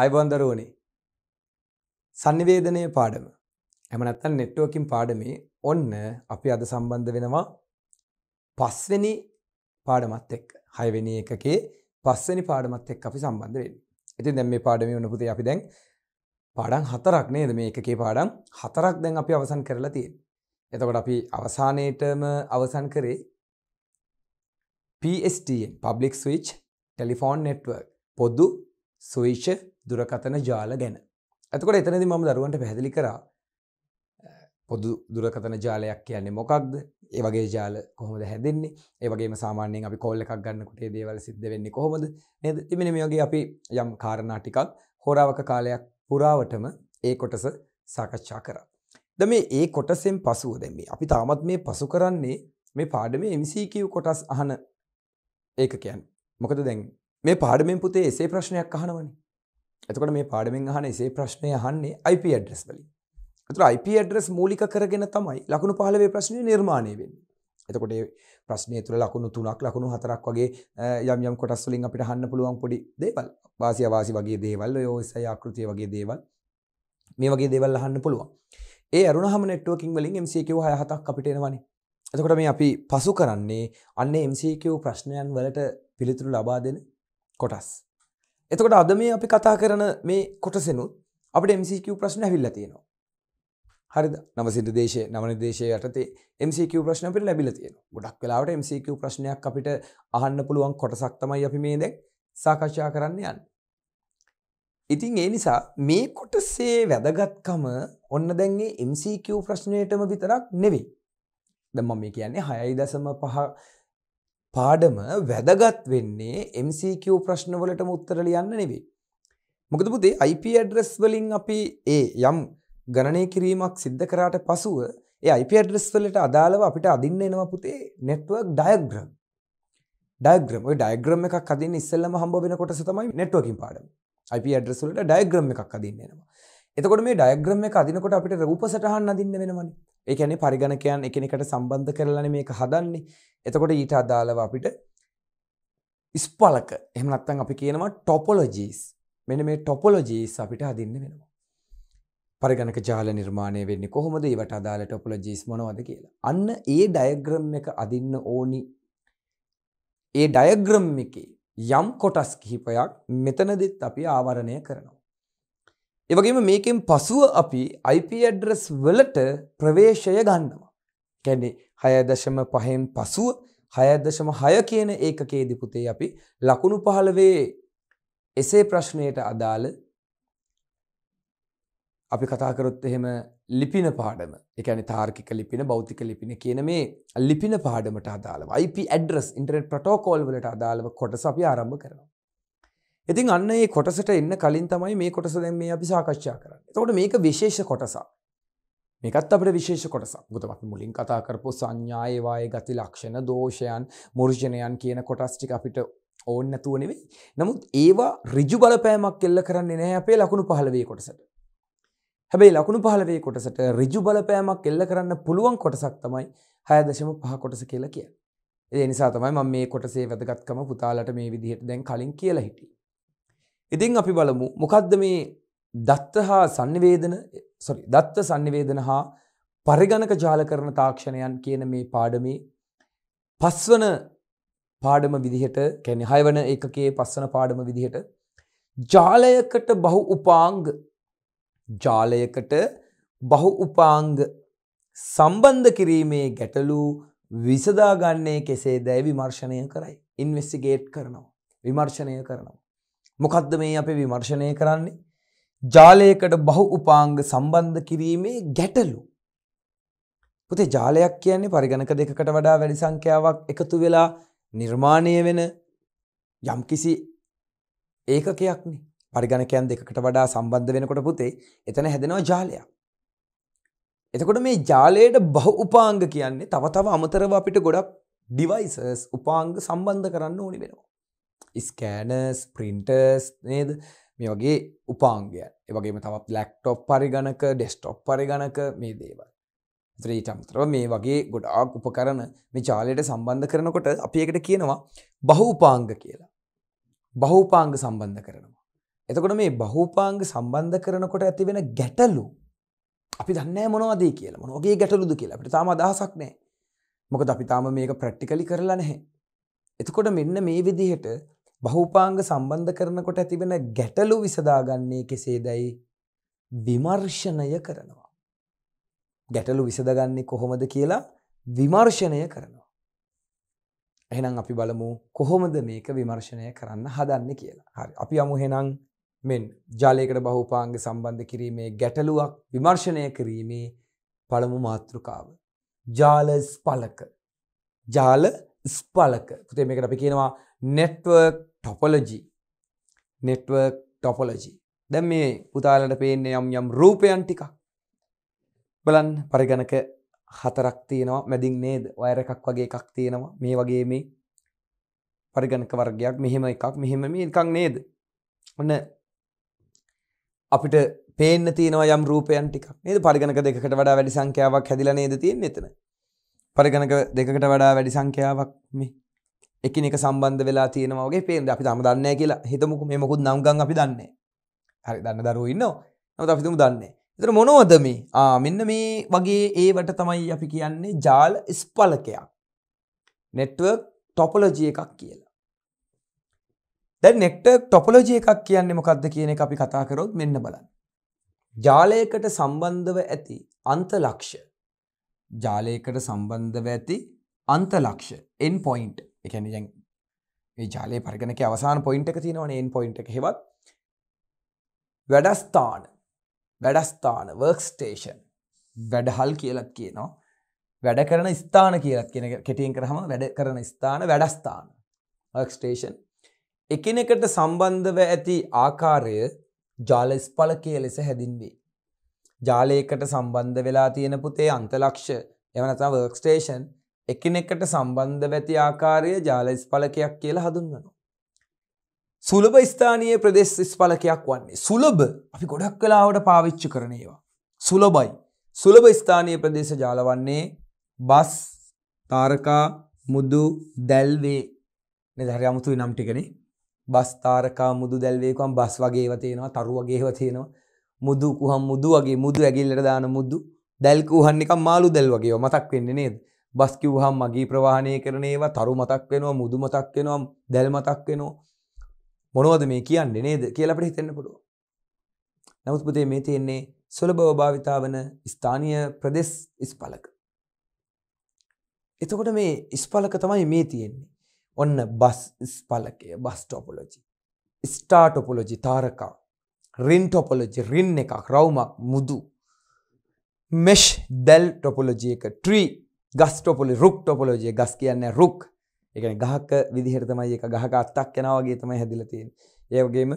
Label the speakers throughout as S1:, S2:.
S1: අයිබන්දරුවනි සනිවේදනය පාඩම ඇමනත්තන් නෙට්ටුවකින් පාඩමේ ඔන්න අපි අද සම්බන්ධ වෙනවා පස්වෙනි පාඩමත් එක් හයවෙනි එකකේ පස්වනි පාඩමත් එක් අපි සම්බන්ධ වෙන් ඉතින් දැම් මේ පාඩම උනපුති අපි දැන් පාඩන් හතරක් නේද මේ එකකේ පාඩම් හතරක් දැන් අපි අවසන් කරලා තිය එතකොට අපි අවසානයටම අවසන් කරේ PSTN public switch telephone network පොද්දු සුවිශ දුරකතන ජාල ගැන ඇතකොට එතනද ම දරුවන්ට පැදිලි කරා පොදු දුරකතන ජාලයක් කියන්නේ මොකක්ද ඒවගේ ජාල කොහොමද හැදන්නේ ඒවගේ සාමානයෙන් අපි කොල්ල එකක් ගන්නකුටේ දේවල් සිද්ධ වෙන්නේ කොහොමද නද තිබෙන මේගේ අපි යම් කාරණාටිකක් හෝරාවක කාලයක් පුරාවටම ඒ කොටස සාකච්ඡා කරා. ද මේ ඒ කොටසෙන් පසුව දැම අපි තාමත් මේ පසු කරන්නේ මේ පාඩම MCකව් කොටස් අහන ඒකකයන් මොකද දැන් මේ පාඩමෙන් පුතේ එසේ ප්‍රශ්නයක් අහනවනි එතකට මේ පාඩමෙන් අහන එසේ ප්‍රශ්නය අහන්නේ IP ඇඩ්‍රස් වලින් තුර IP ඇඩ්‍රස් මූලික කරගෙන තමයි ලකුණු පහලවේ ප්‍රශ්නය නිර්මාණය වෙන් එතකොට ප්‍රශ්නය තුළ ලකුණු තුනක් ලකුණු හතරක් වගේ යම් යම් කොටස් වලින් අපිට හන්න පුළුවන් පොඩි දේවල් වාසි අවාසි වගේ දේවල් යෝසය ආකෘතිය වගේ දේවල් මේ වගේ දේවල් අහන්න පුළුවන් ඒ අරුණහම නෙට්ුවකින් වලින් MCQ හය හතක් අපිට එනවනේ එතකොට මේ අපි පසු කරන්නේ අන්න MCQ ප්‍රශ්නයන් වලට පිළිතුරු ලබා දෙන කොටස් එතකොට අද මේ අපි කතා කරන මේ කොටසනුත් අපට MCQ ප්‍රශ්න ඇවිල්ලා තියෙනවා. හරිද? නවසිට දේශයේ නවන දේශයේ යටතේ MCQ ප්‍රශ්න අපිට ලැබිලා තියෙනවා. ගොඩක් වෙලාවට MCQ ප්‍රශ්නයක් අපිට අහන්න පුළුවන් කොටසක් තමයි අපි මේ දැන් සාකච්ඡා කරන්න යන්නේ. ඉතින් ඒ නිසා මේ කොටසේ වැදගත්කම ඔන්න දැන් මේ MCQ ප්‍රශ්නයටම විතරක් නෙවෙයි. දැන් මම කියන්නේ 6.5 පාඩම වැදගත් වෙන්නේ MCQ ප්‍රශ්නවලටම උත්තර ලියන්න නෙවෙයි. මොකද පුතේ IP address වලින් අපි ඒ යම් ගණනය කිරීමක් සිද්ධ කරාට පසුව ඒ IP address වලට අදාළව අපිට අදින්න එනවා පුතේ network diagram. diagram ඔය diagram එකක් අදින්න ඉස්සෙල්ලම හම්බ වෙනකොටස තමයි networking පාඩම. IP address වලට diagram එකක් අදින්න එනවා. එතකොට මේ diagram එක අදිනකොට අපිට රූප සටහන් අදින්න වෙනවනේ. ඒ කියන්නේ පරිගණකයන් එකිනෙකට සම්බන්ධ කරලානේ මේක හදන්නේ. එතකොට ඊට අදාළව අපිට ස්පලක එහෙම නැත්නම් අපි කියනවා ටොපොලොජිස්. මෙන්න මේ ටොපොලොජිස් අපිට හදින්න වෙනවා. පරිගණක ජාල නිර්මාණය වෙන්නේ කොහොමද? ඊවට අදාළ ටොපොලොජිස් මොනවද කියලා. අන්න ඒ ඩයග්‍රෑම් එක අදින්න ඕනි. ඒ ඩයග්‍රෑම් එකේ යම් කොටස් කිහිපයක් මෙතනදිත් අපි ආවරණය කරනවා. ඒවගේම මේකෙන් පසුව අපි IP ඇඩ්‍රස් වලට ප්‍රවේශය ගන්නවා. කැනෙ හයදශම පහෙන් පසුව හයදශම හය කියන ඒකකේ දිපුතේ අපි ලකුණු පහළවේ එසේ ප්‍රශ්නයට අදාළ අපි කතාකරොත් එහෙම ලිපින පාඩම එකන තාර්කික ලිපින බෞතික ලිපින කියන මේ ලිපින පාඩමට අදාළව IP ඇඩ්‍රස් ඉන්ටරනෙට් ප්‍රටෝකෝල් වලට අදාළව කොට සපි ආරම්භ කරනවා. ඉතින් අන්න ඒ කොටසට එන්න කලින් තමයි මේ කොටස දැන් මේ අපි සාකච්ඡා කරන්නේ. එතකොට මේක විශේෂ කොටසක්. මේකත් අපිට විශේෂ කොටසක්. මොකද අපි මුලින් කතා කරපු සංඥා ඒවායේ ගති ලක්ෂණ, දෝෂයන්, මුර්ජනයන් කියන කොටස් ටික අපිට ඕන් නැතුව නෙවෙයි. නමුත් ඒවා ඍජු බලපෑමක් එල්ල කරන්නේ නැහැ අපේ ලකුණු 15 කොටසට. හැබැයි ලකුණු 15 කොටසට ඍජු බලපෑමක් එල්ල කරන්න පුළුවන් කොටසක් තමයි 6.5 කොටස කියලා කියන්නේ. ඒ නිසා තමයි මම මේ කොටසේ වැදගත්කම පුතාලට මේ විදිහට දැන් කලින් කියලා හිටියේ. ඉතින් අපි බලමු මොකක්ද මේ දත්ත හා සංනිවේදන සොරි දත්ත සංනිවේදන හා පරිගණක ජාල කරන තාක්ෂණයන් කියන මේ පාඩමේ පස්වන පාඩම විදිහට කැනෙ හයවන එකකේ පස්වන පාඩම විදිහට ජාලයකට බහු උපාංග ජාලයකට බහු උපාංග සම්බන්ධ කිරීමේ ගැටලු විසදාගන්නේ කෙසේ දැයි විමර්ශනය කරයි ඉන්වෙස්ටිගේට් කරනවා විමර්ශනය කරනවා මොකද්ද මේ අපි විමර්ශනය කරන්නේ? ජාලයකට බහු උපාංග සම්බන්ධ කිරීමේ ගැටලු. පුතේ ජාලයක් කියන්නේ පරිගණක දෙකකට වඩා වැඩි සංඛ්‍යාවක් එකතු වෙලා නිර්මාණය වෙන යම්කිසි ඒකකයක්නේ. පරිගණකයන් දෙකකට වඩා සම්බන්ධ වෙනකොට පුතේ එතන හැදෙනවා ජාලයක්. එතකොට මේ ජාලයට බහු උපාංග කියන්නේ තව තව අමතරව අපිට ගොඩක් ඩිවයිසස් උපාංග සම්බන්ධ කරන්න ඕනි වෙනවා. ස්කෑනස් ප්‍රින්ටර්ස් නේද මේ වගේ උපාංගය ඒවගේම තමත් ලක්ටොප් පරිගණක ඩෙස්ටොප් පරිගණක මේ දේව ත්‍රීටම්තරව මේ වගේ ගොඩාක් උපකරන මේ ජාලයට සම්බන්ධ කරනකොට අපි එකට කියනවා බහුපාංග කියලා බහුපාංග සම්බන්ධ කරනවා එතකොට මේ බහුපාංග සම්බන්ධ කරනකොට ඇති වෙන ගැටලු අපි දන්න මොනවදී කියලා මොනගේ ගැටලුද කියලා අපට තාම අදහසක් නෑ මොකද අපි තාම මේක ප්‍රට්ටිකලි කරලා නැහැ එතකොට මෙන්න මේ විදිහට බහුපාංග සම්බන්ධ කරනකොට ඇතිවෙන ගැටලු විසදාගන්නේ කෙසේ දැයි විමර්ශණය කරනවා. ගැටලු විසඳගන්නේ කොහොමද කියලා විමර්ශණය කරනවා. එහෙනම් අපි බලමු කොහොමද මේක විමර්ශණය කරන්න හදන්න කියලා. හරි අපි අමු එහෙනම් මෙන් ජාලයකට බහුපාංග සම්බන්ධ කිරීමේ ගැටලුවක් විමර්ශණය කිරීමේ පළමු මාතෘකාව. ජාල ස්පලක. ජාල ස්පලක පුතේ මේකට අපි කියනවා නෙට්වර්ක් ටොපොලජී නෙට්වර්ක් ටොපොලජී දැම් මේ පුතාලට පේන්නේ යම් යම් රූපයන් ටික බලන් පරිගණක හතරක් තියෙනවා මැදින් නේද වයර එකක් වගේ එකක් තියෙනවා මේ වගේ මේ පරිගණක වර්ගයක් මෙහෙම එකක් මෙහෙම මේ එකක් නේද ඔන්න අපිට පේන්න තියෙනවා යම් රූපයන් ටික නේද පරිගණක දෙකට වඩා වැඩි සංඛ්‍යාවක් හැදිලා නේද තියෙන්නේ එතන පරිගණක දෙකට වඩා වැඩි සංඛ්‍යාවක් මේ එකනෙක සම්බන්ධ වෙලා තියෙනවාගේ පේෙන් අපි තම දන්න කියලා හිතමුක මේ මොකුත් නම්ගන් අපි දන්නේ හරි දන්න දරුව ඉන්න නමුත් අපිතුම දන්නේ එතර මොනවද මේ මෙන්න මේ වගේ ඒවට තමයි අපි කියන්නේ ජාල ස්පලකයක් නෙට්වර්ක් ටොපලජිය එකක් කියලා දැ නෙක්ටර් ටොපලජිය එකක් කියන්නේ මොකක්ද කියන අපි කතාකරොත් මෙන්න බලන්න ජාලයකට සම්බන්ධව ඇති අන්තලක්ෂ ජාලයකට සම්බන්ධව ඇති අන්තලක්ෂ එන් පොයින්ට් එකැන ජැන් ජාලය පරිගනක අවසාන පොයින්ට එක තියෙනවන එන් පොයින්ට එක හෙවත් වැඩස්ථාන වැඩස්ථාන වර්ක්ස්ටේෂන් වැඩහල් කියලත් කියනවා වැඩ කරන ස්ථාන කියලත් කියෙන කෙටියෙන් කරහම වැඩ කරන ස්ථාන වැඩස්ථාන වර්ක්ස්ටේෂන් එකනෙකට සම්බන්ධව ඇති ආකාරය ජාල ස්පලකය ලෙස හැදින්වේ ජාලයකට සම්බන්ධ වෙලා තියෙන පුතේ අන්තලක්ෂ එම නැත්නම් වර්ක්ස්ටේෂන් එකිනෙකට සම්බන්ධ වැති ආකාරය ජාල ස්පලකයක් කියලා හඳුන්වනවා. සුලභ ස්ථානීය ප්‍රදේශ ස්පලකයක් වන්නේ සුලභ අපි ගොඩක් වෙලාවට පාවිච්චි කරන ඒවා. සුලභයි. සුලභ ස්ථානීය ප්‍රදේශ ජාල වන්නේ බස්, තාරකා, මුදු, දැල්වේ නේද? හරි අමුතුයි නම් ටිකනේ. බස් තාරකා මුදු දැල්වේකම් බස් වගේ ඒවා තියෙනවා, තරු වගේ ඒවා තියෙනවා. මුදු කුහම් මුදු වගේ මුදු ඇගිල්ලට දාන මුද්දු දැල්කූහන්නික මාලු දැල් වගේ මතක් වෙන්න නේද බස්කිව්හම් මගේ ප්‍රවාහණය කරනේවා තරු මතක් වෙනවා මුදු මතක් වෙනවා දැල් මතක් වෙනවා මොනවද මේ කියන්නේ නේද කියලා අපිට හිතෙන්න පුළුවන්. නමුත් පුතේ මේ තියෙන්නේ සුලභව භාවිතා වන ස්ථානීය ප්‍රදේශ ඉස්පලක. එතකොට මේ ඉස්පලක තමයි මේ තියෙන්නේ. ඔන්න බස් ඉස්පලකය බස් ටොපොලොජි. ස්ටාර් ටොපොලොජි තාරකා රින් ටොපොලජි රින් එකක් රවුමක් මුදු මෙෂ් දැල් ටොපොලජිය එක ට්‍රී ගස් ටොපොලි රුක් ටොපොලෝජිය ගස් කියන්න රුක් එකන ගහක විදිහර තමයි එක ගහක අත්තක් යනවාගේ තමයි හැදිල තියෙන ඒවගේම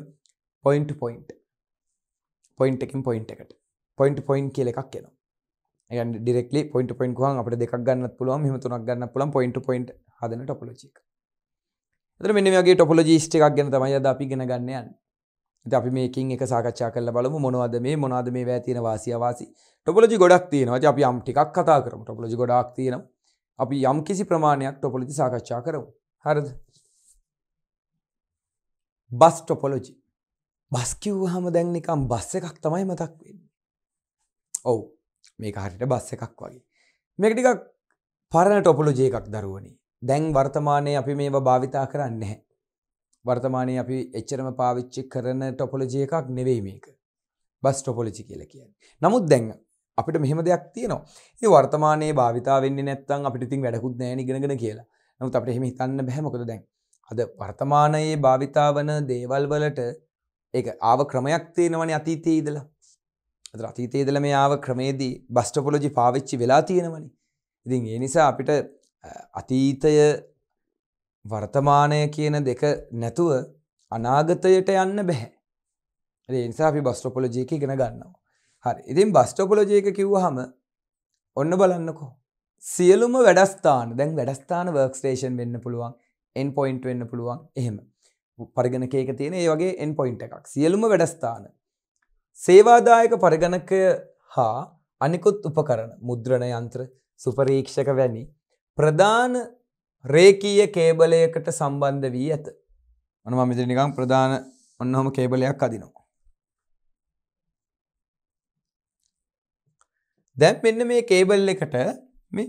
S1: පොයින්් පොයින්් පොයින්් එකින් පොයින්් එකට පොයින්් පොයින්් කියල එකක් කියනවා ඩෙක් පොයින්් පොයින්් හන් අපට දෙක් ගන්න පුළුවන් හම තුනක් ගන්න පුළන් පොයින්් පොයින්් හදන ටොපොලෝජික මෙනගේ ටොපොලජිස්ට එකක් ගැන තමයි අද අපි ගෙන ගන්නයන්න ඉතින් අපි මේකෙන් එක සාකච්ඡා කරලා බලමු මොනවද මේ මොනවද මේ වැය තියෙන වාසි අවාසි ටොපොලොජි ගොඩක් තියෙනවා. ඉතින් අපි යම් ටිකක් කතා කරමු. ටොපොලොජි ගොඩක් තියෙනවා. අපි යම් කිසි ප්‍රමාණයක් ටොපොලොජි සාකච්ඡා කරමු. හරිද? බස් ටොපොලොජි. බස් කිව්වහම දැන් නිකම් බස් එකක් තමයි මතක් වෙන්නේ. ඔව්. මේක හරියට බස් එකක් වගේ. මේක ටිකක් පරණ ටොපොලොජි එකක් දරුවනේ. දැන් වර්තමානයේ අපි මේවා භාවිතා කරන්නේ නැහැ. වර්තමානය අපි එච්චරම පාවිච්චි කරන ටොපොලජිය එකක් නෙවෙයි මේක බස් ටොපොලජි කියල කියන්න. නමුත් දැන් අපිට මෙහෙම දෙයක් තියනවා ඒ වර්තමානයේ භාවිතාවෙන්නේ නැත්තන් අපිට ඉතින් වැඩකුත් නෑන ගෙනගෙන කියලා නමුත් අපට එහෙම හිතන්න බැහැමකොද දැන් අද වර්තමානයේ භාවිතාවන දේවල් වලට ඒ ආව ක්‍රමයක් තියෙනවන අතීතය ඉදලා අද අතීතයේදල මේ ආව ක්‍රමේදී බස්ටොපොලජි පාවිච්චි වෙලා තියෙනවනි ඉතින් ඒ නිසා අපිට අතීතය වර්තමානය කියන දෙක නැතුව අනාගතයට යන්න බැහැ නිසා අපි බස්ටොපොලජයක ගෙන ගන්නවා හරි ඉතින් බස්ටොපොලජයක කිව්ව හම ඔන්න බලන්නකෝ සියලුම වැඩස්ථාන දැන් වැඩස්ථාන වර්ක්ස්ටේෂන් වෙන්න පුළුවන් එන් පොයින්ට් වෙන්න පුළුවන් එහෙම පරිගණකයක තියෙන ඒ වගේ එන් පොයින්ට එකක් සියලුම වැඩස්ථාන සේවාදායක පරිගණකය හා අනිකුත් උපකරන මුද්‍රණ යන්ත්‍ර සුපරීක්ෂක වැනි ප්‍රධාන රේකීය කේබලයකට සම්බන්ධ වී ඇත. මන මම මෙතන නිකන් ප්‍රධාන ඔන්නම කේබලයක් අදිනවා. දැන් මෙන්න මේ කේබල් එකට මේ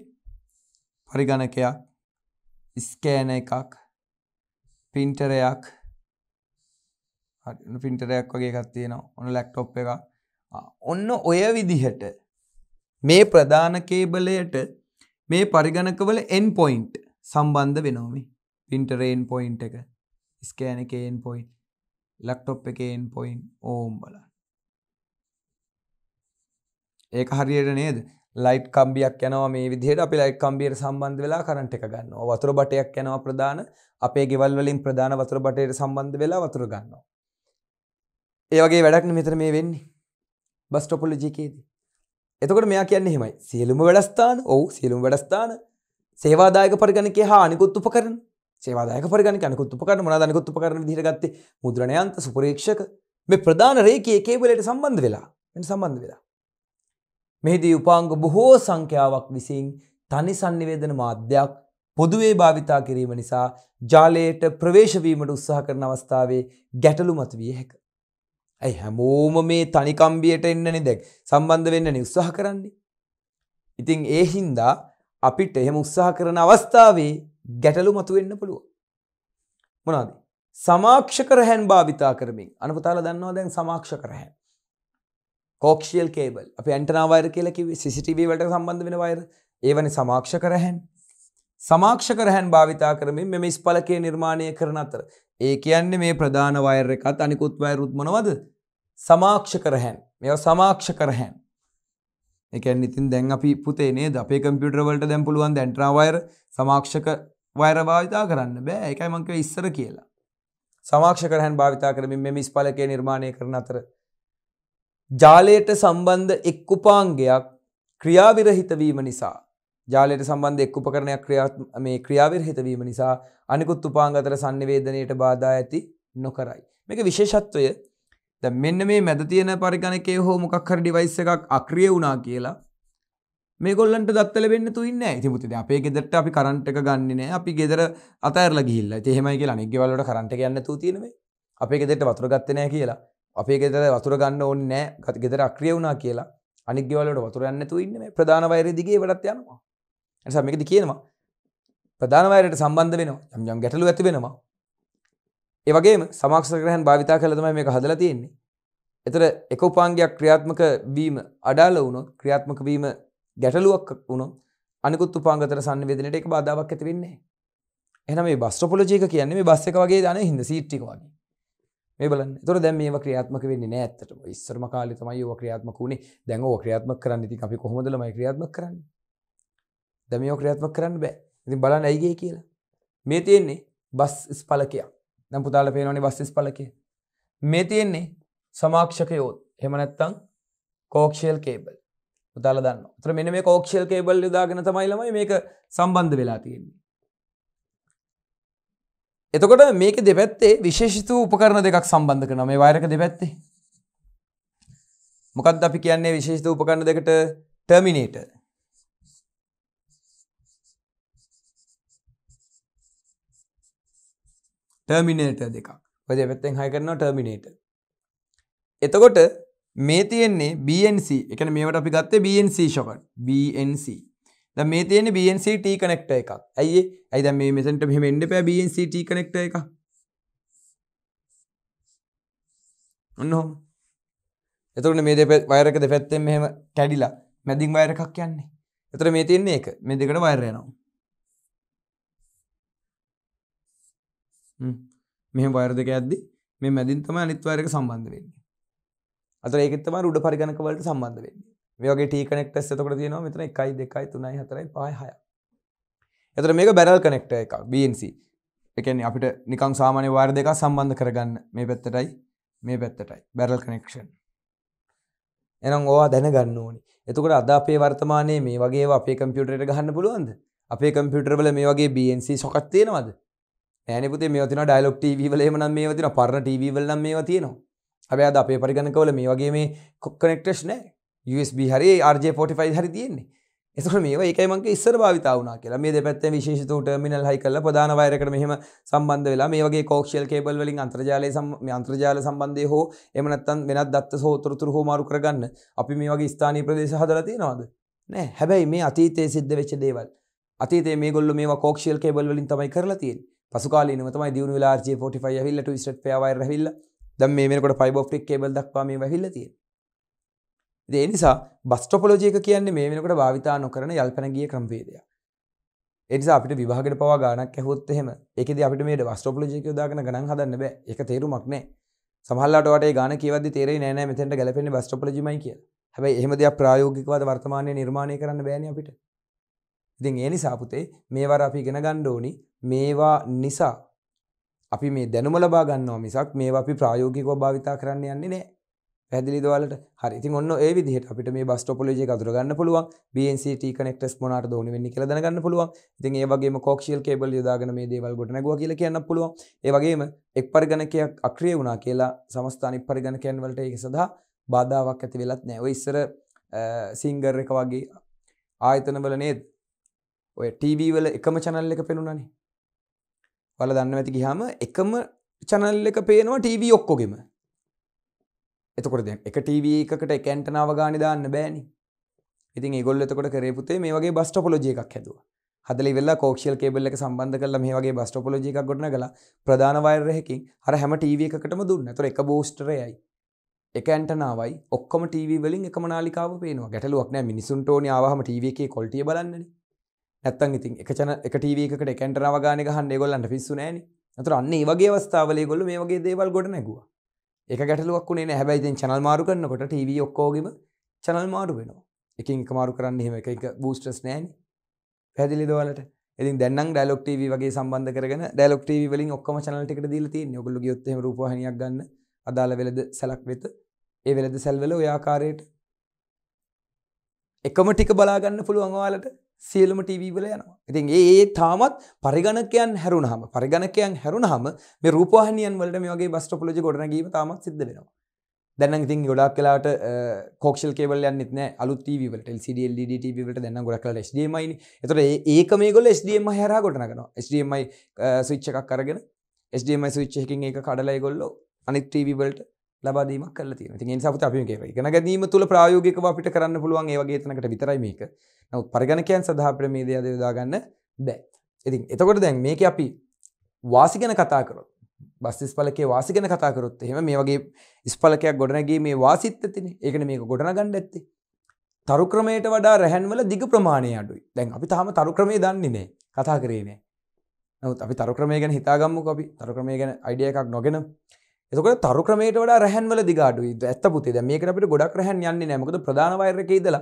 S1: පරිගණකයක් ස්කෑන එකක් පින්ටරයක් පින්ටරයක් වගේ එකක් තියෙනවා ඔන්න ලැප්ටොප් එක ඔන්න ඔය විදිහට මේ ප්‍රධාන කේබලයට මේ පරිගණකවල එන් පොයින්ට් සම්බන්ධ වෙනෝම පින්ටරේන් පොයින්් එක ස්කෑන එකෙන් පොයින් ලක්ටොප් එකෙන් පොයින් ඕම් බල ඒක හරියට නේද ලයිට් කම්බියක් යනවා මේ විදිහට අපි ලයිට් කම්බියට සම්බන්ධ වෙලා කරන්ට එක ගන්න වතුර බටයක් යනවා ප්‍රධාන අපේ ගෙවල් වලින් ප්‍රධාන වතුර බටයට සම්බන්ධ වෙලා වතුර ගන්නවා ඒවගේ වැඩක්න මෙතර මේ වෙන්නේ බස්ටොපොලජිකේදී එතකට මෙයා කියන්නේ හෙමයි සියලුම වැඩස්ථාන ඔවු සියලුම් වැඩස්ථාන සේවාදායක පරිගණකය හා අනිකුත් උපකරණ සේවාදායක පරිගණක අනිකුත් උපකරණ මොනවාද අනිකුත් උපකරණ විදිහට ගත්තේ මුද්‍රණ යන්ත්‍ර සුපරීක්ෂක මේ ප්‍රධාන රේඛයේ කේබලයට සම්බන්ධ වෙලා මෙන්න සම්බන්ධ වෙලා මෙහිදී උපාංග බොහෝ සංඛ්‍යාවක් විසින් තනි sannivedana මාධ්‍යයක් පොදුවේ භාවිතා කිරීම නිසා ජාලයට ප්‍රවේශවීමට උත්සාහ කරන අවස්ථාවේ ගැටලු මතුවිය හැක. ඇයි හැමෝම මේ තනිකම්බියට එන්නනේ දැක් සම්බන්ධ වෙන්න උත්සාහ කරන්නේ. ඉතින් ඒ හින්දා අපිට එහෙම උත්සාහ කරන අවස්ථාවේ ගැටලු මතුවෙන්න පුළුවන්. මොනවාද? සමාක්ෂක රැහන් භාවිතා කරමින් අනපතාලා දන්නවා දැන් සමාක්ෂක රැහන්. කෝක්ෂියල් කේබල් අපි ඇන්ටනා වයර් කියලා කිව්වේ CCTV වලට සම්බන්ධ වෙන වයර්. ඒවනේ සමාක්ෂක රැහන්. සමාක්ෂක රැහන් භාවිතා කරමින් මෙම ඉස්පලකයේ නිර්මාණය කරන අතර ඒ කියන්නේ මේ ප්‍රධාන වයර් එකත් අනිකුත් වයරුත් මොනවද? සමාක්ෂක රැහන්. මේවා සමාක්ෂක රැහන්. එකන් ඉතින් දැන් අපි පුතේනේ ද අපේ කම්පියුටරවලට දැම් පුළුවන් දැන්ට්‍රාවයර් සමාක්ෂක වයර භාවිතා කරන්න බෑ එකයි මංක ඉස්සර කියලා සමාක්ෂක රහන් භාවිතා කරමින් මෙම ස්පලකය නිර්මාණය කරන අතර ජාලයට සම්බන්ධ එක් උපාංගයක් ක්‍රියාවිරහිතවීම නිසා ජාලයට සම්බන්ධ එක් උපකරණයක් ක්‍රියා මේ ක්‍රියාවිරහිතවීම නිසා අනිකුත් උපාංග අතර සංනිවේදනයට බාධා ඇති නොකරයි මේක විශේෂත්වය දැන් මෙන්න මේ මැද තියෙන පරිගණකයේ හෝ මොකක් හරි ඩිවයිස් එකක් අක්‍රිය වුණා කියලා මේගොල්ලන්ට දත්ත ලැබෙන්න තු ඉන්න ඉතිමුති අපේ ගෙදරට අපි කරන්ට් එක ගන්න නෑ අපි ගෙදර අතෑරලා ගිහිල්ලා ඉතින් එහෙමයි කියලා අනිත් ගෙවල් වලට කරන්ට් එක යන්න තු තියෙනවේ අපේ ගෙදරට වතුර ගත්තේ නෑ කියලා අපේ ගෙදර වතුර ගන්න ඕනේ නෑ ගෙදර අක්‍රිය වුණා කියලා අනිත් ගෙවල් වලට වතුර යන්න නැතුව ඉන්නේ මේ ප්‍රධාන වෛරය දිගේ වැඩත් යනවා. එනිසා මේකද කියනවා ප්‍රධාන වෛරයට සම්බන්ධ වෙනවා යම් යම් ගැටලු ඇති වෙනවා. ඒවගේ සමක්ෂග්‍රහන් භාවිතා කළ තමයි මේක හදලා තියෙන්නේ. එතර එක උපාංගයක් ක්‍රියාත්මක වීම අඩාල වුණොත් ක්‍රියාත්මක වීම ගැටලුවක් වුණොත් අනිකුත් උපාංගතර සංවේදනයට ඒක බාධාවක් ඇති වෙන්නේ නැහැ. එහෙනම් මේ බස් ටොපොලොජි එක කියන්නේ මේ බස් එක වගේ දාන හින්ද සීට් එක වගේ. මේ බලන්න. ඒතොර දැන් මේව ක්‍රියාත්මක වෙන්නේ නැහැ ඇත්තටම. ඉස්සරම කාලේ තමයි ඕවා ක්‍රියාත්මක වුනේ. දැන් ඕවා ක්‍රියාත්මක කරන්න ඉතින් අපි කොහොමද ළමයි ක්‍රියාත්මක කරන්නේ? දැන් මේව ක්‍රියාත්මක කරන්න බෑ. ඉතින් බලන්න ඇයිගේ කියලා. මේ තියෙන්නේ බස් ස්පලකයක්. දැම් පුතාල පේනවනි බස්තිස් පලකේ මේ තියෙන්නේ සමාක්ෂකයෝත් හෙමනැත්තං කෝක්ෂල් කේබල් පුතාල දන්න තර මෙන මේ කෝක්ෂල් කේබල් යදාගෙන තමයිලමයි මේක සම්බන්ධ වෙලා තියෙන්නේ එතකොට මේක දෙපැත්තේ විශේෂිත උපකරණ දෙකක් සම්බන්ධ කරන මේ වෛරක දෙපැත්තේ මොකක්ද අපි කියන්නේ විශේෂිත උපකරණ දෙකට ටර්මිනේටර් ටර්මිනේට දෙකක් ඔය පැත්තෙන් හය කරනවා ටර්මිනේට එතකොට මේ තියෙන්නේ BNC එකන මේට අපි ගත්තේ BNC ශොකන් BNC ද මේ තියෙන BNCට කනෙක්ට එකක් ඇයි ඇයිද මේ මෙසට මෙහම එන්න පෑ BNCට කනෙක්ට එක ඔන්න හොම එතුරට මේ දෙ වයරක දෙ පැත්තෙන් මෙහම කැඩිලා මැදිින් වයරකක් කියන්නේ එතර මේ තියන්නේ එක මේ දෙකට වයරයනවා මෙහ වයර දෙක ඇද්දි මේ මැදින් තම අනිත්වාරක සම්බන්ධ වෙන්නේ අතර ඒකත්තම උඩ පරිගණකවලට සම්බන්ධ වෙන්නේ වගේ ටීකනෙක්ට එතකට තියෙනවා මෙතන එකයි දෙකයි තුනයි හතරයි පහය එතර මේක බැරල් කනෙක්ට එකක් බන්C එකන්නේ අපිට නිකං සාමාන්‍ය වාර් දෙක සම්බන්ධ කරගන්න මේ පැත්තටයි මේ පැත්තටයි බැරල් කනෙක්ෂන් එනම් ඕවා දැනගන්න ඕනි එතකට අද අපේ වර්තමානයේ මේ වගේ අපේ කම්පියුටරයට ගහන්න පුළුවන්ද අපේ කම්පියුටරවල මේ වගේ BNC සොකත් තියෙනවද ඇනපුතේ මේ තින ඩයිලොක් ටීවල එමනම් මේ තින පරණ ටීවල් නම් මේ තියෙනවා හැබැයි අද අපේ පරිගණකවල මේ වගේ මේ කොක්කනෙක්ටස් නෑ USB හරි RJ45 හරි තියෙන්නේ එතකොට මේවා ඒකයි මගේ ඉස්සර භාවිතා වුණා කියලා. මේ දෙපැත්තෙන් විශේෂිත ටර්මිනල් හයි කරලා ප්‍රධාන වයරයකට මෙහෙම සම්බන්ධ වෙලා මේ වගේ කෝක්ෂියල් කේබල් වලින් අන්තර්ජාලය මේ අන්තර්ජාල සම්බන්ධයේ හෝ එහෙම නැත්නම් වෙනත් දත්ත සෝතරතුරු හෝ මාරු කරගන්න අපි මේ වගේ ස්ථානීය ප්‍රදේශ හදලා තියනවාද? නෑ. හැබැයි මේ අතීතයේ සිද්ධ වෙච්ච දේවල් අතීතයේ මේගොල්ලෝ මේවා කෝක්ෂියල් කේබල් වලින් තමයි කරලා තියෙන්නේ. පසුකාලන තමයි දියුණු වෙලා G45 ඇවිල්ලා two state pair wire ඇවිල්ලා දැන් මේ වෙනකොට fiber optic cable දක්වා මේ වැහිලා තියෙනවා ඒ නිසා බස් ටොපොලොජි එක කියන්නේ මේ වෙනකොට භාවිතා නොකරන යල්පැන ගිය ක්‍රමවේදයක්. ඒ නිසා අපිට විභාගයට පවා ගණනක් ඇහුවොත් එහෙම ඒකෙදී අපිට මේ බස් ටොපොලොජි එක යොදාගෙන ගණන් හදන්න බෑ. ඒක තේරුමක් නෑ. සමහරවිට වට ඒ ගණන කියවද්දි තේරෙන්නේ නෑ නෑ මෙතෙන්ට ගැලපෙන්නේ බස් ටොපොලොජිමයි කියලා. හැබැයි එහෙම දෙයක් ප්‍රායෝගිකවද වර්තමානයේ නිර්මාණය කරන්න බෑනේ අපිට. ඉතින් ඒ නිසා පුතේ මේවර අපි ඉගෙන ගන්න ඕනි මේවා නිසා අපි මේ දැනුම ලබා ගන්නවා මිසක් මේවා අපි ප්‍රායෝගිකව භාවිතා කරන්න යන්නේ නැහැ. පැදිලිද වලට හරි ඉතින් ඔන්න ඒ විදිහට අපිට මේ බස් ටොපොලොජි එක අඳුර ගන්න පුළුවන් BNCT කනෙක්ටර්ස් මොනවාටද ඕනේ වෙන්නේ කියලා දැනගන්න පුළුවන් ඉතින් ඒ වගේම කෝක්ෂියල් කේබල් යොදාගෙන මේ දේවල් ගොඩනැගුවා කියලා කියන්නත් පුළුවන් ඒ වගේම එක් පරිගණකයක් අක්‍රිය වුණා කියලා සමස්ත අනිත් පරිගණකයන් වලට ඒක සඳහා බාධාවක් ඇති වෙලත් නැහැ ඔය ඉස්සර සින්ගර් එක වගේ ආයතන වල නේද ඔය ටීවීවල එකම චනල් එක පෙනුනනේ වල දන්න ඇති ගිහාම එකම චනල් එක පේනවා ටීවී ඔක්කොගෙම එතකොට දැන් එක ටීවී එකකට එකැන්ටනාව ගානි දාන්න බෑනි ඉතින් ඒගොල්ල එතකොට කරේපුතේ මේ වගේ බස්ටොපොලොජි එකක් හැදුව හදල වෙල්ලා කෝක්ෂල් කේබල් එක සම්බන්ධ කල මේ වගේ බස්ටොපොලොජි එකක් ගොඩන කලා ප්‍රධාන වයරයහකින් හර හැම ටීවී එකටම දුන්න තොර එක බෝස්ටරයයි එක ඇන්ටනාවයි ඔක්කොම ටීවී වලින් එක නාලිකාව පේනවා ගැටලුවක් නෑ මිනිසුන්ටෝනි ආවාහම ටීවකේ කොල්ටිය බලන්නේ ඇත්තන් ඉතින් එකචන එක ටීවකට එකටරාව ගාන හන්න ගොල්ලන්ට පිස්සු නෑන අතුර අන්න වගේ අවස්ථාවල ගොල්ල මේ වගේ දේවල් ගොඩ නැගුව එක ගැටලුවක් වුණේ හැබැයිති චනල් මාරු කරන්නකොට ටව ඔක්කෝගම චනල් මාරු වෙනවා එකින් මාරු කරන්න හෙම එක බූස්ටස් නෑන පැදිලි දවලට ඉතින් දැන්නම් ඩලොක් ටව වගේ සම්බන්ධ කරන ඩලොක් ටව වලින් ඔක්කම චනලටික දීලති යොගොල යොත්ත රූපහණයක් ගන්න අදාළ වෙලද සැලක් වෙත ඒ වෙලද සැල්වල ඔයාකාරයට එකම ටික බලාගන්න පුළුවන්වාලට සියලුම ටීවීවල යනවා. ඉතින් ඒ තාමත් පරිගණකයන් හැරුණහම පරිගණකයන් හැරුණහම මේ රූපවාහිනියන් වලට මේ වගේ බස් ටොපොලොජි ගොඩනැගීම තාමත් සිද්ධ වෙනවා. දැන් නම් ඉතින් ගොඩක් වෙලාවට කෝක්ෂල් කේබල් යන්නෙත් නැහැ අලුත් TV වලට LCD LED TV වලට දැන් නම් ගොඩක් වෙලාවට HDMI නේ. ඒතකොට ඒක මේගොල්ලෝ HDMI හරහා ගොඩනගනවා. HDMI ස්විච් එකක් අරගෙන HDMI ස්විච් එකකින් ඒක කඩලා ඒගොල්ලෝ අනිත් TV වලට ලබදීම කල ති සපත අපි ගෙන ගැනීම තුළ ප්‍රයෝගිකව අපිට කරන්න පුළුවන් ඒවගේ තනකට විතරයි මේක නවත් පරිගණකයන් සඳහා ප්‍රමේදයද යොදාගන්න බෑ ඉතින් එතකොට දැන් මේක අපි වාසිගෙන කතාකරොත් බස්තිස් පලකේ වාසිගෙන කතාකරොත් එහෙම මේ වගේ ඉස්පලකයක් ගොඩනගේ මේ වාසිත්ත තින ඒකන මේක ගොඩනගන්න ඇත්ති තරු ක්‍රමයට වඩා රැහැන්වල දිග ප්‍රමාණය අඩුයි දැන් අපි තාම තරු ක්‍රමය දන්නේනේ කතා කරේනෑ නවත් අපි තරු ක්‍රමය ගැන හිතාගම්මු අපි තරු ක්‍රමය ගැන අයිඩිය එකක් නොගෙන එතකට තරු ක්‍රමේට වඩා රැහන්වල දිගාඩු ඇත්ත පුතිද මේක අපිට ගොඩක් රැහන් යන්නේ නෑමකද ප්‍රධානවයරක ඉදල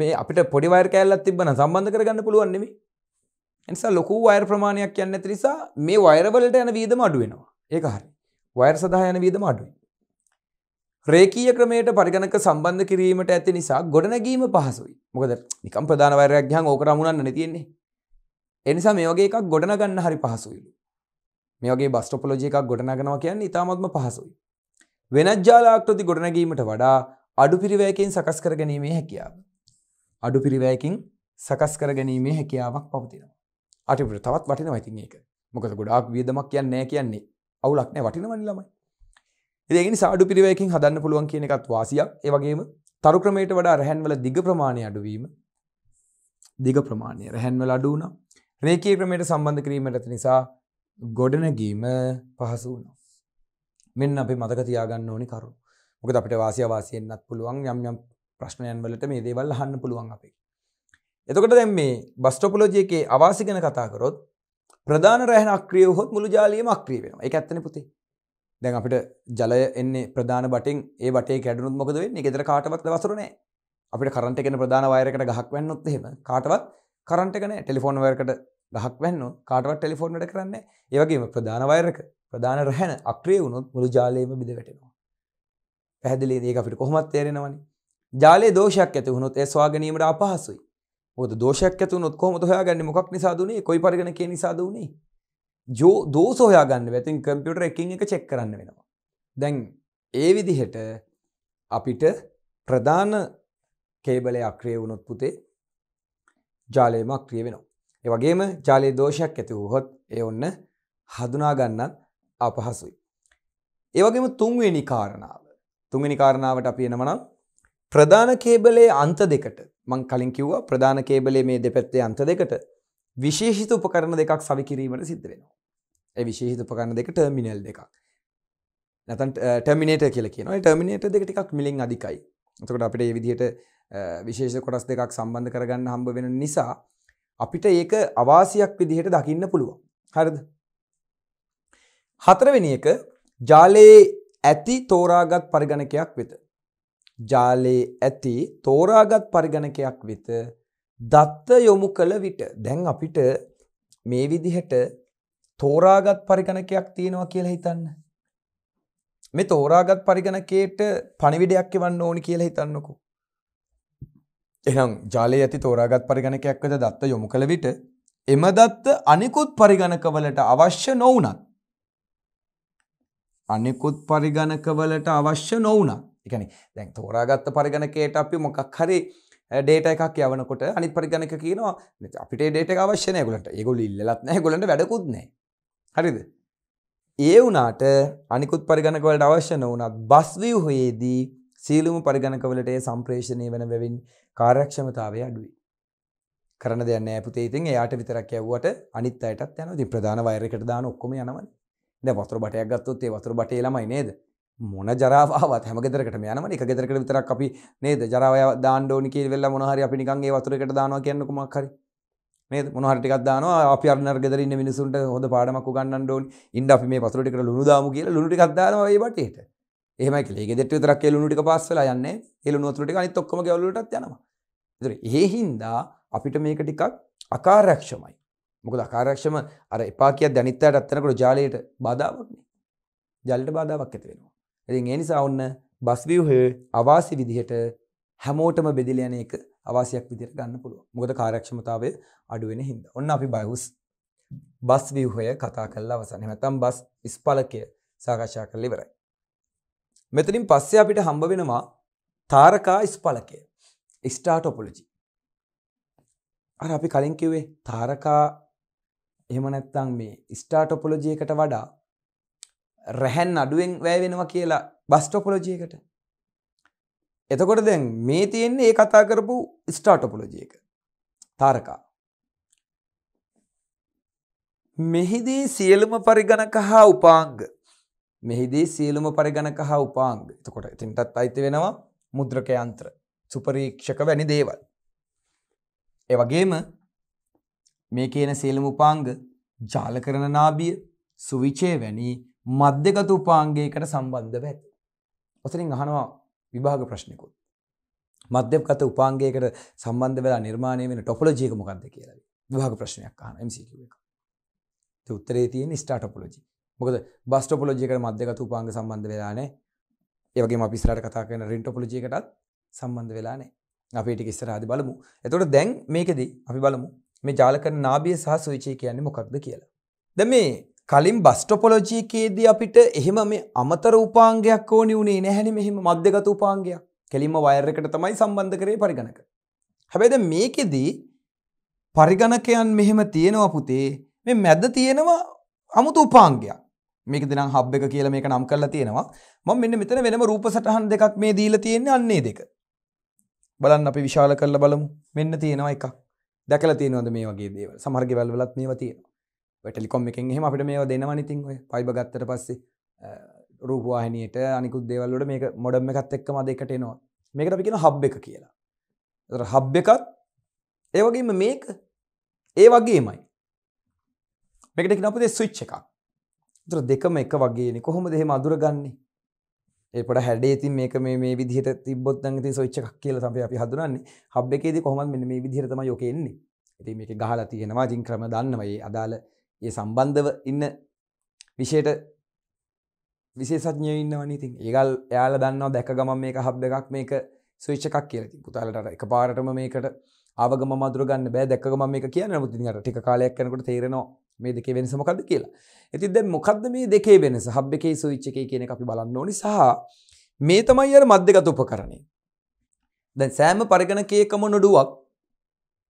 S1: මේ අපිට පොඩිවර් කෑල්ලත් තිබන සම්බන්ධ කරගන්න පුළුවන්නෙමි එනිසා ලොකු වයර් ප්‍රමාණයක් කියන්න ඇති නිසා මේ වයරවලට යන වීදම අඩුවෙනවා ඒක හරි වයර් සඳහා යන වීදම අඩුයි රේකීය ක්‍රමයට පරිගණක සම්බන්ධ කිරීමට ඇති නිසා ගොඩනැගීම පහසුයි මොකද නිකම් ප්‍රධානවරයක් ගහන් ඕකරමුණන්න නැතියෙන්නේ එනිසා මේ වගේ එකක් ගොඩනගන්න හරි පහසුයිලු මේගේ බස්ටොපොලෝජි එකක් ගොඩනගෙනවා කියන්නේ ඉතාමත්ම පහසුයි. වෙනත් ජාලාක්‍රති ගොඩනැගීමට වඩා අඩු පිරිවෑකින් සකස් කර ගැනීමේ හැකියාව. අඩු පිරිවෑකින් සකස් කර ගැනීමේ හැකියාවක් පවතිනවා. අටිපුට තවත් වටිනවා ඉතින් ඒක මොකද ගොඩාක් වියදමක් කියන්න නෑ කියන්නේ අවුලක් නෑ වටිනවනි ළමයි. ඉතින් සාඩු පිරිවෑකින් හදන්න පුළුවන් කියන එකත් වාසියක්. ඒ වගේම තරු ක්‍රමයට වඩා රැහන්වල දිග ප්‍රමාණය අඩුවීම දිග ප්‍රමාණය රැහන්වල අඩු වුණා. රේකී ක්‍රමයට සම්බන්ධ කිරීමට ඇති නිසා ගොඩනැගීම පහසු වුණා. මෙන්න අපි මතක තියාගන්න ඕනි කරු. මොකද අපිට වාසිය වාසියෙන්නත් පුළුවන් යම් යම් ප්‍රශ්නයන් වලට මේ දේවල් අහන්න පුළුවන් අපි. එතකොට දැන් මේ බස් ටොපොලොජි එකේ අවාසි ගැන කතා කරොත් ප්‍රධාන රැහන අක්‍රිය වුවොත් මුළු ජාලියම අක්‍රිය වෙනවා. ඒක ඇත්තනේ පුතේ. දැන් අපිට ජලය එන්නේ ප්‍රධාන බටෙන් ඒ බටේ කැඩුණොත් මොකද වෙන්නේ? ගෙදර කාටවත් වතුර නැහැ. අපිට කරන්ට් එකෙන් ප්‍රධාන වයර් එකට ගහක් වැන්නොත් එහෙම කාටවත් කරන්ට් එක නැහැ. ටෙලිෆෝන් වයර් එකට ගහක් වැන්නෝ කාටවත් ටෙලිෆෝන් වැඩ කරන්නේ ඒවගේම ප්‍රධාන වෛරක ප්‍රධාන රැහැන අක්‍රිය වුණොත් මුළු ජාලයේම බිඳ වැටෙනවා. පැහැදිලි ඒක අපිට කොහොමත් තේරෙනවනේ. ජාලයේ දෝෂයක් ඇති වුණොත් ඒ සොයා ගැනීමට අපහසුයි. මොකද දෝෂයක් ඇති වුණොත් කොහොමද හොයාගන්නේ මොකක් නිසාද උනේ කොයි පරිගණකයේ නිසාද උනේ? ජෝ දෝෂ හොයාගන්න බැහැ. ඉතින් කම්පියුටර් එකකින් එක චෙක් කරන්න වෙනවා. දැන් ඒ විදිහට අපිට ප්‍රධාන කේබලය අක්‍රිය වුණොත් පුතේ ජාලයම අක්‍රිය වෙනවා. ඒ වගේම ජාලයේ දෝෂයක් ඇති වුවහොත් ඒ ඔන්න හඳුනා ගන්නත් අපහසුයි. ඒ වගේම තුන්වෙනි කාරණාව. තුන්වෙනි කාරණාවට අපි එනවා නම් ප්‍රධාන කේබලයේ අන්ත දෙකට මම කලින් කිව්වා ප්‍රධාන කේබලයේ මේ දෙපැත්තේ අන්ත දෙකට විශේෂිත උපකරණ දෙකක් සවි කිරීමට සිද්ධ වෙනවා. ඒ විශේෂිත උපකරණ දෙක ටර්මිනල් දෙකක්. නැත්නම් ටර්මිනේටර් කියලා කියනවා. ඒ ටර්මිනේටර් දෙක ටිකක් මිලින් අධිකයි. එතකොට අපිට මේ විදිහට විශේෂ කොටස් දෙකක් සම්බන්ධ කරගන්න හම්බ වෙන නිසා අපිට ඒක අවාසියක් විදිහට දකින්න පුළුවන්. හරිද? හතරවෙනි එක ජාලයේ ඇති තෝරාගත් පරිගණකයක් වෙත. ජාලයේ ඇති තෝරාගත් පරිගණකයක් වෙත දත්ත යොමු කළ විට දැන් අපිට මේ විදිහට තෝරාගත් පරිගණකයක් තියෙනවා කියලා හිතන්න. මේ තෝරාගත් පරිගණකයට පණිවිඩයක් එවන්න ඕනි කියලා හිතන්නකෝ. එනම් ජාලය ඇති තෝරාගත් පරිගණකයක් වෙත දත්ත යොමු කළ විට එම දත්ත අනිකුත් පරිගණකවලට අවශ්‍ය නොවුනත් අනිකුත් පරිගණකවලට අවශ්‍ය නොවුනත් එකන දැන් තෝරාගත්ත පරිගණකයට අපි මොකක් හරි ඩේට එකක් යවනකොට අනි පරිගණක කියනවා අපිට ඩේට අවශ්‍යනය ගොලට ඒගොල ඉල්ලත් නෑ ගොලට වැඩකුත්නෑ හරිද ඒ වනාට අනිකුත් පරිගණකවලට අවශ්‍ය නොවනත් බස්වියහොයේදී සීලුම පරිගණකවලට ඒ සම්ප්‍රේෂණය වන බැවින් කාර්යක්ෂමතාවය අඩුයි. කරන දෙයක් නෑ පුතේ. ඉතින් එයාට විතරක් යවුවට අනිත් අයටත් යනවා. ඉතින් ප්‍රධාන වයර් එකට දාන ඔක්කොම යනවනේ. දැන් වතුර බටයක් ගත්තොත් ඒ වතුර බටේ ළමයි නේද? මොන ජරාව ආවත් හැම ගෙදරකටම යනවනේ. එක ගෙදරකට විතරක් අපි නේද ජරාව දාන්න ඕනි කියලා වෙලා මොන හරි අපි නිකන් ඒ වතුරේකට දානවා කියන්නේ කොහොමක් හරි. නේද මොන හරි ටිකක් දානවා අපි අර නර ගෙදර ඉන්න මිනිසුන්ට හොඳ පාඩමක් උගන්වන්න ඕනි. ඉන්න අපි මේ වතුර ටිකට ලුණු දාමු කියලා ලුණු ටිකක් දානවා ඒ බටේට. එහෙම කියලා ගෙදෙට විතරක් එලුණුටික පස්සලා යන්නේ එලුණුවතුරටික අනිත් ඔක්කොම ගෙවලුටත් යනවා. ඒතර ඒ හින්දා අපිට මේක ටිකක් අකාර්යක්ෂමයි. මොකද අකාර්යක්ෂම අර එපා කියක් දැනිත්තාට අත්තනකොට ජාලයට බාධාවක්නේ. ජලයට බාධාවක් ඇති වෙනවා. ඉතින් ඒ නිසා ඔන්න බස් ව්‍යුහය අවාසි විදිහට හැමෝටම බෙදලා යන එක අවාසියක් විදිහට ගන්න පුළුවන්. මොකද කාර්යක්ෂමතාවය අඩු වෙන හින්දා. ඔන්න අපි බයහුස් බස් ව්‍යුහය කතා කරලා අවසන්. එහෙනම් බස් ඉස්පලකය සාකච්ඡා කරලා ඉවරයි. මෙතනින් පස්සේ අපිට හම්බ වෙනවා තාරකා ස්පලකය ස්ටාටෝපොලජි අර අපි කලින් කිව්වේ තාරකා එහෙම නැත්තං මේ ස්ටාටෝපොලොජි එකට වඩා රැහැන් අඩුවෙන් වැය වෙනවා කියලා බස්ටෝපොලොජි එකට එතකොට දැන් මේ තියෙන්නේ ඒ කතා කරපු ස්ටාටෝපොලොජි එක තාරකා මෙහිදී සියලුම පරිගණක හා උපාංග මෙහිදී සියලුම පරිගණක හා උපාංග එතකොට ඉතින්ටත් අයිති වෙනවා මුද්‍රක යන්ත්‍ර සුපරීක්ෂක වැනි දේවල්. ඒ වගේම මේ කියන සියලුම උපාංග ජාල කරන නාභිය සුවිචේ වැනි මධ්‍යගත උපාංගයකට සම්බන්ධව ඇති. ඔතනින් අහනවා විභාග ප්‍රශ්නිකුත්. මධ්‍යගත උපාංගයකට සම්බන්ධ වෙලා නිර්මාණය වෙන ටොපොලොජි එක මොකක්ද කියලා විභාග ප්‍රශ්නයක් අහන MCQ එක. ඒ උත්තරේ තියෙන ස්ටාර් ටොපොලොජි. මොකද බස් ටොපොලොජියකට මධ්‍යගත උපාංග සම්බන්ධ වෙලා නැහැ. ඒ වගේම අපි ඉස්සරහට කතා කරන රින් ටොපොලොජි එකටත් සම්බන්ධ වෙලා නැහැ. අපි ටික ඉස්සරහදී බලමු. එතකොට දැන් මේකෙදී අපි බලමු මේ ජාලකරණ නාභිය සහ සුවිචය කියන්නේ මොකක්ද කියලා. දැන් මේ කලින් බස් ටොපොලොජි එකේදී අපිට එහෙම මේ අමතර උපාංගයක් ඕනි උනේ නැහැනේ මෙහෙම මධ්‍යගත උපාංගයක්. කෙලින්ම වයර් එකට තමයි සම්බන්ධ කරේ පරිගණක. හැබැයි දැන් මේකෙදී පරිගණකයන් මෙහෙම තියෙනවා පුතේ මේ මැද තියෙනවා අමුතු උපාංගයක්. මේක දෙනම් හබ් එක කියලා මේක නම් කරලා තියෙනවා. මම මෙන්න මෙතන වෙනම රූප සටහන් දෙකක් මේ දීලා තියෙන්නේ අන්නේ දෙක. බලන්න අපි විශාල කරලා බලමු. මෙන්න තියෙනවා එකක්. දැකලා තියෙනවද මේ වගේ දේවල්? සමහර ගෙවල් වලත් මේවා තියෙනවා. ඔය ටෙලිකොම් එකෙන් එහෙම අපිට මේවා දෙනවනේ ඉතින් ඔය ෆයිබර් ගත්තට පස්සේ රූපවාහිනියට අනිකුත් දේවල් වලට මේක මොඩම් එකත් එක්කම අද එකට එනවා. මේකට අපි කියන හබ් එක කියලා. ඒතර හබ් එකත් ඒ වගේම මේක ඒ වගේමයි. මේකට කියන අපේ ස්විච් එකක්. ඒතර දෙකම එක වගේනේ කොහොමද එහෙම අඳුර ගන්නේ ඒපට හැඩේ ඉතින් මේක මේ මේ විදිහට තිබ්බොත් නම් ඉතින් සොයිච් එකක් කියලා තමයි අපි හඳුනන්නේ හබ් එකේදී කොහොමද මෙන්න මේ විදිහට තමයි ඔක එන්නේ ඉතින් මේක ගහලා තියෙනවා ඉතින් ක්‍රම දන්නවා මේ අදාළ ඒ සම්බන්ධව ඉන්න විශේෂයට විශේෂඥයෝ ඉන්නවනේ ඉතින් ඒගල් එයාලා දන්නවා දැක ගමන් මේක හබ් එකක් මේක සවිච්ච එකක් කියලා ඉතින් පුතාලට එක පාරටම මේකට ආවගම මදුර ගන්න බෑ දැක්කම මේක කියන නමුත් ඉතින් අර ටික කාලයක් යනකොට තේරෙනවා මේ දෙකේ වෙනස මොකක්ද කියලා. ඉතින් දැන් මොකක්ද මේ දෙකේ වෙනස? හබ් එකේ ස්විච් එකේ කියන එක අපි බලන්න ඕනි සහ මේ තමයි අර මධ්‍යගත උපකරණය. දැන් සෑම පරිගණකයකම නොඩුවක්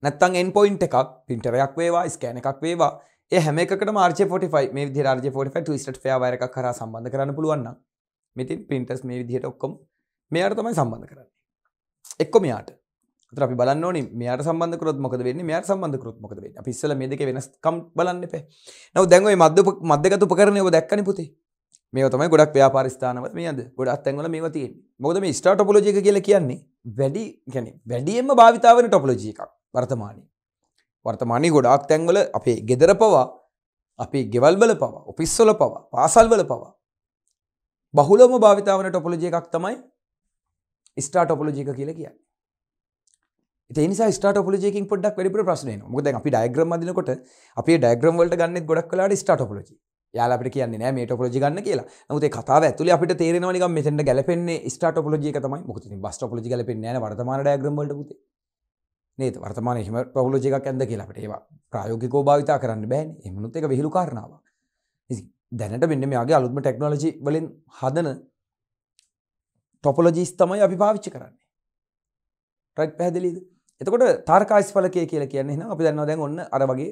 S1: නැත්තම් end point එකක් printer එකක් වේවා scan එකක් වේවා ඒ හැම එකකටම RJ45 මේ විදිහට RJ45 twisted firewire එකක් හරහා සම්බන්ධ කරන්න පුළුවන් නම් මෙතින් printers මේ විදිහට ඔක්කොම මෙයාට තමයි සම්බන්ධ කරන්නේ. එක්ක මෙයාට. අපි බලන්න ඕනි මෙයාට සම්බන්ධ කරොත් මොකද වෙන්නේ මෙයාට සම්බන්ධ කරොත් මොකද වෙන්නේ අපි ඉස්සෙල්ලා මේ දෙකේ වෙනස්කම් බලන්න එපා නෝ දැන් ওই මද්ද මද්දගත උපකරණය ඔබ දැක්කනේ පුතේ මේව තමයි ගොඩක් ව්‍යාපාර ස්ථානවල මේ අද ගොඩක් තැන්වල මේවා තියෙන්නේ මොකද මේ ස්ටාර් ටොපොලොජි එක කියලා කියන්නේ වැඩි يعني වැඩියෙන්ම භාවිතාව වෙන ටොපොලොජි එකක් වර්තමානයේ වර්තමානයේ ගොඩාක් තැන්වල අපේ ගෙදර පවා අපේ ගෙවල් වල පවා ඔෆිස් වල පවා පාසල් වල පවා බහුලවම භාවිතාව වෙන ටොපොලොජි එකක් තමයි ස්ටාර් ටොපොලොජි එක කියලා කියන්නේ ඒනිසා ස්ටාටපොලජයකින් පොඩක් වැඩිපුර ප්‍රශ්නය මුද අපි ඩයග්‍රම් අදිනකොට අපේ ඩයග්‍රම් වලට ගන්න ගොඩක් කලාට ස්ටාටපොලජි යාලා අපිට කියන්නේ නෑ මේටපොලජි ගන්න කියලා නමුත් ඒ කතාව ඇතුලේ අපිට තේරෙනවා නිකන් මෙතෙන්ට ගැලපෙන්නේ ස්ටාටපොලජි එක තමයි මොකද ඉතින් බස්ටොපොලජි ගැලපෙන්නේ නෑ වර්තමාන ඩයග්‍රම් වලට පුතේ නේද වර්තමාන එහෙම ටොපොලජි එකක් ඇන්ද කියලා අපිට ඒවා ප්‍රායෝගිකව භාවිතා කරන්න බෑනේ එහෙමනොත් ඒක විහිළු කාරණාවක් ඉතින් දැනට මෙන්න මෙයාගේ අලුත්ම ටෙක්නොලොජි වලින් හදන ටොපොලොජිස් තමයි අපි පාවිච්චි කරන්නේ රයිට් පැහැදිලිද එතකොට තාර්කාශ පලකය කියල කියන්නේ නම් අපි දන්නවා දැන් ඔන්න අර වගේ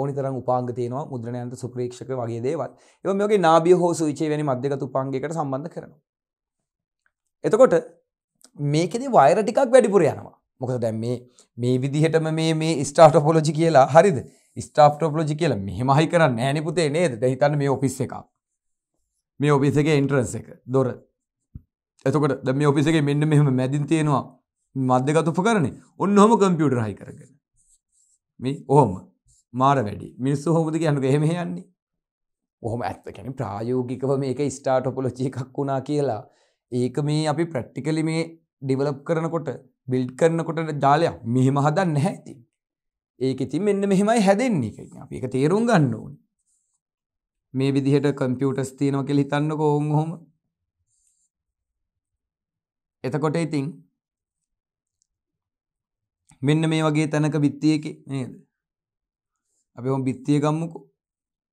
S1: ඕනි තරම් උපාංග තියෙනවා මුද්‍රණයන්ත සුප්‍රේක්ෂක වගේ දේවල්. ඒවා මේකේ නාභිය හෝ සුවිචේ වැනි මධ්‍යගත උපාංගයකට සම්බන්ධ කරනවා. එතකොට මේකෙදි වයර ටිකක් වැඩිපුර යනවා. මොකද දැන් මේ මේ විදිහටම මේ මේ ස්ටාර්ටොපොලොජි කියලා හරිද? ස්ටාර්ටොපොලොජි කියලා මෙහෙමයි කරන්නේ නැහැ නේ පුතේ නේද? දැන් හිතන්න මේ ඔෆිස් එකක්. මේ ඔෆිස් එකේ එන්ට්‍රන්ස් එක. දොර. එතකොට දැන් මේ ඔෆිස් එකේ මෙන්න මෙහෙම මැදින් තියෙනවා මධ්‍යගත උපකරණේ ඔන්න ඔහොම කම්පියුටර් හයි කරගෙන මේ ඔහොම මාර වැඩි මිනිස්සු හොමද කියන්නක එහෙම යන්නේ ඔහොම ඇත්ත කැන ප්‍රායෝගිකව මේක ස්ටාර්ටොපොලොචි එකක් වුණා කියලා ඒක මේ අපි ප්‍රක්ටිකලි මේ ඩිවලප් කරනකොට බිල්් කරනකොට ජාලයක් මෙහෙම හදන්න නැහැති ඒක ඉතින් මෙන්න මෙහෙමයි හැදෙන්නේ එක ඒක තේරුම් ගන්න ඕන මේ විදිහට කම්පියුටස් තියනව කෙ හිතන්න කෝන් හොම එතකොට ඉතින් මෙන්න මේ වගේ තැනක බිත්තියක නේද අපි හොම බිත්තිය ගම්මුකෝ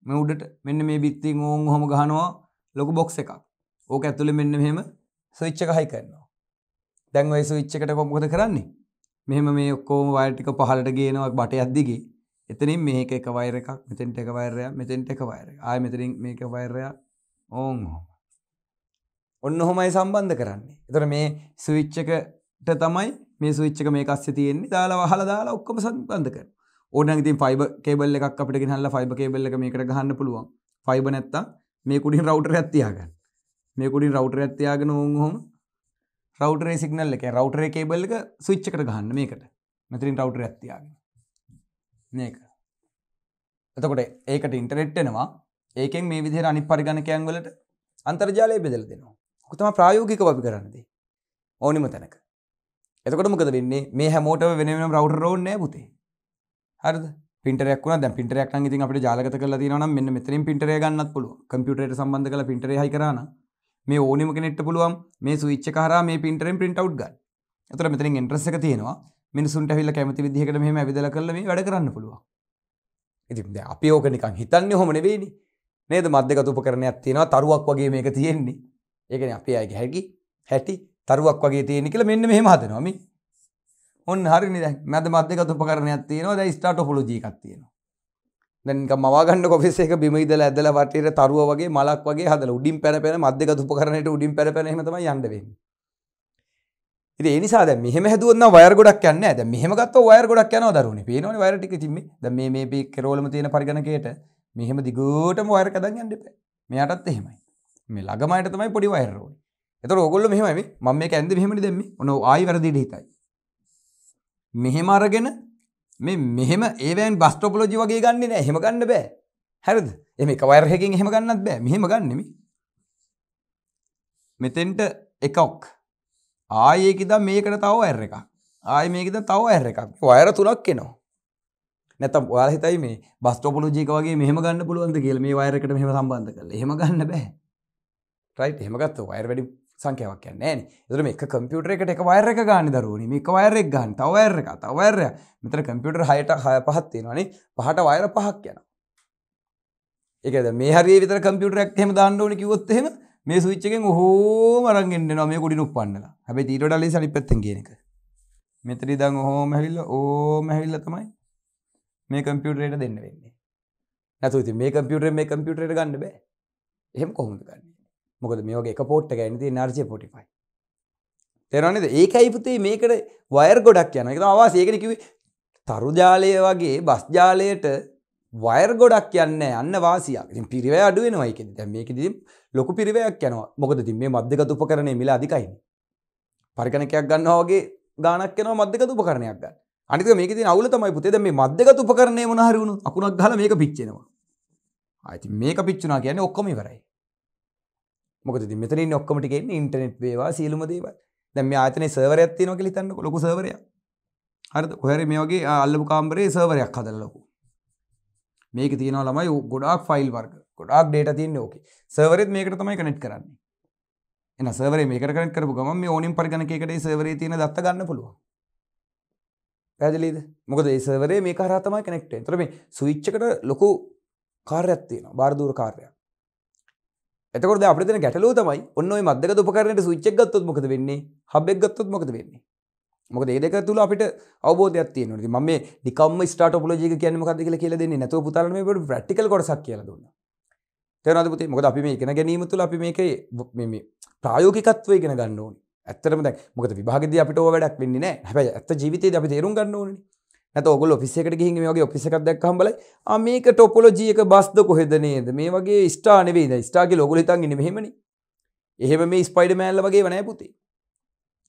S1: මේ උඩට මෙන්න මේ බිත්තියෙන් ඕන් හොම ගහනවා ලොකු බොක්ස් එකක් ඕක ඇතුළේ මෙන්න මෙහෙම ස්විච් එක හයි කරනවා දැන් ওই ස්විච් එකට කොහොමද කරන්නේ මෙහෙම මේ ඔක්කොම වයර් ටික පහළට ගේනවා බටයක් දිගේ එතනින් මේක එක වයර් එකක් මෙතෙන්ට එක වයර් එකක් මෙතෙන්ට එක වයර් එකක් ආයෙ මෙතනින් මේක වයර් එකක් ඕන් හොම ඔන්න හොමයි සම්බන්ධ කරන්නේ එතර මේ ස්විච්චකට තමයි මේ සුවිච්චක මේ කස්සේ තියෙන්නේ දාලා වහලා දාලා ඔක්කොම සම්බන්ධ කරනවා. ඕනනම් ඉතින් ෆයිබර් කේබල් එකක් අපිට ගෙනහල්ලා ෆයිබර් කේබල් එක මේකට ගහන්න පුළුවන්. ෆයිබර් නැත්තම් මේ කුඩින් රවුටරයක් තියාගන්න. මේ කුඩින් රවුටරයක් තියාගෙන ඕන් ඔහොම රවුටරේ සිග්නල් එකේ රවුටරේ කේබල් එක ස්විච් එකට ගහන්න මේකට. මෙතනින් රවුටරයක් තියාගෙන. මේක. එතකොට ඒකට ඉන්ටර්නෙට් එනවා. ඒකෙන් මේ විදිහට අනිත් පරිගණකයන් වලට අන්තර්ජාලය බෙදලා දෙනවා. ඔක තමයි ප්‍රායෝගිකව අපි කරන්නේ. ඕනිම තැනක. එතකොට මොකද වෙන්නේ මේ හැමෝට වෙනම රවට රෝන්න පුතේ හරි පිටරක් ද පිටරක් ඉති අපට ජාලක කල න මෙන්න මෙතරින් පිටරය ගන්නත් පුළුව කම්පියුටට සම්බන්ධ කල පිටරය හයි කරන මේ ඕනෙම කෙනෙට පුළුවන් මේ සුවිච්ච කර මේ පිටරෙන් පිට අව් ග ඇතර මෙතරින් ඉන්ට්‍රස එක තියෙනවා මිනිසුන්ට හිල්ල කැමති විදිහකට මෙම ඇවිදල කලම වැඩ කරන්න පුළුව ඉති අපි ඕක නිකන් හිතන්න හොමන වේනි නේද මධ්‍යක තුප කරන ඇත්තිෙනවා තරුවක් වගේ මේක තියෙන්නේ ඒකන අපේ අයගේ හැකි හැටි තරුවක් වගේ තියෙන කියලා මෙන්න මෙහෙම හදනවා මේ. ඔන්න හරිනේ දැන් මැද මැද දෙක උපකරණයක් තියෙනවා දැන් ස්ටාර් ටොපොලොජි එකක් තියෙනවා. දැන් නිකන් මවා ගන්න කොෆිස් එක බිම ඉදලා ඇදලා වටේට තරුව වගේ මලක් වගේ හදලා උඩින් පැනපැන මැද දෙක උපකරණයට උඩින් පැනපැන එහෙම තමයි යන්න වෙන්නේ. ඉතින් ඒ නිසා දැන් මෙහෙම හැදුවොත් නම් වයර් ගොඩක් යන්නේ නැහැ. දැන් මෙහෙම ගත්තොත් වයර් ගොඩක් යනවා දරුවනේ. පේනවනේ වයර් ටික ඉතින් මේ. දැන් මේ මේ පී කෙරෝලම තියෙන පරිගණකයට මෙහෙම දිගටම වයර් කඩන් යන්න එපා. මෙයාටත් එහෙමයි. මේ ළගමයට තමයි පොඩි වයර් ඕනේ. එතර ඔගොල්ල මෙහම ම මේ ඇද මෙහමි දෙම නො ආයි වැරදිට හිතයි මෙහෙම අරගෙන මේ මෙහෙම ඒවෑන් බස්ටෝපලෝජි වගේ ගන්න නෑ හෙම ගන්න බෑ හැරද එම කවරහකින් හෙම ගන්නත් බෑ මෙහෙම ගන්නෙමි මෙතෙන්ට එකක් ආයේකිද මේකට තව ඇර එක ආය මේකද තව ඇර එකක් අයර තුනක් කෙනවා නැතම් ඔයා හිතයි මේ බස්ටෝපලෝජික වගේ මෙහම ගන්න පුළුවන්ද කියල මේ වයරකට මෙහම සම්බන්ධ කළ හෙම ගන්න බෑ ටයි් හෙමගත්ත වයර වැඩි සංකයක් කියන්නේ දර මේ කම්පියුටර එකට එක වයර එක ගන්න දරුවනි මේක වයර එක් ගන්න තවයර එක තවයරය මෙතර කම්පියුටර් හයට හය පහත්තිෙනවානේ පහට වයර පහක් යන එකද මේ හරි විතර කම්පියුටරක් හෙම දාන්නඕන කිවොත්තහෙම මේ සවිච්චකෙන් හෝ මරගෙන්න්න නොමේ කොඩි නුක් පන්නලා හැබයි ඊට ලෙස අනි පැත්තෙන් කියනක මෙතරි දං හෝ මැවිල්ල ඕ මැවිල්ල තමයි මේ කම්පියුටරයට දෙන්න වෙන්නේ නැතුති මේ කම්පියුටර මේ කම්පියුටර ගන්න බෑ එහෙම කොහොඳ ගන්න මොකද මේෝගේ එක පෝට්ට ගැනති නර්ජය පොටිෆයි තෙරනද ඒක අයිපතේ මේකට වයර් ගොඩක් යන එක අවාස ඒකන කිවි තරුජාලය වගේ බස්ජාලයට වයර් ගොඩක් යන්න අන්න වාසියක් පිරිව අඩුවෙන වයික මේක දී ලොකු පිරිවයක් යනවා මොකද තින් මේ මධ්‍යක තුප කරන මිල අධිකයි පරිකණකයක් ගන්නවාගේ ගානක් යන මධ්‍යක තුප කරනයක් ගන්න අනික මේක ති අවුල තමයි පුතේ මේ මධ්‍යක තුප කරණය මොනහරුණු අකුණක් හල මේක පිච්චෙනවා අයිති මේක පිච්චුනා කියන්නේ ඔක්කොම ඉවරයි මොකද මෙතනින් ඔක්කමටිකෙන් ඉන්ටනෙට් වේවා සියලුම දේවල් දැන් මේ ආයතනයේ සර්වරයක් තියෙනවා කියලා හිතන්නකො ලොකු සර්වරයක් හරිද කොහරි මේ වගේ අල්ලපු කාමරේ සර්වරයක් හදලා ලොකු මේක තියෙනවා ළමයි ගොඩාක් ෆයිල් වර්ග ගොඩාක් ඩේටා තියෙන්නේ ඕකේ සර්වරෙත් මේකට තමයි කනෙක්ට් කරන්නේ එන සර්වරේ මේකට කනෙක්ට් කරපු ගමන් මේ ඕනින් පරිගණකයකට ඒ සර්වරේ තියෙන දත්ත ගන්න පුළුවන් පැදිලිද මොකද ඒ සර්වරේ මේක හරහා තමයි කනෙක්ට් වෙන්නේ. ඒතර මේ ස්විච් එකට ලොකු කාර්යයක් තියෙනවා. බාරදූර කාර්යයක්. එතකොට අපිට තියෙන ගැටලුව තමයි ඔන්න ඔය මධ්‍යගත උපකරණයට ස්විච් එක ගත්තොත් මොකද වෙන්නේ? හබ් එක ගත්තොත් මොකද වෙන්නේ? මොකද ඒ දෙක තුල අපිට අවබෝධයක් තියෙනවා. ඉතින් මම මේ නිකම්ම ස්ටාර්ට් ඔපොලොජි එක කියන්නේ මොකද්ද කියලා කියලා දෙන්නේ නැතුව පුතාලට මේ පොඩි ප්‍රැක්ටිකල් කොටසක් කියලා දුන්නා. තේරෙනවද පුතේ? මොකද අපි මේ ඉගෙන ගැනීම තුල අපි මේකේ මේ මේ ප්‍රායෝගිකත්වය ඉගෙන ගන්න ඕනේ. ඇත්තටම දැන් මොකද විභාගෙදී අපිට ඕවා වැඩක් වෙන්නේ නැහැ. හැබැයි ඇත්ත ජීවිතේදී අපි තේරුම් ගන්න ඕනේ. ඔගොල ෆිසකට ගහි මේගේ ඔෆිසකක් දක් හම්බල මේක ටොපොලජියක බස්ද කොහෙද නේද මේ වගේ ස්ටානවේද ස්ටාගේ ලොගොලතන් ඉන්න හෙමනි එහෙම මේ ස්පයිඩ මෑල්ල වගේ වනෑ පුතේ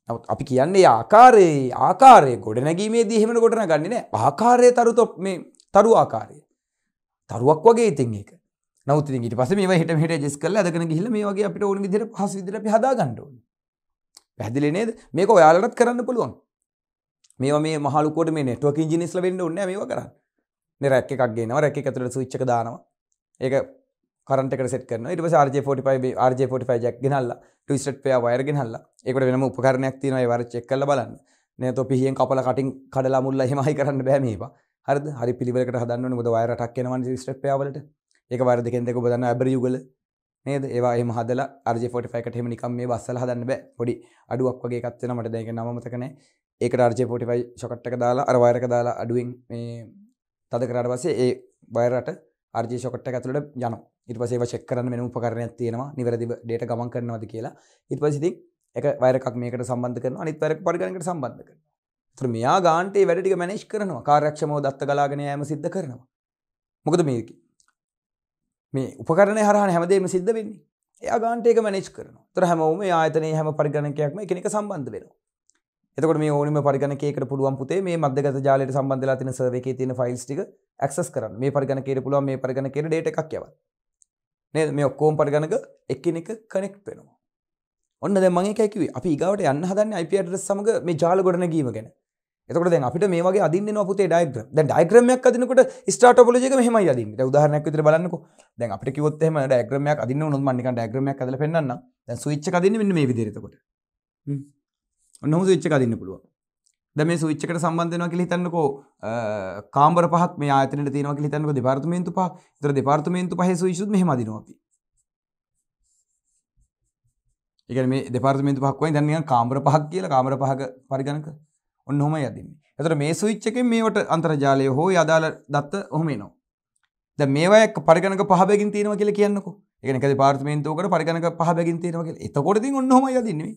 S1: නවත් අපි කියන්නේ ආකාරයේ ආකාරය ගොඩනැගීමේ දීහෙමට ගොඩන ගන්නන ආකාරය තරු තොප් මේ තරු ආකාරය තරුවක් වගේ ඉතින් එක නවති ට පස මේ හට හට ජෙස් කල දකන හිල මේ වගේ අපිට ඕන දිර පහස විදිර හදා ගණ්ඩුවන පැදිලි නේද මේක ඔයාලටත් කරන්න පුළුවන් මේ මේ මහලුකොට මේ නෙට්වක් ඉජිනිස්ල වෙන්න ඔන්න මේ කරන්න නිරැක් එකක් ගේනවා රැක් ඇතුට සුච්චක දානවා ඒක කරට සෙට කරන ඉට රජ45 රජ45 ජැක් ගෙනල්ල ටවිස්ට පය වයරගෙන හල්ලා එකට වෙනම උපකරණයක් තින වර චෙක් කල බලන්න නෑත පිහියෙන් කපල කටින් කඩලා මුල්ල හෙමයි කරන්න බෑමේවා හරද හරි පිළිවට හදන්න ොද වයරටක් නව ස්ට පයාවලට ඒක වරද කෙන්දෙක බදන්න ඇබර යුගල නේද ඒවා එම හදල රජ45කට හෙමනිකම් මේ බස්සල හදන්න බෑ පොඩි අඩුවක් වගේ කත්වෙන මට දැක නමතකනෑ ඒක රජ පොටිෆයි ෂොකට්ටක දාලා අරවායරක දාලා අඩුවෙන් මේ තද කරට පස්සේ ඒ බයරට අර්ජ ෂොකට්ට ඇතුළට යන ඉටපසේ චෙක් කරන්න මෙ උපකරණයක් තියෙනවා නිවැරදි ඩේට ගමන් කරනවද කියලා ඉත්පසිති එක වරක් මේකට සම්බන්ධ කරන අනිත් වැරක් පරිගණකට සම්බන්ධ කරන තර මෙයා ගාන්ටේ වැඩටික මැනේෂ් කරනවා කාර්යක්ෂමෝ දත්ත ගලාගෙන යම සිද්ධ කරනවා මොකද මේක මේ උපකරණ හරහන හැමදේම සිද්ධ වෙන්නේ එයා ගාන්ටේක මැනේෂ් කරන තර හැමෝම ආතනය හැම පරිගණකයක්ම එකනික සම්බන්ධ වෙනවා එතකොට මේ ඕනම පරිගණකයකට පුළුවන් පුතේ මේ මධ්‍යගත ජාලයට සම්බන්ධ වෙලා තියෙන සර්වර් එකේ තියෙන ෆයිල්ස් ටික ඇක්සස් කරන්න. මේ පරිගණකයට පුළුවන් මේ පරිගණකයට ඩේටා එකක් යවන්න. නේද? මේ ඔක්කොම පරිගණක එකිනෙක කනෙක්ට් වෙනවා. ඔන්න දැන් මම ඒකයි කිව්වේ. අපි ඊගාවට යන්න හදන්නේ IP address සමග මේ ජාල ගොඩනැගීම ගැන. එතකොට දැන් අපිට මේ වගේ අදින්න එනවා පුතේ ඩයග්‍රෑම්. දැන් ඩයග්‍රෑම් එකක් අදිනකොට ස්ටාර් ටොපොලොජි එක මෙහෙමයි අදින්නේ. දැන් උදාහරණයක් විදිහට බලන්නකෝ. දැන් අපිට කිව්වොත් එහෙම ඩයග්‍රෑම් එකක් අදින්න උනොත් මම නිකන් ඩයග්‍රෑම් එකක් අදලා පෙන්නන්නම්. දැන් ස්විච් එක අදින්නේ මෙන්න මේ විදිහට එතකොට. හ්ම්. ඔන්න ඔහු ස්විච් එක අදින්න පුළුවන්. දැන් මේ ස්විච් එකට සම්බන්ධ වෙනවා කියලා හිතන්නකෝ කාමර පහක් මේ ආයතනෙට තියෙනවා කියලා හිතන්නකෝ දෙපාර්තමේන්තු පහ. ඒතර දෙපාර්තමේන්තු පහේ ස්විච්ුත් මෙහෙම අදිනවා අපි. ඒ කියන්නේ මේ දෙපාර්තමේන්තු පහක් වයින් දැන් නිකන් කාමර පහක් කියලා කාමර පහක පරිගණක ඔන්න ඔහොමයි අදින්නේ. ඒතර මේ ස්විච් එකෙන් මේවට අන්තර්ජාලය හෝ යදාල දත්ත ඔහොම එනවා. ද මේවයක් පරිගණක පහබැගින් තියෙනවා කියලා කියන්නකෝ ඒක එක පාර්තමේන්තුවකට පරිගණක පහබැගින් තියෙනවා කියලා එතකොටදී ඔන්න ඔහොමයි යදින්නේ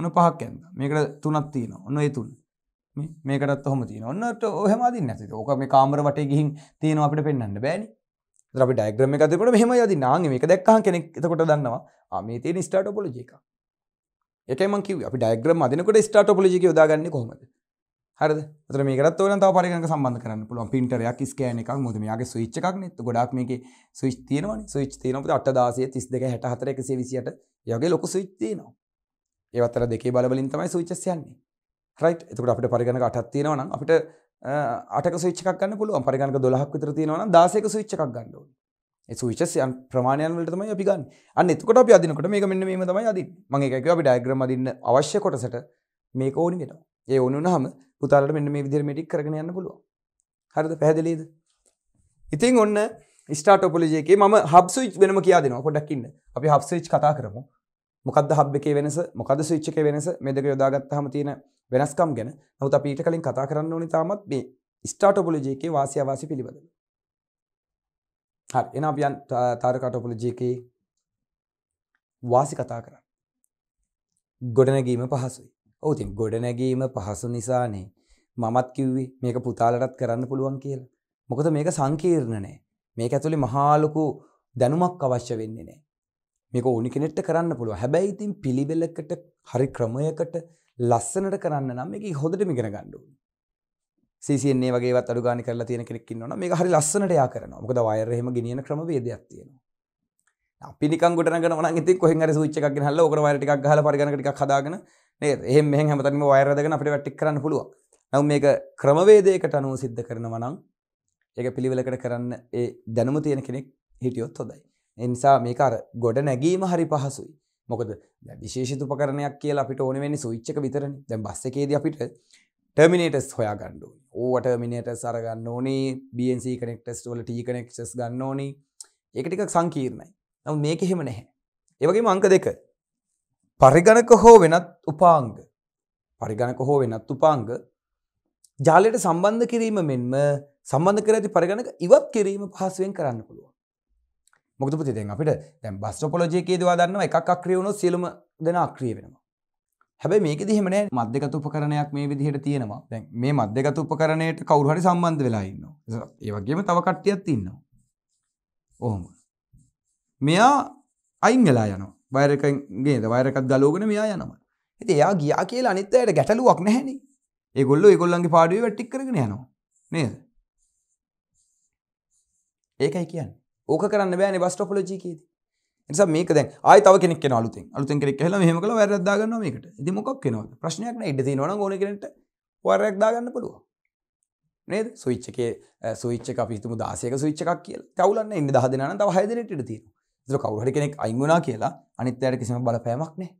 S1: ඔන්න පහක් ඇන්ද මේකට තුනත් තියෙන ඔන්න ඒතුන් මේකටත් හොම තින ඔන්නට ඔහමදි නැති ඕක මේ කාමර වට ගිහින් තියෙන අපට පෙන්න්න බෑනි අපි ඩයිග්‍රම එකතකට මෙහම යදි නාග මේක දක්කහ කෙනෙක් එතකොට දන්නවා මේ තියෙන ස්ටාට පොලජික එකම කිව අපි ඩයිග්‍රම අදනකට ස්ටාට පොලජික යොදාගන්න කොමද හරද තර මේකත් තවන තව පරිගක සම්බන්ධ කරන්න පුළුවන් පින්ටරයක් ස්කෑන එකක් මුදමයාගේ සවිච්ච එකක් නතු ගොඩක් මේක සවිච් තියනවා සවිච් තියනපට අට දාසය තිස් දෙක හැට හතර එක සේවිසියට යගේ ලොකු සවිච් තියනවා ඒවත්තර දෙකේ බලවලින් තමයි සවිච්චස් යන්නේ රයිට් එතකට අපිට පරිගණක අටත් තියෙනවා නම් අපිට අටක සවිච්ච එකක් ගන්න පුළුවන් පරිගණක 12ක් විතර තියෙනවා නම් 16ක සවිච් එකක් ගන්න ඕනේ ඒ සවිච්චස් යන් ප්‍රමාණයන් වලට තමයි අපි ගන්න. අන්න එතකොට අපි අදිනකොට මේක මෙන්න මේම තමයි අදින්නේ. මම ඒක කිව්වා අපි ඩයග්‍රෑම් අදින්න අවශ්‍ය කොටසට මේක ඕනි වෙනවා. ඒ ඕනි වුණාම පුතාලට මෙන්න මේ විදිහට මෙටික් කරගෙන යන්න පුළුවන්. හරිද? පැහැදිලිද? ඉතින් ඔන්න ස්ටාර් ටොපොලොජි එකේ මම හබ් ස්විච් වෙනම කියා දෙනවා. පොඩ්ඩක් ඉන්න. අපි හබ් ස්විච් කතා කරමු. මොකද හබ් එකේ වෙනස මොකද ස්විච් එකේ වෙනස මේ දෙක යොදාගත්තාම තියෙන වෙනස්කම් ගැන නමුත් අපි ඊට කලින් කතා කරන්න ඕනේ තාමත් මේ ස්ටාර් ටොපොලොජි එකේ වාසි අවාසි පිළිබඳව. හරි එහෙනම් අපි යන් තාරකා ටොපොලොජි එකේ වාසි කතා කරමු. ගොඩනැගීම පහසුයි. ඔව් ඉතින් ගොඩනැගීම පහසු නිසානේ මමත් කිව්වේ මේක පුතාලටත් කරන්න පුළුවන් කියලා. මොකද මේක සංකීර්ණ නෑ. මේක ඇතුලේ මහා ලොකු දැනුමක් අවශ්‍ය වෙන්නේ නෑ. මේක ඕනි කෙනෙට කරන්න පුළුව හැබැයි ඉතින් පිළිවෙලකට හරි ක්‍රමයකට ලස්සනට කරන්න නම් එක හොදට මිගෙන ගණ්ඩුව සිසින්නේ වගේ අඩු ගානි කරලා තියෙන කෙනෙක් න්න මේ හරි ලස්සනට යා කරන මොකද වයරහෙම ගෙනියන ක්‍රමවේදයක් තියෙනවා පිනික ගොට ගන ති කොහ සුච්චක් හල්ල ඔක ටක් හල පරිගනටක් හදාගන එහ මෙහ හමතම වයරදගන අපට වැටි කරන්න පුළුව නව මේක ක්‍රමවේදයකට අනුව සිද්ධ කරනවනං ඒක පිළිවෙලකට කරන්න ඒ දැනම තියෙන කෙනෙක් හිටියොත් හොදයි එනිසා මේක අර ගොඩ නැගීම හරි පහසුයි මොකද විශේෂිතු පකරණයක් කියලා අපිට ඕනවෙනි සුවිච්චක විතරන දැ බස්ස එකේද අපිට ටර්මිනේටස් හොයා ගණ්ඩු ඕට මිනට සරගන්න ඕනේ බන්C කනෙක්ටස් වල ටී කනෙක්ස් ගන්න ඕනි ඒක ටිකක් සංකීර්ණයි නව මේක හෙම නැහැ ඒවගේ අංක දෙක පරිගණක හෝ වෙනත් උපාංග පරිගණක හෝ වෙනත් උපාංග ජාලයට සම්බන්ධ කිරීම මෙන්ම සම්බන්ධ කර ඇති පරිගණක ඉවත් කිරීම පහසුවෙන් කරන්න පුළුව මොකදපති දෙන් අපිට දැම් බස්ට්‍රපොලජයකේ දවා දන්න එකක් අක්‍රියවුණු සියලම දෙෙන අක්‍රිය වෙනවා හැබ මේක දිහමන මධ්‍යකතු උපකරණයක් මේ විදිහට තියෙනවා දැන් මේ මධ්‍යකතු උපකරණයට කවුරුහරි සම්බන්ධ වෙලා ඉන්න ඒවගේම තවකට්ටියත් ඉන්නවා ඔහොම මෙයා අයින් වෙලා යන වයරකගේ වයරකත් ගලෝගෙන මෙයා යනවා ඇති එයා ගියා කියලා අනිත්තයට ගැටලුවක් නැහැනි ඒගොල්ල ඒගොල්ලන්ගේ පාඩුව වැට්ටික් කරගෙන යනවා නේද ඒකයි කියන්න ඕක කරන්න බෑන බස්ටොපොලජීකේද නිසා මේක දැන් ආය තව කෙනෙක් නලුතෙන් අලුතෙන් කෙනෙක් කියලා මෙහෙම කළා වැරද්ද දාගන්නවා මේකට. ඉතින් මොකක් වෙනවද? ප්‍රශ්නයක් නෑ ඉඩ තියෙනවා නම් ඕනේ කෙනෙක්ට වරයක් දාගන්න පුළුවන්. නේද? ස්විච් එකේ ස්විච් එක අපි හිතමු 16ක ස්විච් එකක් කියලා. තවුලන්න ඉන්නේ 10 දෙනා නම් තව 6 දෙනෙක් ඉඩ තියෙනවා. ඒක කවුරු හරි කෙනෙක් අයින් වුණා කියලා අනිත් අයට කිසිම බලපෑමක් නෑ.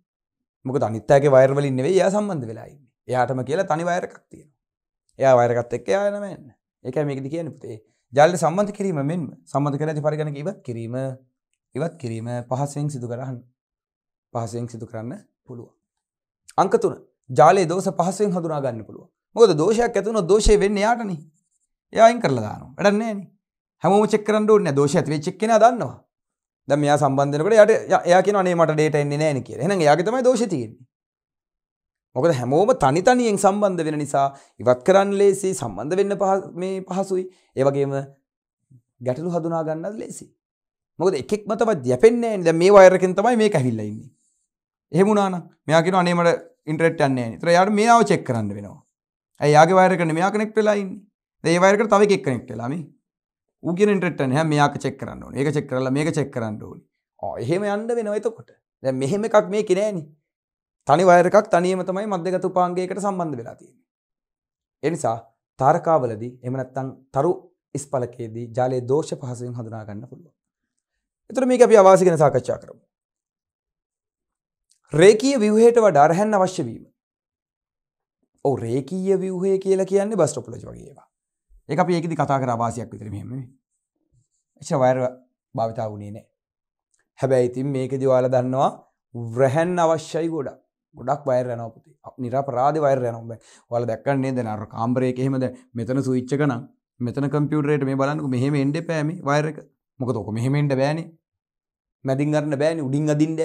S1: මොකද අනිත් අයගේ වයර් වලින් නෙවෙයි එයා සම්බන්ධ වෙලා ඉන්නේ. එයාටම කියලා තනි වයර් එකක් තියෙනවා. එයා වයර් එකත් එක්ක එයා නම යන්න. ඒකයි මේකද කියන්නේ පුතේ. ජල්ල සම්බන්ධ කිරීම මෙන්ම සම්බඳ කර ඇති පරිගණක ඉවත් කිරීම ඉවත් කිරීම පහසුවෙන් සිදු කරහන් පහසුවෙන් සිදු කරන්න පුළුව. අංක තුන ජාලයේ දෝෂ පහසුවෙන් හඳුනා ගන්න පුළුව. මොකද දෝෂයක් ඇති වුණොත් දෝෂය වෙන්නේ යාටනේ. එයා අයින් කරලා දානවා. වැඩක් නැහැ නේ. හැමෝම චෙක් කරන්න ඕනේ නැහැ. දෝෂය ඇති වෙච්ච කෙනා දන්නවා. දැන් මෙයා සම්බන්ධ වෙනකොට එයාට එයා කියනවා නේ මට ඩේටා එන්නේ නැහැ නේ කියලා. එහෙනම් එයාගේ තමයි දෝෂය තියෙන්නේ. මොකද හැමෝම තනි තනියෙන් සම්බන්ධ වෙන නිසා ඉවත් කරන්න ලේසි සම්බන්ධ වෙන්න පහ මේ පහසුයි. ඒ වගේම ගැටලු හඳුනා ගන්නත් ලේසි. මොකද එකෙක් මතවත් යැපෙන්නේ නැහැ. දැන් මේ වයර් එකෙන් තමයි මේක ඇවිල්ලා ඉන්නේ. එහෙම වුණා නම් මෙයා කියනවා අනේ මට ඉන්ටර්නෙට් යන්නේ නැහැ. ඒතර එයාට මේව චෙක් කරන්න වෙනවා. ඇයි යාගේ වයර් එකට මෙයා කනෙක්ට් වෙලා ඉන්නේ. දැන් ඒ වයර් එකට තව එකෙක් කනෙක්ට් වෙලා මේ. ඌ කියන ඉන්ටර්නෙට් යන්නේ. හැම මෙයාක චෙක් කරන්න ඕනේ. ඒක චෙක් කරලා මේක චෙක් කරන්න ඕනේ. ආ එහෙම යන්න වෙනවා එතකොට. දැන් මෙහෙම එකක් මේකේ නැහැනේ. තනි වයර් එකක් තනියම තමයි මධ්‍යගත උපාංගයකට සම්බන්ධ වෙලා තියෙන්නේ. ඒ නිසා තාරකාවලදී එහෙම නැත්නම් තරු ඉස්පලකයේදී ජාලයේ දෝෂ පහසුවෙන් හඳුනා ගන්න පුළුවන්. ඒතර මේක අපි අවාසි ගැන සාකච්ඡා කරමු. රේකීය ව්‍යුහයට වඩා රැහැන්න අවශ්‍ය වීම. ඔව් රේකීය ව්‍යුහය කියලා කියන්නේ බස් ටොප්ලොජි වගේ ඒවා. ඒක අපි ඒකෙදි කතා කරා වාසියක් විතර මෙහෙම නෙමෙයි. එච්චර වයර් භාවිතා වුණේ නැහැ. හැබැයි ඉතින් මේකෙදි ඔයාලා දන්නවා රැහැන්න අවශ්‍යයි ගොඩක්. ගොඩක් වයර යනපති නිරපරාධ වයර යනම වල දක්කන්නේ දෙන අර කාම්බරයක එහෙමද මෙතන සුවිච්චක නම් මෙතන කම්පියුටරේට මේ බලන්නක මෙහෙම එන්ඩ පෑමි වයරක මොකද ඕක මෙහෙමෙන්ට බෑනේ මැදින් ගන්න බෑනි උඩින් අදින්ට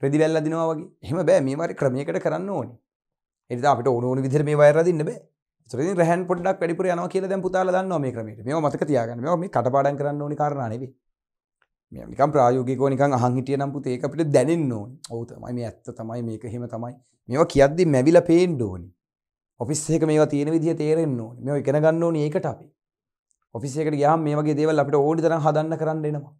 S1: ප්‍රදිවැල් අදිනවා වගේ එහෙම බෑ මේ වරි ක්‍රමයකට කරන්න ඕනි එනිසා අපිට ඕන ඕන විදිහට මේ වයර අදින්න බෑ ඉතින් රහන් පොඩ්ඩක් වැඩිපුර යනවා කියලා දැන් පුතාලා දන්නවා මේ ක්‍රමයට මේව මතක තියාගන්න මේව මේ කටපාඩම් කරන්න ඕනි කාරණා නෙවෙයි මේනිකම් ප්‍රායෝගිකෝ නිකන් අහන් හිටිය නම් පුතේ ඒක අපිට දැනෙන්න ඕනේ. ඔව් තමයි මේ ඇත්ත තමයි මේක එහෙම තමයි. මේවා කියද්දි මැවිලා පේන්න ඕනේ. ඔෆිස් එක මේවා තියෙන විදිය තේරෙන්න ඕනේ. මේවා ඉගෙන ගන්න ඕනේ ඒකට අපි. ඔෆිස් එකට ගියාම මේ වගේ දේවල් අපිට ඕනි තරම් හදන්න කරන්න එනවා.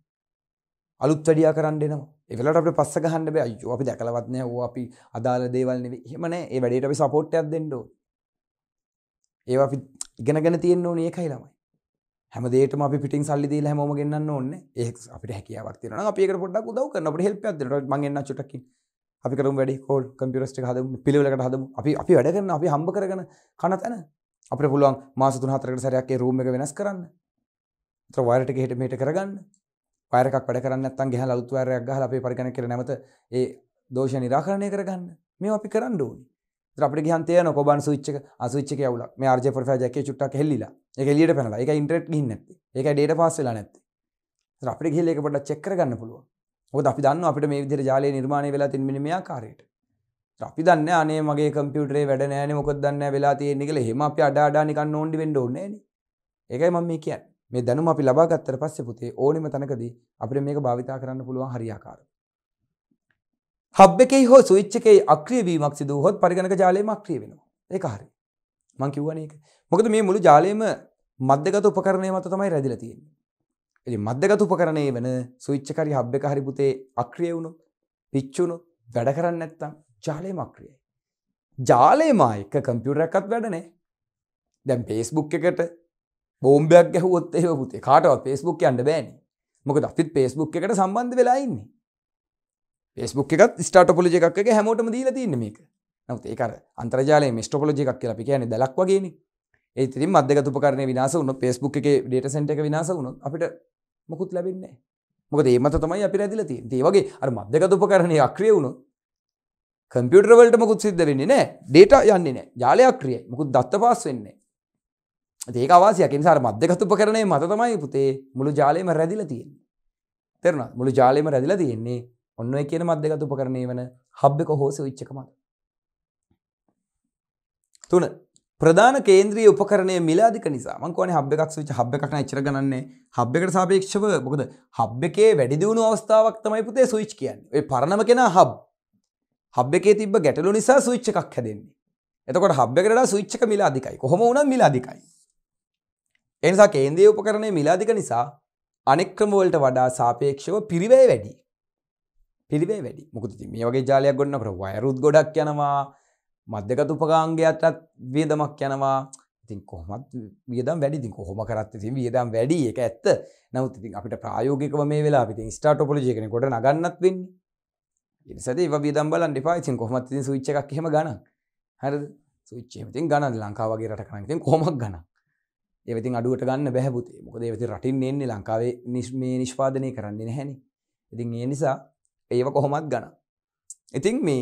S1: අලුත් වැඩියා කරන්න එනවා. ඒ වෙලාවට අපිට පස්ස ගහන්න බෑ. අයියෝ අපි දැකලවත් නෑ. ඕ අපි අදාළ දේවල් නෙවෙයි. එහෙම නෑ. ඒ වැඩේට අපි සපෝට් එකක් දෙන්න ඕනේ. ඒවා අපි ඉගෙනගෙන තියෙන්න ඕනේ ඒකයි ළමයි. හැමදේට අපි පිටින් සල්ලි දීලා හැමෝම ගෙන්නන්න ඕනේ. ඒ අපිට හැකියාවක් තියෙනවා නම් අපි ඒකට පොඩ්ඩක් උදව් කරන්න. අපිට help එකක් දෙන්න. මං එන්න චුට්ටකින්. අපි කරමු වැඩි කෝල් කම්පියුටර්ස් එක හදමු. පිළිවෙලකට හදමු. අපි අපි වැඩ කරන අපි හම්බ කරගෙන කන තැන. අපිට පුළුවන් මාස 3-4කට සැරයක් ඒ room එක වෙනස් කරන්න. ඒතර වයර් එක හෙට මෙහෙට කරගන්න. වයර් එකක් වැඩ කරන්නේ නැත්නම් ගහලා උත් වයර් එකක් ගහලා අපේ පරිගණක කියලා නැවත ඒ දෝෂ නිරාකරණය කරගන්න. මේවා අපි කරන්න ඕනේ. අපට ගහන්තය නොකොබන් සුච්චක අසුච්චක වුල මේ ආර්ජ පොෆා ජැක චුට්ටක් හෙල්ලිලා එක ලියට පැනලා එක ඉන්ට්‍රට් ගින්න නැති එක ඩේට පස්සලා නැත්ති අපට හෙල්ල එක පොට චෙක්කරගන්න පුළුව හොද අපි දන්න අපට මේ විදිර ජාලය නිර්මාණය වෙලා තින්මිනිමයා කාරයට අපි දන්න අනේ මගේ කම්පියුටරේ වැඩ නෑන මොක දන්න වෙලා තියෙන්නේ කියලා එහෙම අපි අඩාඩානිකන් ඕන්ඩි වෙන්න ඕනේ නෑනේ. ඒකයි මම මේ කියන්නේ. මේ දැනුම අපි ලබා ගත්තට පස්සේ පුතේ ඕනෙම තැනකදී අපිට මේක භාවිතා කරන්න පුළුවන් හරියාකාරව. හබ් එකේ හෝ ස්විච් එකේ අක්‍රිය වීමක් සිදු වුවහොත් පරිගණක ජාලයම අක්‍රිය වෙනවා ඒක හරි මං කිව්වනේ ඒක මොකද මේ මුළු ජාලයම මධ්‍යගත උපකරණය මත තමයි රැඳිලා තියෙන්නේ ඉතින් මධ්‍යගත උපකරණයේ වෙන ස්විච් එක හරි හබ් එක හරි පුතේ අක්‍රිය වුණොත් පිච්ච වුණොත් වැඩ කරන්නේ නැත්තම් ජාලයම අක්‍රියයි ජාලයම එක කම්පියුටර් එකක්වත් වැඩ නැහැ දැන් Facebook එකට බෝම්බයක් ගැහුවොත් එහෙම පුතේ කාටවත් Facebook යන්න බෑනේ මොකද අපිත් Facebook එකට සම්බන්ධ වෙලා ඉන්නේ පෙස්බුක් එකත් ස්ටාටපොලජ එකක් හැමෝටම දීල තින්න මේක නමුත් ඒකර අන්තර්ජාලය මිස්ටපොලජි එකක් කියලා අපි කියන්නේ දැලක් වගේන ඒ තරි මධ්‍යගතුපරන විනාස වුණු පෙස්බුක් එක ඩේට සැට එක විනාස වුණු අපිට මොකුත් ලැබෙන්නේ මොකද ඒමත තමයි අපි රැදිලති දේවගේ අර මධ්‍යගතුපකරණය අක්‍රිය වුණු කම්පියටරවලට මකුත් සිද්ධ වෙන්නේ නෑ ඩේට යන්නේ නෑ ජාලයක් ක්‍රිය මුකුත් දත්ත පාස් වෙන්නේ ඒක වාසියකින් සාර මධ්‍යගතුපකරණය මත තමයි පුතේ මුළු ජාලයම රැදිල තියෙන තෙරුණ මුළු ජාලයම රැදිල තියෙන්නේ ඔන්න ඔය කියන මධ්‍යගත උපකරණය වන හබ් එක හෝස විච්චක මත. තුන ප්‍රධාන කේන්ද්‍රී උපකරණය මිලාදික නිසා මංකවන හබ් එකක් විච හබ් එකක්න චර ගන්නේ හබ් එකට සාපේක්ෂව මොකද හබ් එකේ වැඩිදිවුණු අවස්ථාවක් තමයි පුතේ සුවිච් කියන්න ඒ පරණම කෙන හබ් හබ් එකේ තිබ ගැටලු නිසා සුවිච්ච එකක් හැදෙන්නේ එතකොට හබ් එකට සුවිච්චක මිලාදිකයි කොහොම වුණත් මිලාදිකයි එනිසා කේන්ද්‍රී උපකරණය මිලාදික නිසා අනෙක් ක්‍රමවලට වඩා සාපේක්ෂව පිරිවැය වැඩි පිළිබේ වැඩි මුකද මේ වගේ ජාලයක් ගොන්නකට වයරුත් ගොඩක් යනවා මධ්‍යකතු උපකාංගයටත් වියදමක් යනවා ඉතින් කොහමත් වියදම් වැඩි ඉතින් කොහොම කරත් ඉතින් වියදම් වැඩි ඒක ඇත්ත නමුත් ඉතින් අපිට ප්‍රායෝගිකව මේ වෙලාව ඉතින් ස්ටාර්ටොපොලොජි එකනේ කොට නගන්නත් වෙන්නේ ඉතින් සදේ ඒවා වියදම් බලන්න එපා ඉතින් කොහොමත් ඉතින් ස්විච් එකක් එහෙම ගණන් හරිද ස්විච් එහෙම ඉතින් ගණන් ලංකාව වගේ රටක නම් ඉතින් කොහොමද ගණන් ඒවා ඉතින් අඩුවට ගන්න බෑ පුතේ මොකද ඒවා ඉතින් රටින් එන්නේ ලංකාවේ මේ නිෂ්පාදනය කරන්නේ නැහැනේ ඉතින් ඒ නිසා ඒව කොහොමත් ගන ඉතින් මේ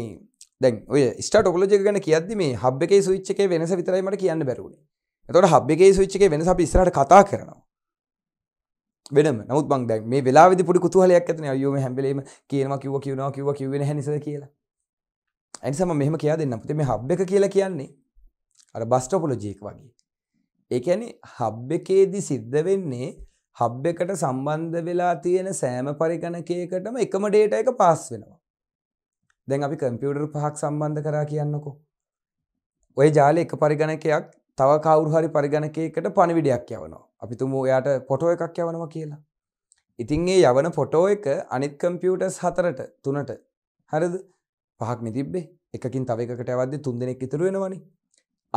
S1: දැන් ඔය ස්ට ටොකලජ ගැන කියද මේ හබ් එකේ සුච්චක වෙනස විතරයිමට කියන්න බැරුණේ තොට හබ් එකේ සුච්චක වෙනස අප ස්රට කතා කරනවා වෙනම නමුත් බං දැන් මේ වෙලා විදි පුඩි කුතුහලයක් ඇතන අයුම හැබලීම කියනවා කිව කිවනවා කිව කිවෙන හැනිස කියලා ඇනිසම මෙහම කියා දෙන්න පුති මේ හබ් එක කියලා කියන්නේ අර බස්ටොපොලොජීක් වගේ ඒඇනි හබ් එකේදි සිද්ධ වෙන්නේ හබ් එකට සම්බන්ධ වෙලා තියෙන සෑම පරිගණකයකටම එකම ඩේට එක පාස් වෙනවා. දැන් අපි කම්පියුටර් පහක් සම්බන්ධ කරා කියන්නකෝ. ඔය ජාල එක පරිගණකයක් තව කවුරු හරි පරිගණකයකට පණවිඩයක් යවනවා. අපි තුමු ඔයාට පොටෝ එකක් යවනවා කියලා. ඉතින් ඒ යවන පොටෝ එක අනිත් කම්පියුටර්ස් හතරට තුනට හරිද? පහක් නෙතිබ්බේ. එකකින් තව එකකට යවද්දී තුන් දෙනෙක් ඉතුරු වෙනවනේ.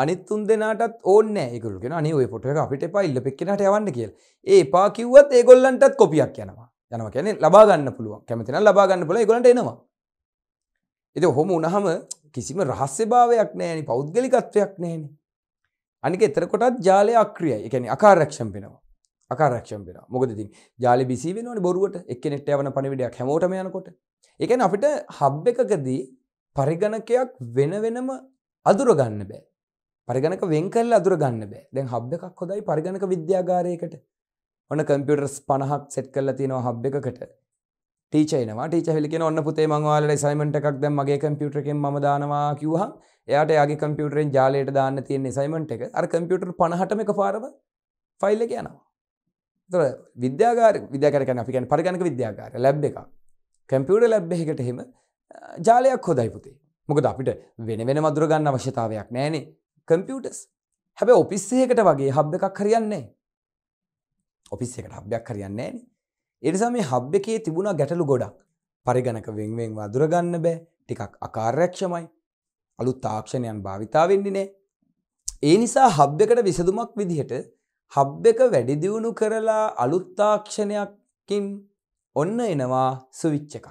S1: අනිත්තුන් දෙනටත් ඕන්න ඒකුලගෙන අනි ඔය පොට අපිට පයිල්ල පෙක්කෙනට යවන්න කියල් ඒ පා කිව්වත් ඒගොල්ලන්ටත් කොපියක් යනවා යනම කැනෙ ලබාගන්න පුළුව කැමතින ලබාගන්න පුල ගොට එනවා එති හොම උනහම කිසිම රහස්්‍ය භාවයක් නෑනි පෞද්ගලිකත්වයක් නෑනේ අනික එතරකොටත් ජාලය අක්‍රියයි එකන අකාරක්ෂම් වෙනවා අකාරක්ෂම් වෙන මොකදති ජාල බිසි වෙනනි බොරුවට එකනෙට යවන පණිවිඩයක් හැමෝටම යනකොට එකන අපිට හබ් එකකදී පරිගණකයක් වෙන වෙනම අදුරගන්න බෑ පරිගණක වෙන්කල් අදුර ගන්න බෑ දැන් හබ් එකක් හොදයි පරිගණක විද්‍යාගාරයකට ඔන්න කම්පියටර්ස් පණහක් සෙට් කල්ල තියෙනවා හබ් එකකට ටීචයිනවා ටීච හෙලිකෙන ඔන්න පුතේ මංවාල සයිමට එකක් දැම් මගේ කම්පියුටරකෙන් ම දානවා කිවහ එයාට යාගේ කම්පියුටරෙන් ජාලයට දාන්න තියෙන සයිමට එක අර කම්පියුටර් පණහටම එක පාරව ෆයිල්ල යනවා තොර විද්‍යාගාර විද්‍යාකරකන අපිකන් පරිගණක විද්‍යාකාර ලැබ් එක කැම්පියුට ලැබ් එකට හෙම ජාලයක් හොදයි පුතේ මොකද අපිට වෙන වෙන මදුරගන්න අවශ්‍යතාවයක් නෑනේ කම්පියටස් හැබ ඔපිස්සයකට වගේ හබ් එකක් හරියන්නේ ඔපිස් එකට හබ්යක් හරියන්නේ එනිසා මේ හබ් එකේ තිබුණා ගැටලු ගොඩක් පරිගණක වෙන්වෙන් වදුරගන්න බෑ ටිකක් අකාර්යක්ෂමයි අලු තාක්ෂණයන් භාවිතාවෙන්නේ නෑ ඒ නිසා හබ් එකට විසඳුමක් විදිහට හබ් එක වැඩිදියුණු කරලා අලුත්තාක්ෂණයක්කින් ඔන්න එනවා සුවිච්ච එකක්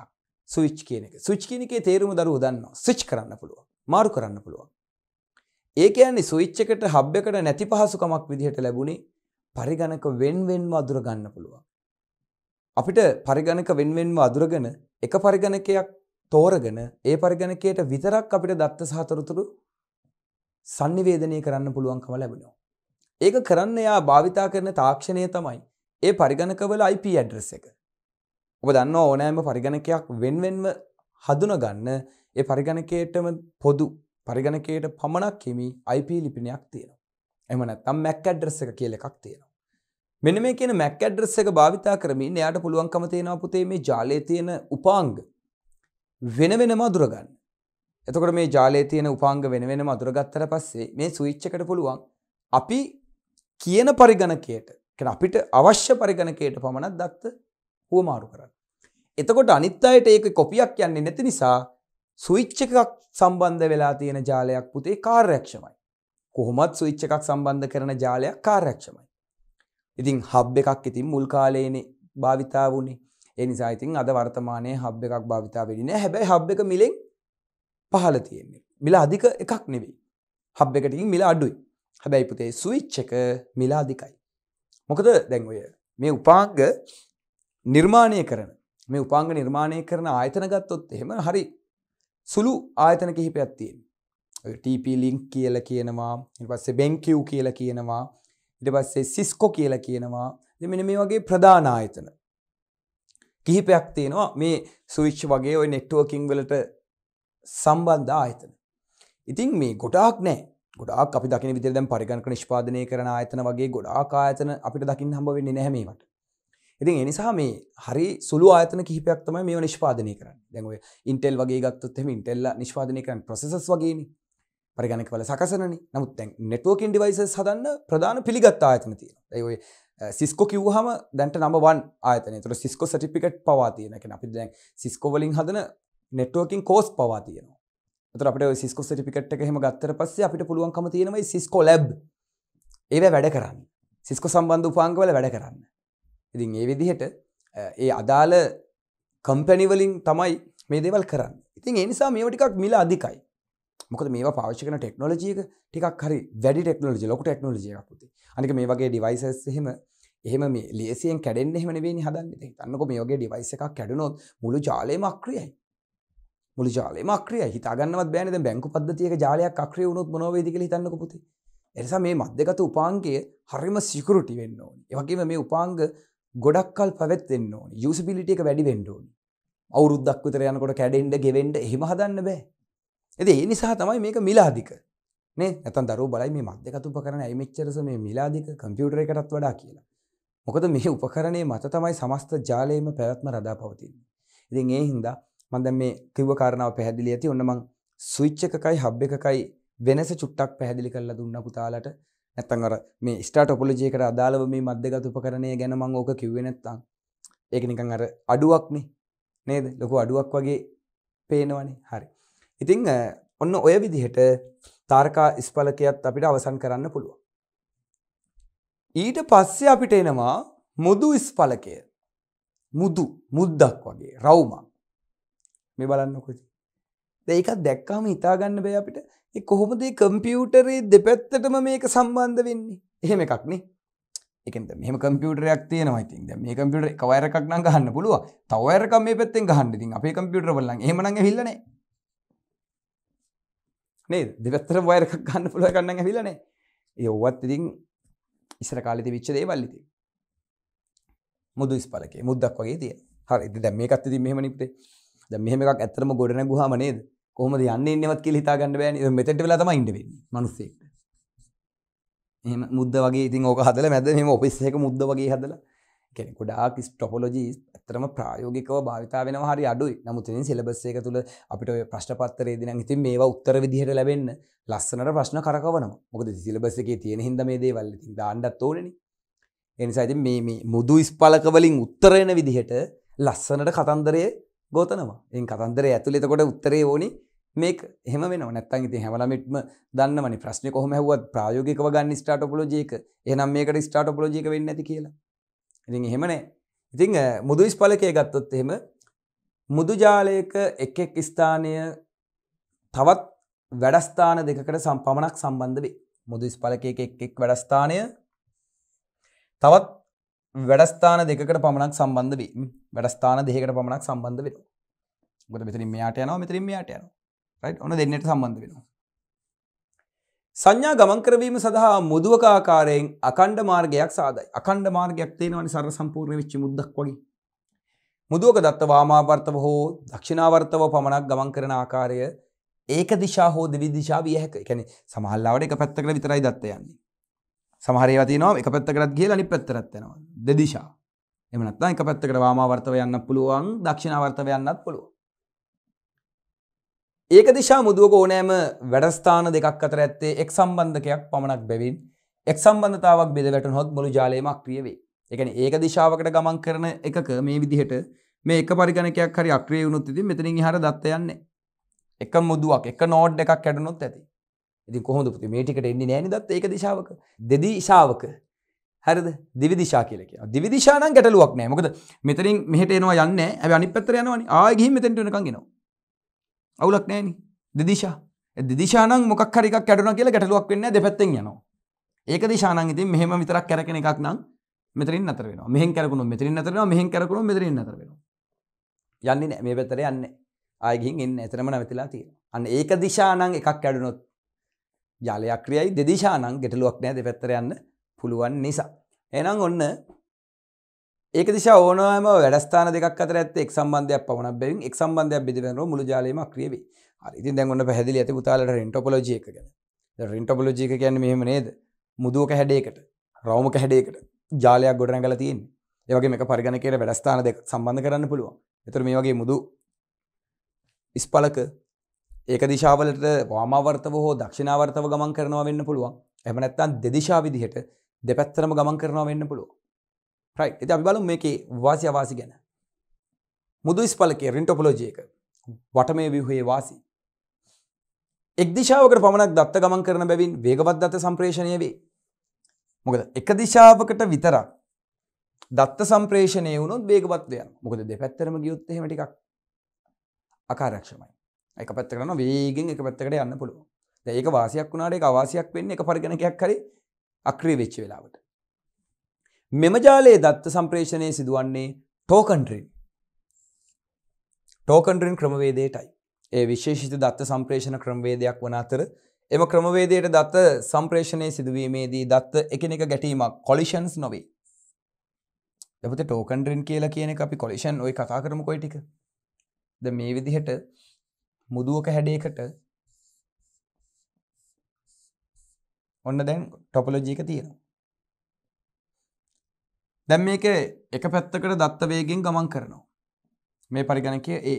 S1: සුවිච් කියන එක සුච් කියනකේ තේරුම දරු දන්න සුච් කරන්න පුළුව මාරු කරන්න පුළුවන් ඒ කියන්නේ ස්විච් එකට හබ් එකට නැති පහසුකමක් විදිහට ලැබුණේ පරිගණක වෙන්වෙන්ව අඳුර ගන්න පුළුවන්. අපිට පරිගණක වෙන්වෙන්ව අඳුරගෙන එක පරිගණකයක් තෝරගෙන ඒ පරිගණකයට විතරක් අපිට දත්ත සහතරතුරු sannivedanaya කරන්න පුළුවන්කම ලැබෙනවා. ඒක කරන්න යා භාවිතා කරන තාක්ෂණය තමයි ඒ පරිගණකවල IP address එක. ඔබ දන්න ඕනෑම පරිගණකයක් වෙන්වෙන්ම හඳුනගන්න ඒ පරිගණකයටම පොදු පරිගණකයට පමණක් හිමි IP ලිපිනයක් තියෙනවා. එම නැත්තම් Mac address එක කියලා එකක් තියෙනවා. මෙන්න මේ කියන Mac address එක භාවිතා කරමින් එයාට පුළුවන්කම තියෙනවා පුතේ මේ ජාලයේ තියෙන උපාංග වෙන වෙනම අඳුරගන්න. එතකොට මේ ජාලයේ තියෙන උපාංග වෙන වෙනම අඳුරගත්තට පස්සේ මේ ස්විච් එකට පුළුවන් අපි කියන පරිගණකයට කියන්නේ අපිට අවශ්‍ය පරිගණකයට පමණක් දත්ත හුවමාරු කරන්න. එතකොට අනිත් අයට ඒක කොපියක් යන්නේ නැති නිසා සුවිච්ච එකක් සම්බන්ධ වෙලා තියෙන ජාලයක් පුතේ කාර්යක්ෂමයි. කොහොමත් සුවිච්ච එකක් සම්බන්ධ කරන ජාලයක් කාර්යක්ෂමයි. ඉතින් හබ් එකක් ඉතින් මුල් කාලයේනේ භාවිතා වුණේ. ඒ නිසා ඉතින් අද වර්තමානයේ හබ් එකක් භාවිතා වෙන්නේ නැහැ. හැබැයි හබ් එක මිලෙන් පහළ තියෙන්නේ. මිල අධික එකක් නෙවෙයි. හබ් එකට ඉතින් මිල අඩුයි. හැබැයි පුතේ ස්විච් එක මිල අධිකයි. මොකද දැන් ඔය මේ උපාංග නිර්මාණය කරන මේ උපාංග නිර්මාණය කරන ආයතන ගත්තොත් එහෙම හරි සුළු ආයතන කිහිපයක් තියෙන TP ලිංක් කියල කියනවා පස්සේ බැංකව් කියල කියනවා ඉට පස්සේ සිස්කෝ කියල කියනවා දෙමෙන මේ වගේ ප්‍රධාන ආයතන කිහිපයක් තියෙනවා මේ සුවිච්ච වගේ ඔය නෙට්ුවකින් වලට සම්බන්ධ ආයතන ඉතින් මේ ගොඩාක් නෑ ගොඩක් අපි දකින විදරදම් පරිගණක නිෂ්පාදනය කරන ආයතන වගේ ගොඩා ආයතන අපිට දකිින් හම්බවෙන්නේ නැහැමීමට ඉතින් එනිසා මේ හරි සුළු ආයතන කිහිපයක් තමයි මේ නිෂ්පාදනය කරන්න දැන්ව ඉන්ටෙල් වගේ ගත්තොත්හෙම ඉන්ටෙල්ල නිෂ්පාදනය කරන්න ප්‍රසෙස් වගේනි පරිගණක වල සකසනනි නමුත් තැන් නෙටෝකින් ඩිවයිස හදන්න ප්‍රධාන පිළිගත් ආයතන තියෙන ඇයි සිස්කෝ කිව්හම දැන්ට නම්බවන් ආයතන තුර සිස්කෝ සටිපිකට් පවාතියනක අපි දැන් සිස්කෝවලින් හදන නෙටෝකින් කෝස් පවාතියන අපට සිස්කෝ සටිපිකට් හෙම ගත්තර පස්සේ අපිට පුළුවන්කම තියෙනවයි සිස්කෝ ලැබ් ඒ වැඩ කරන්න සිස්කෝ සම්බන්ධ උපාංගවල වැඩ කරන්න ඉතින් ඒ විදිහට ඒ අදාළ කම්පැනිවලින් තමයි මේ දෙවල් කරන්න ඉතින් ඒනිසා මේ ටිකක් මිල අධිකයි මොකද මේ පාශකන ටෙක්නෝජියක ටිකක් හරි වැඩි ටෙක්නෝජි ලොක ටෙක්නෝජියක් ති අනික මේ වගේ ඩිවයිසස් එහෙම එහෙම මේ ලේසියෙන් කැඩෙන්න්න හෙමනවෙනි හදන්න තන්නක මේ වගේ ඩිවයිස එකක් කැඩනොත් මුළු ජාලයම අක්‍රියයි මුළු ජාලයම අක්‍රිය හිතාගන්නවත් බෑනද බැංකු පද්ධතියක ජාලයක් අක්‍රිය වුණොත් මොනවේදික හිතන්නක පුති එනිසා මේ මධ්‍යගත උපාන්ගේ හරිම සිකුරුටි වෙන්න ඕනි. ඒවගේම මේ උපාංග ගොඩක්කල් පැවැත්වෙන්න ඕන යුසිබිලිට එක වැඩි වෙන්ඩෝනි අවුරුද්දක් විතර යනකොට කැඩෙන්ඩ ගෙවෙන්ඩ එහෙම හදන්න බෑ එද ඒ නිසා තමයි මේක මිලාධික මේ ඇතන් දරු බලයි මේ මධ්‍ය කතුප කරන ඇමිච්චරස මේ මිලාධික කම්පියුටර එකටත් වඩා කියලා මොකද මේ උපකරණය මත තමයි සමස්ත ජාලයම පැවැත්ම රදා පවතින්න ඉතින් ඒ හින්දා මඳ මේ කිව්ව කාරණාව පැහැදිලි ඇති ඔන්නමං සුවිච්ච එකකයි හබ් එකකයි වෙනස චුට්ටක් පැහැදිලි කරලා දුන්න පුතාලට නැත්තන් අර මේ ස්ටාටොපොලජය එකට අදාළව මේ මධ්‍යගත උපකරණය ගැන මං ඕක කිව්වේ නැත්තම් ඒක නිකන් අර අඩුවක්නේ නේද ලොකු අඩුවක් වගේ පේනවනේ හරි ඉතිං ඔන්න ඔය විදිහට තාර්කා ඉස්පලකයත් අපිට අවසන් කරන්න පුළුව. ඊට පස්සේ අපිට එනවා මුදු ඉස්පලකය මුදු මුද්දක් වගේ රවුමක් මේ බලන්නකොති ඒකත් දැක්කාම ඉතාගන්න බෑ අපිට කොහොමද කම්පියුටරේ දෙපැත්තටම මේක සම්බන්ධ වෙන්නේ එහෙම එකක්නේ එක මෙම කම්පියුටරයක් තියෙනවා ඉතින් මේ කම්පියුටර කවරක් නම් ගහන්න පුළුව තවරක මේ පැත්තෙන් ගහන්න ඉතින් අපේ කම්පියුටර බලන්න එහෙමනම් ඇහිල්ලනේ නේද දෙපැත්තට වයර් එකක් ගන්න පුළුවන් එකක් නම් ඇහිල්ලනේ ඒ ඔවත් ඉතින් ඉස්සර කාලේ තිබිච්ච දේවල් ඉතින් මුදු ඉස්පලකේ මුද්දක් වගේ තියෙන හරි ඉතින් දැන් මේකත් ඉතින් මෙහෙම නිප්පේ දැන් මෙහෙම එකක් ඇත්තටම ගොඩ නැගුවාම නේද කොහොමද යන්න ඉන්නවත් කියලා හිතා ගන්න බෑනේ. මෙතෙන්ට වෙලා තමයි ඉන්න වෙන්නේ මිනිස්සෙක්ට. එහෙම මුද්ද වගේ ඉතින් ඕක හදලා මැද මෙහෙම ඔෆිස් එක මුද්ද වගේ හදලා කියන්නේ ගොඩාක් ස්ටොපොලොජිස් ඇත්තටම ප්‍රායෝගිකව භාවිතා වෙනවා හරි අඩුයි. නමුත් ඉතින් සිලබස් එක තුල අපිට ඔය ප්‍රශ්න පත්‍රයේදී නම් ඉතින් මේවා උත්තර විදිහට ලැබෙන්න ලස්සනට ප්‍රශ්න කරකවනවා. මොකද සිලබස් එකේ තියෙන හින්දා මේ දේවල් ඉතින් දාන්නත් ඕනේනේ. ඒ නිසා ඉතින් මේ මේ මුදු ඉස්පලක වලින් උත්තර එන විදිහට ලස්සනට කතන්දරයේ ගොතනවා. එන් කතන්දරය ඇතුළේ එතකොට උත්තරේ ඕනේ මේක හෙම වෙන නැත්තන් ඉති හැමලමිටම දන්නවනි ප්‍රශ්නය කොහොම හැවත් ප්‍රායෝගිකව ගන්න ස්ටාටපොලෝජයක එනම් මේකට ස්ටාටපොලෝජික වෙන්න ඇති කියලා ඉති හෙමනෑ ඉතිං මුදු ස්පලකය ගත්තොත් එහෙම මුදුජාලයක එක් එක් ස්ථානය තවත් වැඩස්ථාන දෙකට සම්පමණක් සම්බන්ධ වේ මුදු ස්පලකය එක් එක් වැඩස්ථානය තවත් වැඩස්ථාන දෙකට පමණක් සම්බන්ධ වී වැඩස්ථාන දෙකට පමණක් සම්බන්ධ වෙන ගොට මෙතරින් මෙයාට යනවා මෙතරින් මෙයාට යනවා ඔන දෙන්නට සම්බන්ධ වෙනවා. සංඥා ගමන් කරවීම සඳහා මුදුවකාකාරයෙන් අකණ්ඩ මාර්ගයක් සාදයි. අකණ්ඩ මාර්ගයක් තියෙනවනේ සර්ව සම්පූර්ණ වෙච්ච මුද්දක් වගේ. මුදුවක දත්ත වාමාවර්තව හෝ දක්ෂිනාවර්තව පමණක් ගමන් කරන ආකාරය ඒක දිශා හෝ දෙවිදිශා විය හැක. ඒ කියන්නේ සමහරවිට එක පැත්තකට විතරයි දත්ත යන්නේ. සමහර ඒවා තියෙනවා එක පැත්තකටත් ගිහලා අනිත් පැත්තටත් යනවා. දෙදිශා. එහෙම නැත්නම් එක පැත්තකට වාමාවර්තව යන්න පුළුවන්, දක්ෂිනාවර්තව යන්නත් පුළුවන්. ඒක දිශා මුදුවක ඕනෑම වැඩස්ථාන දෙකක් අතර ඇත්තේ එක් සම්බන්ධකයක් පමණක් බැවින් එක් සම්බන්ධතාවක් බෙද වැටනොත් මුළු ජාලයමක් ප්‍රිය වේ. එකන ඒක දිශාවකට ගමන් කරන එකක මේ විදිහට මේ එක පරිගණකයක් හරි අක්‍රිය වුණුත් ඉතින් මෙතනින් හර දත්ත යන්නේ. එක මුදුවක් එක නෝඩ් එකක් කැඩුණොත් ඇති. ඉතින් කොහොමද පුතේ මේ ටිකට එන්නේ නැණි දත්ත ඒක දිශාවක. දෙදිශාවක. හරිද? දිවි දිශා කියලා කියනවා. දිවි දිශා නම් ගැටලුවක් නෑ. මොකද මෙතනින් මෙහෙට එනවා යන්නේ නැහැ. හැබැයි අනිත් පැත්තට යනවනේ. ආයෙ ගිහින් මෙතෙන්ට එනකන් එනවා. අවුලක් නෑන දෙදිශා දිශාන මොක් හරික් කැඩුන කියලා ගැටලුවක් වෙන්න දෙපැත්තෙන් යනවා ඒක දිශානන් ඉතින් මෙහෙම විතරක් කැරකෙන එකක් නම් මෙතරින් අතර වෙන මෙහෙන් කරකුණු මෙතරින් අතර මෙහෙන් කරකුණු මෙතරින් අතර වෙන යන්නේ නෑ මේ පැත්තර යන්න ආයගින් එන්න එතරම නැවතිලා තියෙන අන්න ඒක දිශානං එකක් කැඩුනොත් ජාලයක් ක්‍රියයි දෙදිශානං ගැටලුවක් නෑ දෙපැත්තර යන්න පුළුවන් නිසා එහෙනම් ඔන්න ඒක දිශ ඕනෑම වැඩස්ථාන දෙකක් අතර ඇත් එක් සම්බන්ධයක් පවන බැවින් එක් සම්බන්ධයක් බිදිවරන මුළු ජාලීම ක්‍රියවේ අරිති දැන්ගන්න පැදිලි ඇති උතාලට රෙන්ටපොලෝජි එක ගැන රෙන්ටපොලෝජික කියන්න මෙහෙම නේද මුදුවක හැඩේකට රවමක හැඩේකට ජාලයක් ගොඩන කල තියෙන් ඒවගේ මේ පරිගණකයට වැඩස්ථාන දෙක සම්බන්ධ කරන්න පුළුවන් එතර මේ වගේ මුදු ඉස්පලක ඒක දිශාවලට වාමාවර්තව හෝ දක්ෂිනාවර්තව ගමන් කරනවා වෙන්න පුළුවන් එමනැත්තන් දෙදිශා විදිහට දෙපැත්තරම ගමන් කරනවා වෙන්න පුළුවන් රයි එති අපි බලු මේකේ වාසි අවාසි ගැන මුදු ස්පලකේ රින්ටොපොලෝජය එක වට මේ විහයේ වාසි එක් දිශාවකට පමණක් දත්ත ගමන් කරන බැවින් වේගවත් දත්ත සම්ප්‍රේෂණය වේ මොකද එක දිශාවකට විතරක් දත්ත සම්ප්‍රේෂණය වුණොත් වේගවත්වයන් මොකද දෙ පැත්තරම ගියුත් හෙමටික් අකාරක්ෂමයි එක පැත්ත කරන වේගෙන් එක පැත්තකට යන්න පුළුව ඒක වාසියක් වුණට එක අවාසියක් වෙන්න එක පරිගණකයක් හරි අක්‍රී වෙච්චි වෙලාවට මෙම ජාලයේ දත්ත සම්ප්‍රේෂණය සිදුවන්නේ ටෝකන්ට්‍රින් ටෝකන්ට්‍රින් ක්‍රමවේදයටයි ඒ විශේෂිත දත්ත සම්ප්‍රේෂණ ක්‍රමවේදයක් වන අතර එම ක්‍රමවේදයට දත්ත සම්ප්‍රේෂණය සිදුවීමේදී දත්ත එකනෙක ගැටීමක් කොලිෂන්ස් නොවේ එපත ටෝකන්ඩරින් කියලා කියන අපි කොලිෂන් ඔය කතා කරම කොයිටික ද මේ විදිහට මුදුවක හැඩේකට ඔන්න දැන් ටොපලොජීක තියෙනවා දැම් මේක එක පැත්තකට දත්ත වේගෙන් ගමන් කරනවා. මේ පරිගණකය ඒ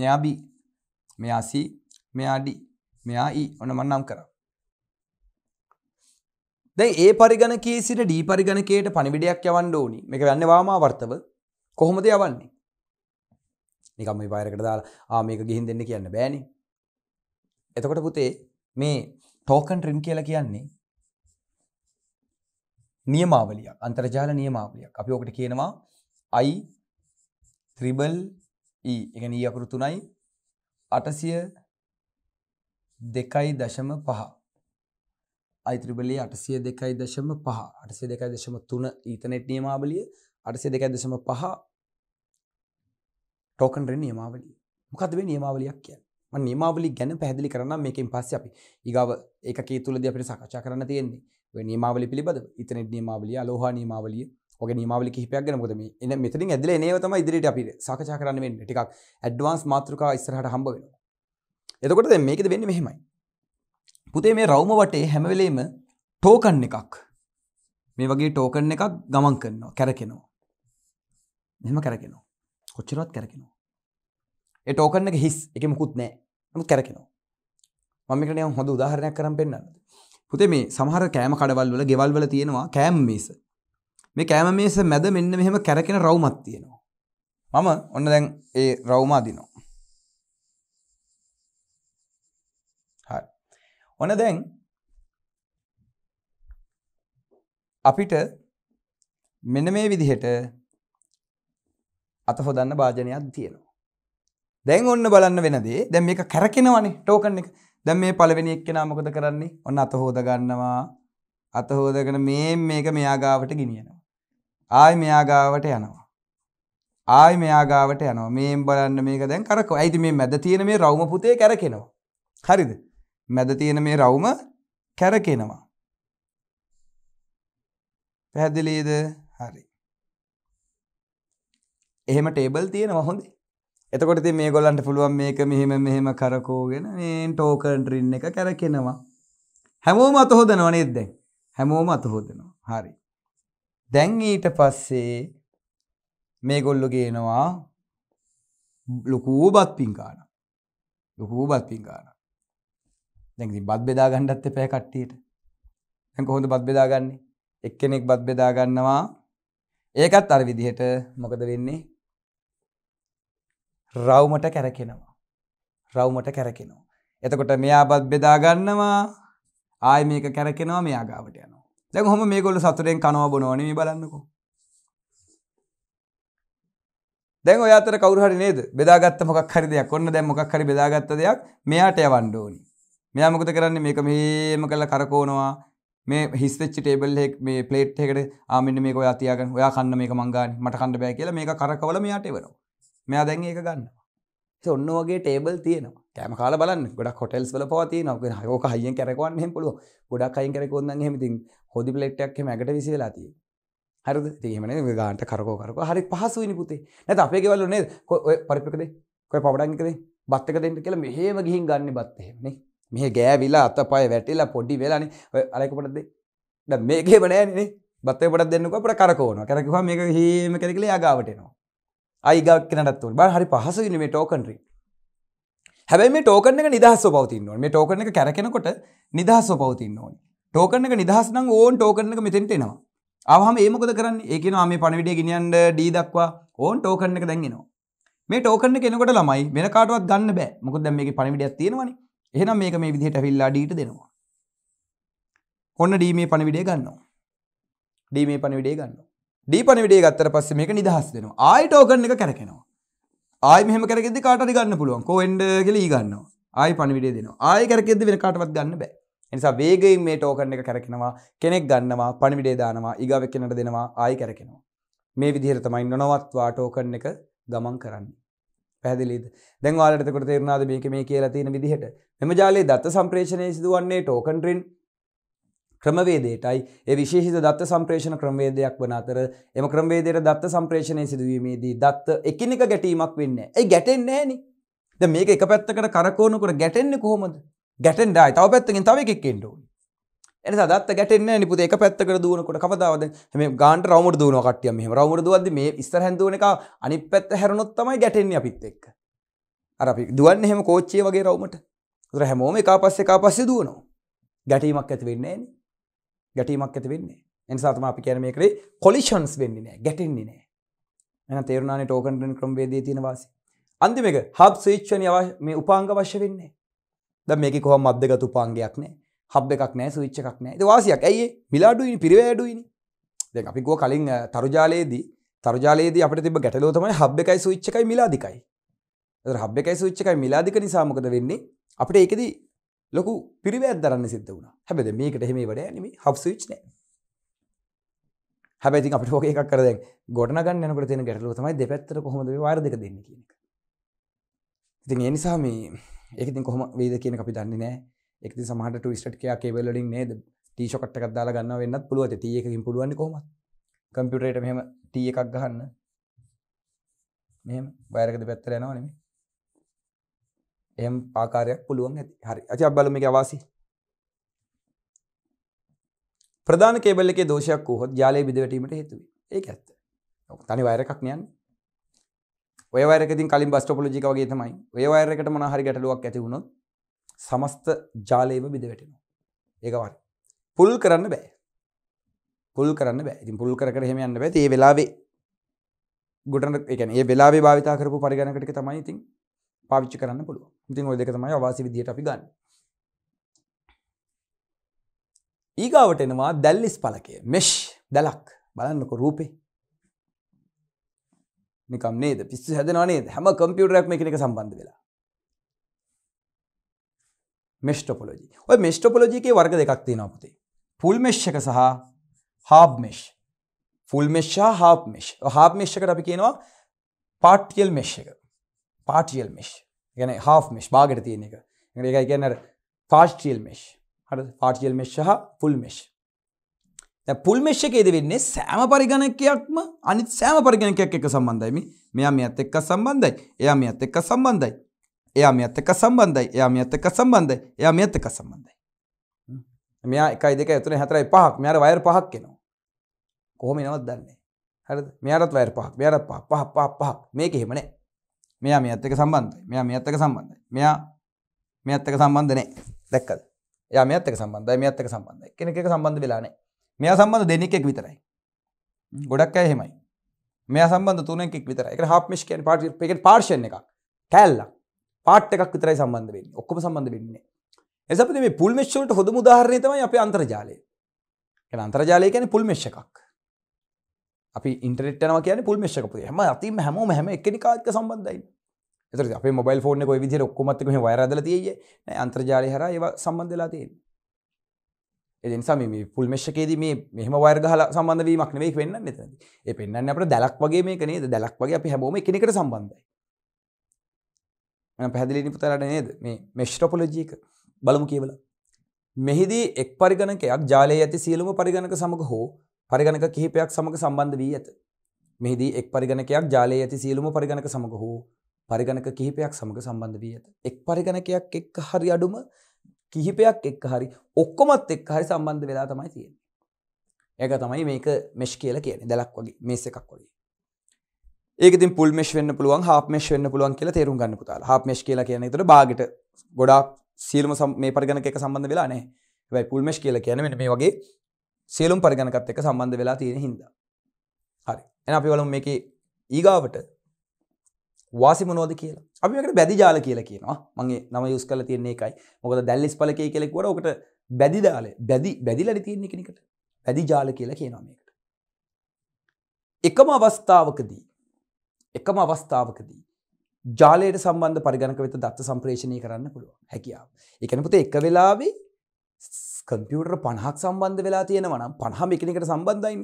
S1: නයාබී මෙයාසී මෙයාඩි මෙයා ඊ ඔන මන්නම් කර. දැයි ඒ පරිගණකයේ සිට ඩී පරිගණකයට පණිවිඩයක් යවන්න ඕනි එක යන්න වාමාවර්තව කොහොමද යවන්නේ. නිකම පාරකට දාලා ආ මේක ගිහින් දෙන්න කියන්න බෑනි. එතකොට පුතේ මේ ටෝකන් රින් කියලා කියන්නේ නියමාවලියක් අන්තර්ජාල නියමාවලියක් අපි ඕකට කියනවා අයි ත්‍රිබල් ඊ එකන ඊ අකුරු තුනයි අටසිය දෙකයි දශම පහ අයිත්‍රිබලේ e අටසිය දෙකයි දශම පහ අටසිය දෙකයි දශම තුන ඊතනෙට් නියමාවලිය අටසිය දෙකයි දශම පහ ටෝකන් රෙන් නියමාවලිය මොකද මේ නියමාවලියක් කියන්නේ නියමාවලි ගැන පැහදිලි කරන්න මේකින් පස්ස අපි ඉගව එකේ තුළද අපිට සකච්ඡා කරන්න තියෙන්නේ නිමාවලි පිළිබඳ ඉතන නිමාවලිය ලෝහා නිමාවලිය ඔගේ නිමාවලි කිහිපයක් ගැන මොකද මේ එන මෙතනින් ඇදලා එනේව තමයි ඉදිරියට අපි සාකච්ඡා කරන්න වෙන්නේ ටිකක් ඇඩ්වාන්ස් මාතෘකා ඉස්සරහට හම්බ වෙනවා එතකොට දැන් මේකද වෙන්නේ මෙහෙමයි පුතේ මේ රවුම වටේ හැම වෙලෙම ටෝකන් එකක් මේ වගේ ටෝකන් එකක් ගමන් කරනවා කැරකෙනවා මෙහෙම කැරකෙනවා කොච්චරවත් කැරකෙනවා ඒ ටෝකන් එක හිස් එකේ මුකුත් නැහැ නමුත් කැරකෙනවා මම මේකට නිකන් හොඳ උදාහරණයක් කරන් පෙන්නන්න පුතේ මේ සමහර කෑම කඩවල් වල ගෙවල් වල තියෙනවා කෑම මේස. මේ කෑම මේස මැද මෙන්න මෙහෙම කැරකෙන රවුමක් තියෙනවා. මම ඔන්න දැන් ඒ රවුම අදිනවා. හරි. ඔන්න දැන් අපිට මෙන්න මේ විදිහට අත හොදන්න භාජනයක් තියෙනවා. දැන් ඔන්න බලන්න වෙනදේ දැන් මේක කැරකෙනවනේ ටෝකන් එක. දැන් මේ පළවෙනි එක්කෙනා මොකද කරන්නේ? ඔන්න අත හොද ගන්නවා. අත හොදගෙන මේ මේක මෙයා ගාවට ගෙනියනවා. ආයි මෙයා ගාවට යනවා. ආයි මෙයා ගාවට යනවා. මේන් බලන්න මේක දැන් කරකව. ඇයිද මේ මැද තියෙන මේ රවුම පුතේ කැරකෙනවා. හරිද? මැද තියෙන මේ රවුම කැරකෙනවා. පැහැදිලීද? හරි. එහෙම ටේබල් තියෙනවා හොඳේ. එතකොට ඉතින් මේගොල්ලන්ට පුළුවන් මේක මෙහෙම මෙහෙම කරකෝගෙන මේ ටෝකන් රින් එක කරකිනවා. හැමෝම අත හොදනවා නේද දැන්? හැමෝම අත හොදනවා. හරි. දැන් ඊට පස්සේ මේගොල්ලෝ ගේනවා ලොකු බත් පිංගාන. ලොකු බත් පිංගාන. දැන් ඉතින් බත් බෙදා ගන්නත් එපා කට්ටියට. දැන් කොහොමද බත් බෙදාගන්නේ? එක්කෙනෙක් බත් බෙදා ගන්නවා. ඒකත් අර විදිහට මොකද වෙන්නේ? රව්මට කැරකෙනවා. රව්මට කැරකෙනවා. එතකොට මෙයා බත් බෙදාගන්නවා ආය මේක කැරකෙනවා මෙයා ගාවට යනවා. දැන් හොම මේගොල්ලෝ සතුරෙන් කනවා බොනවා නෙමෙයි බලන්නකෝ. දැන් ඔය අතර කවුරු හරි නේද බෙදාගත්ත මොකක් හරි දෙයක් ඔන්න දැන් මොකක් හරි බෙදාගත්ත දෙයක් මෙයාට යවන්න ඕනි. මෙයා මොකද කරන්නේ මේක මෙහෙම කරලා කරකවනවා. මේ හිස් වෙච්ච ටේබල් එක මේ ප්ලේට් එකකට ආ මෙන්න මේක ඔයා තියාගන්න. ඔයා කන්න මේක මං ගානේ. මට කන්න බෑ කියලා මේක කරකවල මෙයාට එවනවා. මෙයා දැන් ඒක ගන්නවා ඔන්න වගේ ටේබල් තියෙනවා කෑම කාල බලන්න ගොඩක් හොටෙල්ස් වල පවතිය නොක හෝක හයිියෙන් කරකවන්න හෙම පුළුව ගොඩක් අයින් කරකොන්න හෙමතින් හොදි පලෙට්ටක් මැකට විසිවෙලා තිය හරද තීමන ගාන්ට කරකෝ කරක හරි පහසුවනි පුතේ නැත අපේ වල නේ පරිපකද කොයි පවඩන්කද බත්තක දෙට කියල මෙහෙම ගිහින් ගන්න බත්තහෙමනේ මෙහ ගෑවිලා අත පය වැටිලා පොඩි වෙලාන අලකපටද ද මේකේ බනෑනේ බත්තේ පට දෙන්නක පට කරකෝන කරකවා මේක හේම කරකල අගාවටනවා අයිගක් කනටත්තුන් බ හරි පහසුන මේ ටෝකන්රි හැබැයි මේ ටෝකන එක නිදහස් පවතින්න ඕන මේ ටෝකන එක කැරෙනකොට නිදහස් පවතින්න ඕන ටෝකන එක නිදහස්නම් ඕන් ටෝකන එක මෙතෙන්ට එනවා අවහම ඒමකද කරන්න ඒකන මේ පණවිඩිය ගෙනියන්ට ඩී දක්වා ඕන් ටෝකන එක දැන්ගෙනවා මේ ටෝකන කෙනකොට ළමයි වෙන කාටවත් ගන්න බෑ මොකද දැම් මේ පණවිඩියක් තියෙනවනි එහෙනම් මේක මේ විදිහට ඇවිල්ලා ඩීට දෙනවා ඔන්න ඩීමේ පණවිඩේ ගන්නවා ඩීමේ පණවිඩේ ගන්නවා ඩීපන විඩේ ගත්තර පස්ස මේක නිදහස් දෙනවා ආයි ටෝකන් එක කැරකෙනවා ආයි මෙහම කරගෙද කාටරි ගන්න පුළුවන් කෝෙන්ඩ කෙල ගන්නවා ආයි පණ විඩේ දෙනවා ආය කරකෙද වෙන කාටවත් ගන්න බෑ නිසා වේගයින් මේ ටෝකන් එක කැරකෙනවා කෙනෙක් ගන්නවා පණිවිඩේ දානවා ඊගාව එක්කෙනට දෙනවා ආයි කැරකෙනවා මේ විදිහට තමයි නොනවත්වා ටෝකන් එක ගමන් කරන්නේ පැහැදිලිද දැන් ඔයාලට එතකොට තේරුණාද මේක මේ කියලා තියෙන විදිහට මෙම ජාලයේ දත්ත සම්ප්‍රේෂණයේ සිදුවන්නේ ටෝකන් රින් ක්‍රමවේදයටයි ඒ විශේෂිත දත්ත සම්ප්‍රේෂණ ක්‍රමවේදයක් වන අතර එම ක්‍රමවේදයට දත්ත සම්ප්‍රේෂණය සිදුවීමේදී දත්ත එකිනෙක ගැටීමක් වෙන්න ඒ ගැටෙන්නේ නෑනි ද මේක එක පැත්තකට කරකෝනකට ගැටෙන්නේ කොහොමද ගැටෙන්ඩයි තව පැත්තකින් තව එකක් එන්න ඕනි එනිසා දත්ත ගැටෙන්නේ නිපුත එක පැත්තකට දුවනකොට කවදාවද මේ ගාන්ට රවමට දුවන කට්ටිය මෙහෙම රවමට දුවද්දි මේ ඉස්සර හැන්දුවන එක අනිත් පැත්ත හැරුණොත් තමයි ගැටෙන්නේ අපිත් එක්ක අර අපි දුවන්නේ එහෙම කෝච්චිය වගේ රවමට උතර හැමෝම එකා පස්සේ එකා පස්සේ දුවනවා ගැටීමක් ඇති වෙන්නේ නෑනේ ගැටීමක් ඇති වෙන්නේ එනිසාතම අපි කියන මේකේ කොලිෂන්ස් වෙන්නේ නෑ ගැටෙන්නේ නෑ එන තේරුණානේ ටෝකන් ක්‍රමවේදයේ තියෙන වාසිය අන්තිම එක හබ් ස්විච්චනි මේ උපාංග අවශ්‍ය වෙන්නේ දැන් මේකේ කොහොම මද්දගත් උපාංගයක් නෑ හබ් එකක් නෑ ස්විච් එකක් නෑ ඒ වාසියක් ඇයි ඒ මිල අඩුයිනේ පිරිවැය අඩුයිනේ දැන් අපි ගෝ කලින් තරුජාලයේදී තරුජාලයේදී අපිට තිබ්බ ගැටලුව තමයි හබ් එකයි ස්විච් එකයි මිල අධිකයි හබ් එකයි සුච්චකයි මිලාධික නිසා මොකද වෙන්නේ අපිට ඒකෙදී ලොකු පිරිවැත් දරන්න සිද්ධ වුණ හැබැද මේකට හෙමේ වැඩ නම හක්ෂවිච්න හැබැති අපට ෝක එකක් කරද ගොඩනගන්න නකට තියෙන ගැටලු තමයි දෙපැත්තර කොහොමද වාර්දක දෙන්න කියන එක ඉතින් එනිසා මේ ඒකතින් කොහම වේද කියන අපි දන්නේ නෑ එකති සමහට ටවිස්ට් කියයා කෙවල්ලින් නේද ටීෂකට්ටක් දාලා ගන්න වෙන්නත් පුළුවත තියකින් පුළුවන් කොම කම්පියුටේට මෙම තිය එකක් ගහන්න මෙම වයරකද පැත්තර යනවා නෙමේ එම් ආකාරයක් පුළුවන් ඇති හරි අති අබ්බල මේක අවාසි ප්‍රධාන කේබල් එකේ දෝෂයක් වූහොත් ජාලය බිඳවැටීමට හේතු වේ ඒක ඇත්ත තනි වයර් එකක් නියන්නේ ඔය වයර් එකකින් කලින් බස් ටොපොලොජි එක වගේ තමයි ඔය වයර් එකට මොනවා හරි ගැටලුවක් ඇති වුණොත් සමස්ත ජාලයම බිඳවැටෙනවා ඒක වරි පුල් කරන්න බෑ පුල් කරන්න බෑ ඉතින් පුල් කර කර එහෙම යන්න බෑ ඒ වෙලාවේ ගොඩන ඒ කියන්නේ ඒ වෙලාවේ භාවිතා කරපු පරිගණකටක තමයි ඉතින් පාවිච්චි කරන්න පුළුවන් ඉතින් ඔය දෙක තමයි අවාසි විදිහට අපි ගන්න. ඊගාවට එනවා දැල්ලිස් පලකය මෙෂ් දැලක් බලන්නක රූපේ නිකම් නේද පිස්සු හැදනවානේ හැම කම්පියුටරක් මේ එක සම්බන්ධ වෙලා මෙෂ්ටොපොලජි ඔය මෙෂ්ටොපොලජිකේ වර්ග දෙකක් තියෙනවා පුතේ ෆුල් මෙෂ් එක සහ හාබ් මෙෂ් ෆුල් මෙෂ් සහ හාබ් මෙෂ් හාබ් මෙෂ් එකට අපි කියනවා පාටියල් මෙෂ් එක පාටියල් මෙෂ් ගැන හාෆ් මිශ් භාගට තියෙන එක එක කියන්න පාස්ට්‍රියල් මේෂ් හට පාටියල් මෙශ් සහ පුල් මේෂ් පුල් මේෂ් එකේද වෙන්නේ සෑම පරිගණකයක්ම අනිත් සෑම පරිගණකයක් එක සම්බන්ධයිම මෙයා මේ අත් එක්ක සම්බන්ධයි එයා මේ අත් එක්ක සම්බන්ධයි එයා මේ අත් එක්ක සම්බන්ධයි එයා මේ අත් එක්ක සම්බන්ධයි එයා මේ අත් එක්ක සම්බන්ධයි මෙයා එකයි දෙක ඇතුළේ හතරයි පහක් මෙයාට වයර් පහක් එනවා කොහොම එනවද දන්නේ හරිද මෙයාටත් වයර් පහක් මෙයාටත් පහ පහ පහ පහක් මේක එහෙම නෑ මෙයා මේ ඇත්තක සම්බන්ධයි මෙයා මේ ඇත්තක සම්බන්ධයි මෙයා මේ ඇත්තක සම්බන්ධ නැහැ දැක්කද එයා මේ ඇත්තක සම්බන්ධයි මේ ඇත්තක සම්බන්ධයි කෙනෙක් එක සම්බන්ධ වෙලා නැහැ මෙයා සම්බන්ධ දෙනෙක් එක විතරයි ගොඩක් අය එහෙමයි මෙයා සම්බන්ධ තුනෙක් එක විතරයි ඒකට හාෆ් මිෂ් කියන්නේ පාට් එකේ පාර්ෂන් එකක් කැල්ලක් පාට් එකක් විතරයි සම්බන්ධ වෙන්නේ ඔක්කොම සම්බන්ධ වෙන්නේ නැහැ එසපිට මේ පුල් මිෂ් වලට හොඳම උදාහරණය තමයි අපේ අන්තර්ජාලය ඒ කියන්නේ අන්තර්ජාලය කියන්නේ පුල් මිෂ් එකක් අපි ඉන්ටනෙට්නම කියන පුල් මේෂකපු හම අතිම හැම හැම එකනිකාත්ක සම්බන්ධයි එතර අප මොබයිල් ෆෝන කොයි විදිර ඔක්කොමත්තකම වයරදල තියේ අන්ත්‍රජාලය හර ඒව සම්බන්ධලා තියෙන් එනිසාම මේ පුල් මේෂකේද මේ මෙහම වර්ගහල සම්බන්ධ වීමක් නෙවෙයි වෙන්න මෙතන ඒ පෙන්න්න අපට දැලක් වගේ මේ කනේද දැලක් වගේ අපි හැබෝම එකනෙකට සම්බන්ධයි පැදිලිනි පුතරට නේද මේ මෙෂ්ට්‍රොපොලජීක බලමු කියවල මෙහිදී එක් පරිගණකයක් ජාලය ඇති සියලුම පරිගණක සමඟ හෝ පරිගණක කිහිපයක් සමඟ සම්බන්ධ වී ඇත. මෙහිදී එක් පරිගණකයක් ජාලයේ ඇති සියලුම පරිගණක සමඟ හෝ පරිගණක කිහිපයක් සමඟ සම්බන්ධ වී ඇත. එක් පරිගණකයක් එක්ක හරි අඩුම කිහිපයක් එක්ක හරි ඔක්කොමත් එක් හරි සම්බන්ධ වෙලා තමයි තියෙන. ඒක තමයි මේක මෙෂ් කියල කියන දැලක් වගේ මේස එකක් වගේ. ඒකති පුල් මෙෂ් වන්න පුළුවන් හාප මේෂ් වන්න පුළුවන් කියලා තේරුම් ගන්න පුතාල හාප මේෂ් කියලා කියන තර බාගට ගොඩා සීලම මේ පරිගණක සම්බන්ධ වෙලා නෑ වැයි පුල්මෙෂ් කියලා කියන මේ වගේ සියලුම් පරිගණකත් එක සම්බන්ධ වෙලා තියෙන හින්ද හරි එන අපි වලු මේක ඊගාවට වාසි මොනෝද කියලා අපිට බැදි ජාල කියලා කියනවා මගේ නම යුස් කල තියන්නේ එකයි මොකද දැල්ලිස් පලක කෙලෙක්වට ඔකට බැදි දාල බැදි බැදිලට තියන්නේ කෙනෙකට බැදි ජාල කියලා කියනවා මේකට එකම අවස්ථාවකදී එකම අවස්ථාවකදී ජාලයට සම්බන්ධ පරිගණක වෙත දත්ත සම්ප්‍රේෂණය කරන්න පුළුව හැකියාව එකනපුත එක වෙලාවේ කම්පියුටර් පණහක් සම්බන්ධ වෙලා තියෙනවනම් පණහම එකනිකට සම්බන්ධයින්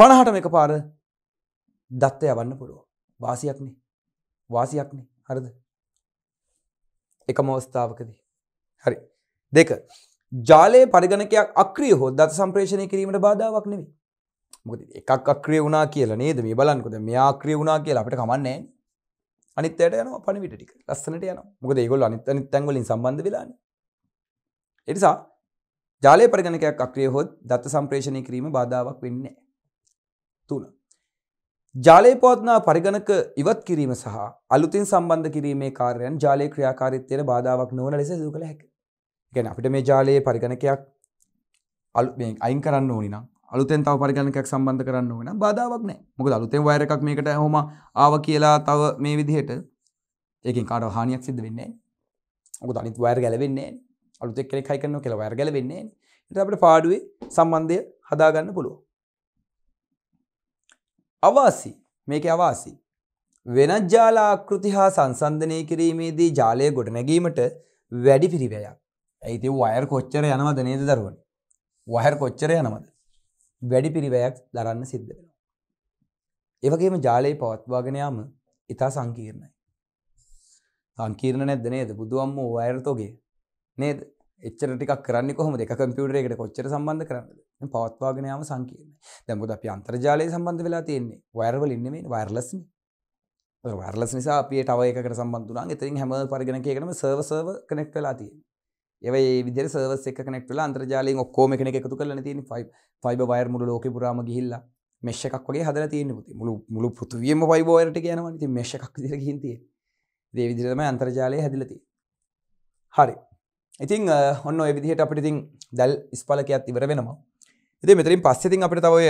S1: පණහටම එක පාර දත්ත යවන්න පුළුව වාසියක්නේ වාසියක්නේ හරද එකම අවස්ථාවකදී හරි දෙක ජාලය පරිගණකයක් අක්‍රිය හෝ දත සම්ප්‍රේෂණය කිරීමට බාධාවක් නෙවේ මොකද එකක් අක්‍රිය වුණා කියලා නේද මේ බලන්කොද මෙයා අක්‍රිය වුණා කියලා අපිට කමන්නේ අනිත්තයට යනවා පණිවිට ටික ලස්සනට යනවා මොකද ඒගොල්ලෝ අනිත් අනිත් තැන්වලින් සම්බන්ධ වෙලානේ ඒ නිසා ජාලය පරිගණකයක් අක්‍රිය හොත් දත්ත සම්ප්‍රේෂණය කිරීම බාධාවක් වෙන්නේ. තුන. ජාලය පවත්නා පරිගණක ඉවත් කිරීම සහ අලුතින් සම්බන්ධ කිරීමේ කාර්යයන් ජාලය ක්‍රියාකාරීත්වයට බාධාවක් නොවන ලෙස සිදු කළ හැකිය. ගැන අපිට මේ ජාලයේ පරිගණකයක් අලු අයින් කරන්න ඕනි නම් අලුතෙන් තව පරිගණකයක් සම්බන්ධ කරන්න ඕන බාධාවක් නෑ මොකද අලුතෙන් වයර එකක් මේකට හොම ආව කියලා තව මේ විදිහට ඒකින් කාට හානියක් සිද්ධ වෙන්නේ මොකද අනිත් වයර් ගැලවෙන්නේ අලුතෙක් කෙනෙක් හයි කරනවා කියලා වයර් ගැලවෙන්නේ නැහැ. ඒත් අපිට පාඩුවේ සම්බන්ධය හදාගන්න පුළුවන්. අවාසි මේකේ අවාසි වෙනත් ජාල ආකෘති හා සංසන්ධනය කිරීමේදී ජාලය ගොඩනැගීමට වැඩි පිරිවැයක්. ඇයි ඉතින් වයර් කොච්චර යනවද නේද දරුවනේ? වයර් කොච්චර යනවද? වැඩි පිරිවැයක් දරන්න සිද්ධ වෙනවා. ඒ වගේම ජාලය පවත්වාගෙන යාම ඉතා සංකීර්ණයි. සංකීර්ණ නැද්ද නේද? බුදුම්ම වයර් තොගේ නේද එච්චර ටික කරන්න කොහොම දෙක කම්පියුටරයකට කොච්චර සම්බන්ධ කරන්නද පවත්වාගෙන යාම සංකීර්ණයි. දැන් මොකද අපි අන්තර්ජාලය සම්බන්ධ වෙලා තියෙන්නේ වයර් වලින් නෙමෙයි වයර්ලස් නේ. ඒක වයර්ලස් නිසා අපි ටව එකකට සම්බන්ධ වුණාම එතනින් හැම පරිගණකයකටම සර්වර් සර්වර් කනෙක්ට් වෙලා තියෙනවා. ඒව ඒ විදිහට සර්වර්ස් එක කනෙක්ට් වෙලා අන්තර්ජාලයෙන් ඔක්කොම එකිනෙක එකතු කරලා තියෙන්නේ ෆයිබර් වයර් මුළු ලෝකේ පුරාම ගිහිල්ලා මෙෂ් එකක් වගේ හදලා තියෙන්නේ පුතේ. මුළු මුළු පෘථිවියම ෆයිබර් වයරට යනවා. ඉතින් මෙෂ් එකක් විදිහට ගිහින් තියෙන්නේ. ඒ විදිහට තමයි අන්තර්ජාලය හැදිලා තියෙන්නේ. හරි. ඉතිං ඔන්න ඔය විදිහට අපිට ඉතින් දැල් ස්පාලකයක් ඉවර වෙනවා එති මෙතරින් පස්සෙතින් අපිට තවය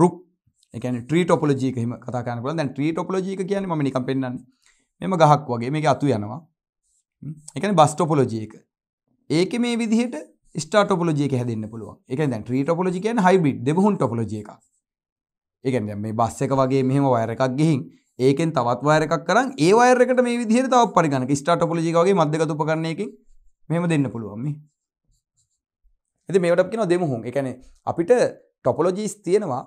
S1: රුක් එක ට්‍රී ටොපලජීක හිම කතාකනකල දැන් ට්‍රී ටොපලජීක කියන ම නිකම් පෙන්න්නන්නේ මෙම ගහක් වගේ මේ අතු යනවා එකන බස්ටොපොලජීක ඒක මේ විදිහට ස්ටාටොපොලජියක හැදන්න පුළුව එක දැන් ට්‍රී ටොපොලජිකයන් හයිබිඩ් දෙබහුන් ටොපොලජියක එකන් මේ බස් එක වගේ මෙහම වයර එකක් ගෙහින් ඒකෙන් තවත් වයරකක් කරන් ඒ වයරකට මේ විදිහට තව පරිගන ස්ටාටොපොලජිකගේ මධ්‍යකතුප කරන්නයකින් මෙම දෙන්න පුළුවන්ම ඇති මේට කියෙන දෙමුහුන් එකන අපිට ටොපොලොජීස් තියෙනවා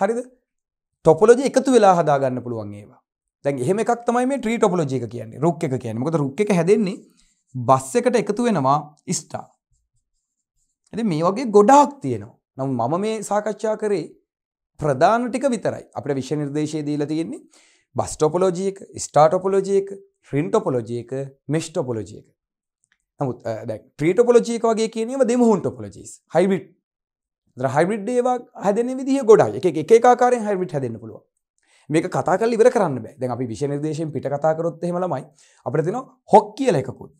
S1: හරිද ටොපොලොජි එකතු වෙලා හදාගන්න පුළුවන් ඒවා දැන් එහෙම එකක් තමයි මේ ට්‍රී ටොපොලොජික කියන්නේ රුක් එක කියන්නේ මොකද රුක් එක හැදෙන්නේ බස් එකට එකතු වෙනවා ස්ටා ඇති මේ වගේ ගොඩාක් තියෙනවා නම් මම මේ සාකච්ඡා කරේ ප්‍රධාන ටික විතරයි අපට විශ්ව නිර්දේශය දීලා තියෙන්නේ බස්ටොපොලෝජියක ස්ටාටොපොලෝජියක ෆ්‍රින්ටොපොලෝජියක මිෂ්ටොපොලෝජියක නමුත් ට්‍රීටොපොලජී එක වගේ කියනීම දෙමුහුන් ටොපොලජීස් හයිබිට් ද හයිබිඩ් ඒවා හැදන විදි ගොඩයි එක එකකාරෙන් හයිබිට් හැදන්න පුළුව මේක කතා කල ඉවර කරන්න බෑ දැන් අපි විශෂණ දේශෙන් පිට කතා කරොත් හෙමලමයි අපට තින හොක් කියල එකකුත්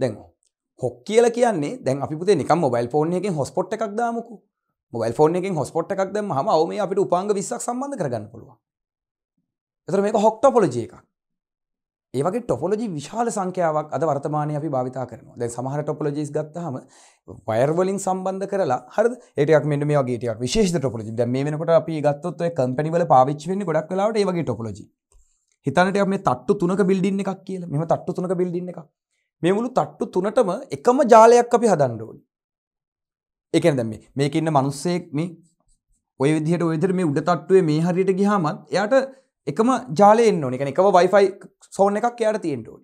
S1: දැන් හොක් කියල කියන්නේ දැන් අපිපුේ නික මොබයිල් ෆෝන් එකෙන් හොස්පොට් එකක් දාමුකු මොබයිල් ෆෝන් එකෙන් හොස්පොට් එකක් දම හම මේ අපිට උපංග විස්සක් සම්බන්ධ කරගන්න පුළුව එතර මේක හොක්ටොපොලජය එකක් ඒවගේ ටොපොලජි විශාල සංඛ්‍යාවක් අද වර්තමානය අපි භාවිතා කරනවා දැන් සමහර ටොපොලජිස් ගත්තහම වයර්වලින් සම්බන්ධ කරලා හරි ඒටයක් මෙන්න මේ වගේ ටිකක් විශේෂ ටොපොලජි දැන් මේ වෙනකොට අපි ගත්තොත් ඔය කම්පැනි වල පාවිච්චි වෙන්නේ ගොඩක් වෙලාවට ඒ වගේ ටොපොලජි හිතන්නට මේ තට්ටු තුනක බිල්ඩින් එකක් කියලා මෙහෙම තට්ටු තුනක බිල්ඩින් එකක් මේ මුළු තට්ටු තුනටම එකම ජාලයක් අපි හදන්න ඕනේ ඒ කියන්නේ දැන් මේ මේක ඉන්න මිනිස්සෙක් මේ ওই විදිහට ওই විදිහට මේ උඩ තට්ටුවේ මේ හරියට ගියාමත් එයාට එකම ජාලයෙන් ඕන එක එකව වයිෆයි සෝන් එකක් යාට තියෙන්ටෝ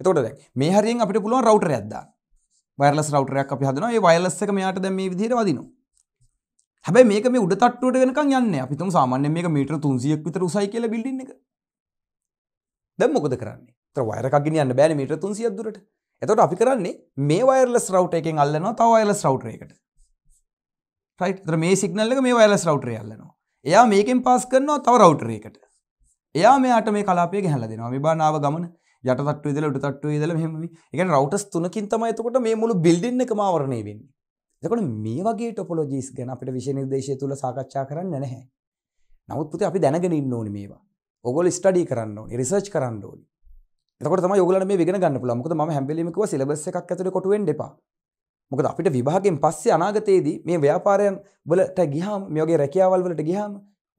S1: එතකොට දැ මේ හරිෙන් අපිට පුළුවන් රවටර ඇද වරලස් රවටරයක් අපි හදන ඒ වයලස්සක මෙයාට දැම මේ විදිර වදින හැබ මේක මේ උඩ තට්ටුවට වෙනක යන්න අපිතුම සාමාන්‍ය මේ මීට තුන්සියක් විතර උසයි කියල බිල්ඩි එක දැම් මොකද කරන්නේ තර වයරකින් යන්න බෑන මීට තුන්සියක් දුරට එතොට අපි කරන්නේ මේ වයරලස් රවට් එකෙන් අල්ලනවා තව වයලස් රවටර එකට රයිට මේ සිගනල්ල මේ වයලස් රවටර අල්ලනවා එයා මේකෙන් පස් කරනවා තව රවටර එකට එයා මෙයාට මේ කලාපය ගැහල දෙනවා මේ බානාව ගමන යටට්ටු ඉදල ට තට්ටු ඉදල හෙම එක රවටස් තුනකින් තම එතකොට මේ මුළු බිල්ඩින්න එක මාවරණය වෙන්නේ එතකොට මේ වගේ ටොපොලොජිස් ගැන අපිට විශෂ නිර්දේශය තුළ සාකච්ඡා කරන්න නැහැ නමුත් පුති අපි දැනගෙන ඉන්න ඕනි මේවා ඔගොල ස්ටඩී කරන්න ඕනි රිසර්ච් කරන්න ඕනි එතකොට තමයි ඔයගොල්ලන්ට මේ ඉගෙන ගන්න පුළුවන්. මොකද මම හැම්බෙලීම කිව්වා සිලබස් එකක් ඇතුලේ කොටු වෙන්න එපා. මොකද අපිට විභාගයෙන් පස්සේ අනාගතයේදී මේ ව්‍යාපාරයන් වලට ගියාම මේ වගේ රැකියාවල් වලට ගියාම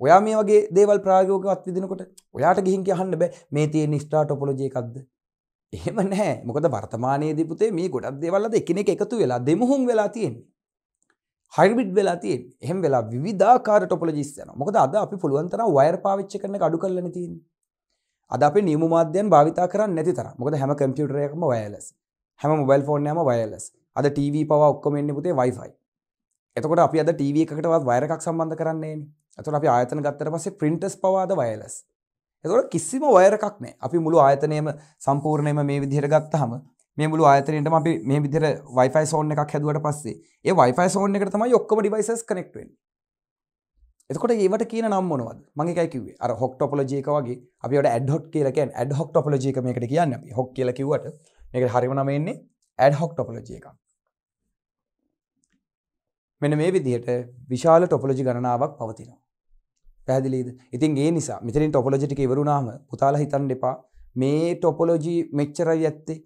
S1: ඔයා මේ වගේ දේවල් ප්‍රායෝගිකවත් විදිනකොට ඔයාට ගිහින් කියහන්න බෑ මේ තියෙන ස්ටාර්ට් ටොපොලොජි එකක්ද එහෙම නැහැ මොකද වර්තමානයේදී පුතේ මේ ගොඩක් දේවල් අද එකිනෙක එකතු වෙලා දෙමුහුම් වෙලා තියෙන්නේ හයිබිඩ් වෙලා තියෙන් එහෙම වෙලා විධාකාර ටොපලජිස් යන මොකද අද අපි පුළුවන්තර වයර් පාවිච්ච කරන අඩු කරලන තින් අද අප නියම මාධ්‍යයන් භාවිතා කරන්න නැති තර මොකද හැම කම්පියුටරයක්ම වයලස් හැම මොබල් ෆෝන්නම වයලස් අද ටව පව ඔක්කොමෙන්න්න පුතේ වයිෆයි එතකොට අපි අද ටව එකකටවත් වයරකක් සම්බන්ධ කරන්නේ ඇතුට අපි ආයතන ගත්තර පස්සේ ප්‍රින්ටස් පවාද වයලස් එතකොට කිසිම වයරකක් නෑ අපි මුළු ආයතනයම සම්පූර්ණයම මේ විදිහට ගත්තහම මේ මුළු ආයතනයටම අපි මේ විදිහට Wi-Fi zone එකක් හැදුවට පස්සේ ඒ Wi-Fi zone එකට තමයි ඔක්කොම devices connect වෙන්නේ එතකොට ඒවට කියන නම් මොනවද මම එකයි කිව්වේ අර hoc topology එක වගේ අපි ඒවට ad hoc කියලා කියන්නේ ad hoc topology එක මේකට කියන්නේ අපි hoc කියලා කිව්වට මේකට හරියම නම එන්නේ ad hoc topology එකක් මෙන්න මේ විදිහට විශාල ටොපොලොජි ගණනාවක් පවතිනවා පැදිලීද ඉතින් ඒ නිසා මෙතරින් ටොපොලජිටික ඉවරුණාම පුතාලා හිතන්න එපා මේ ටොපොලොජී මෙච්චරයි ඇත්තේ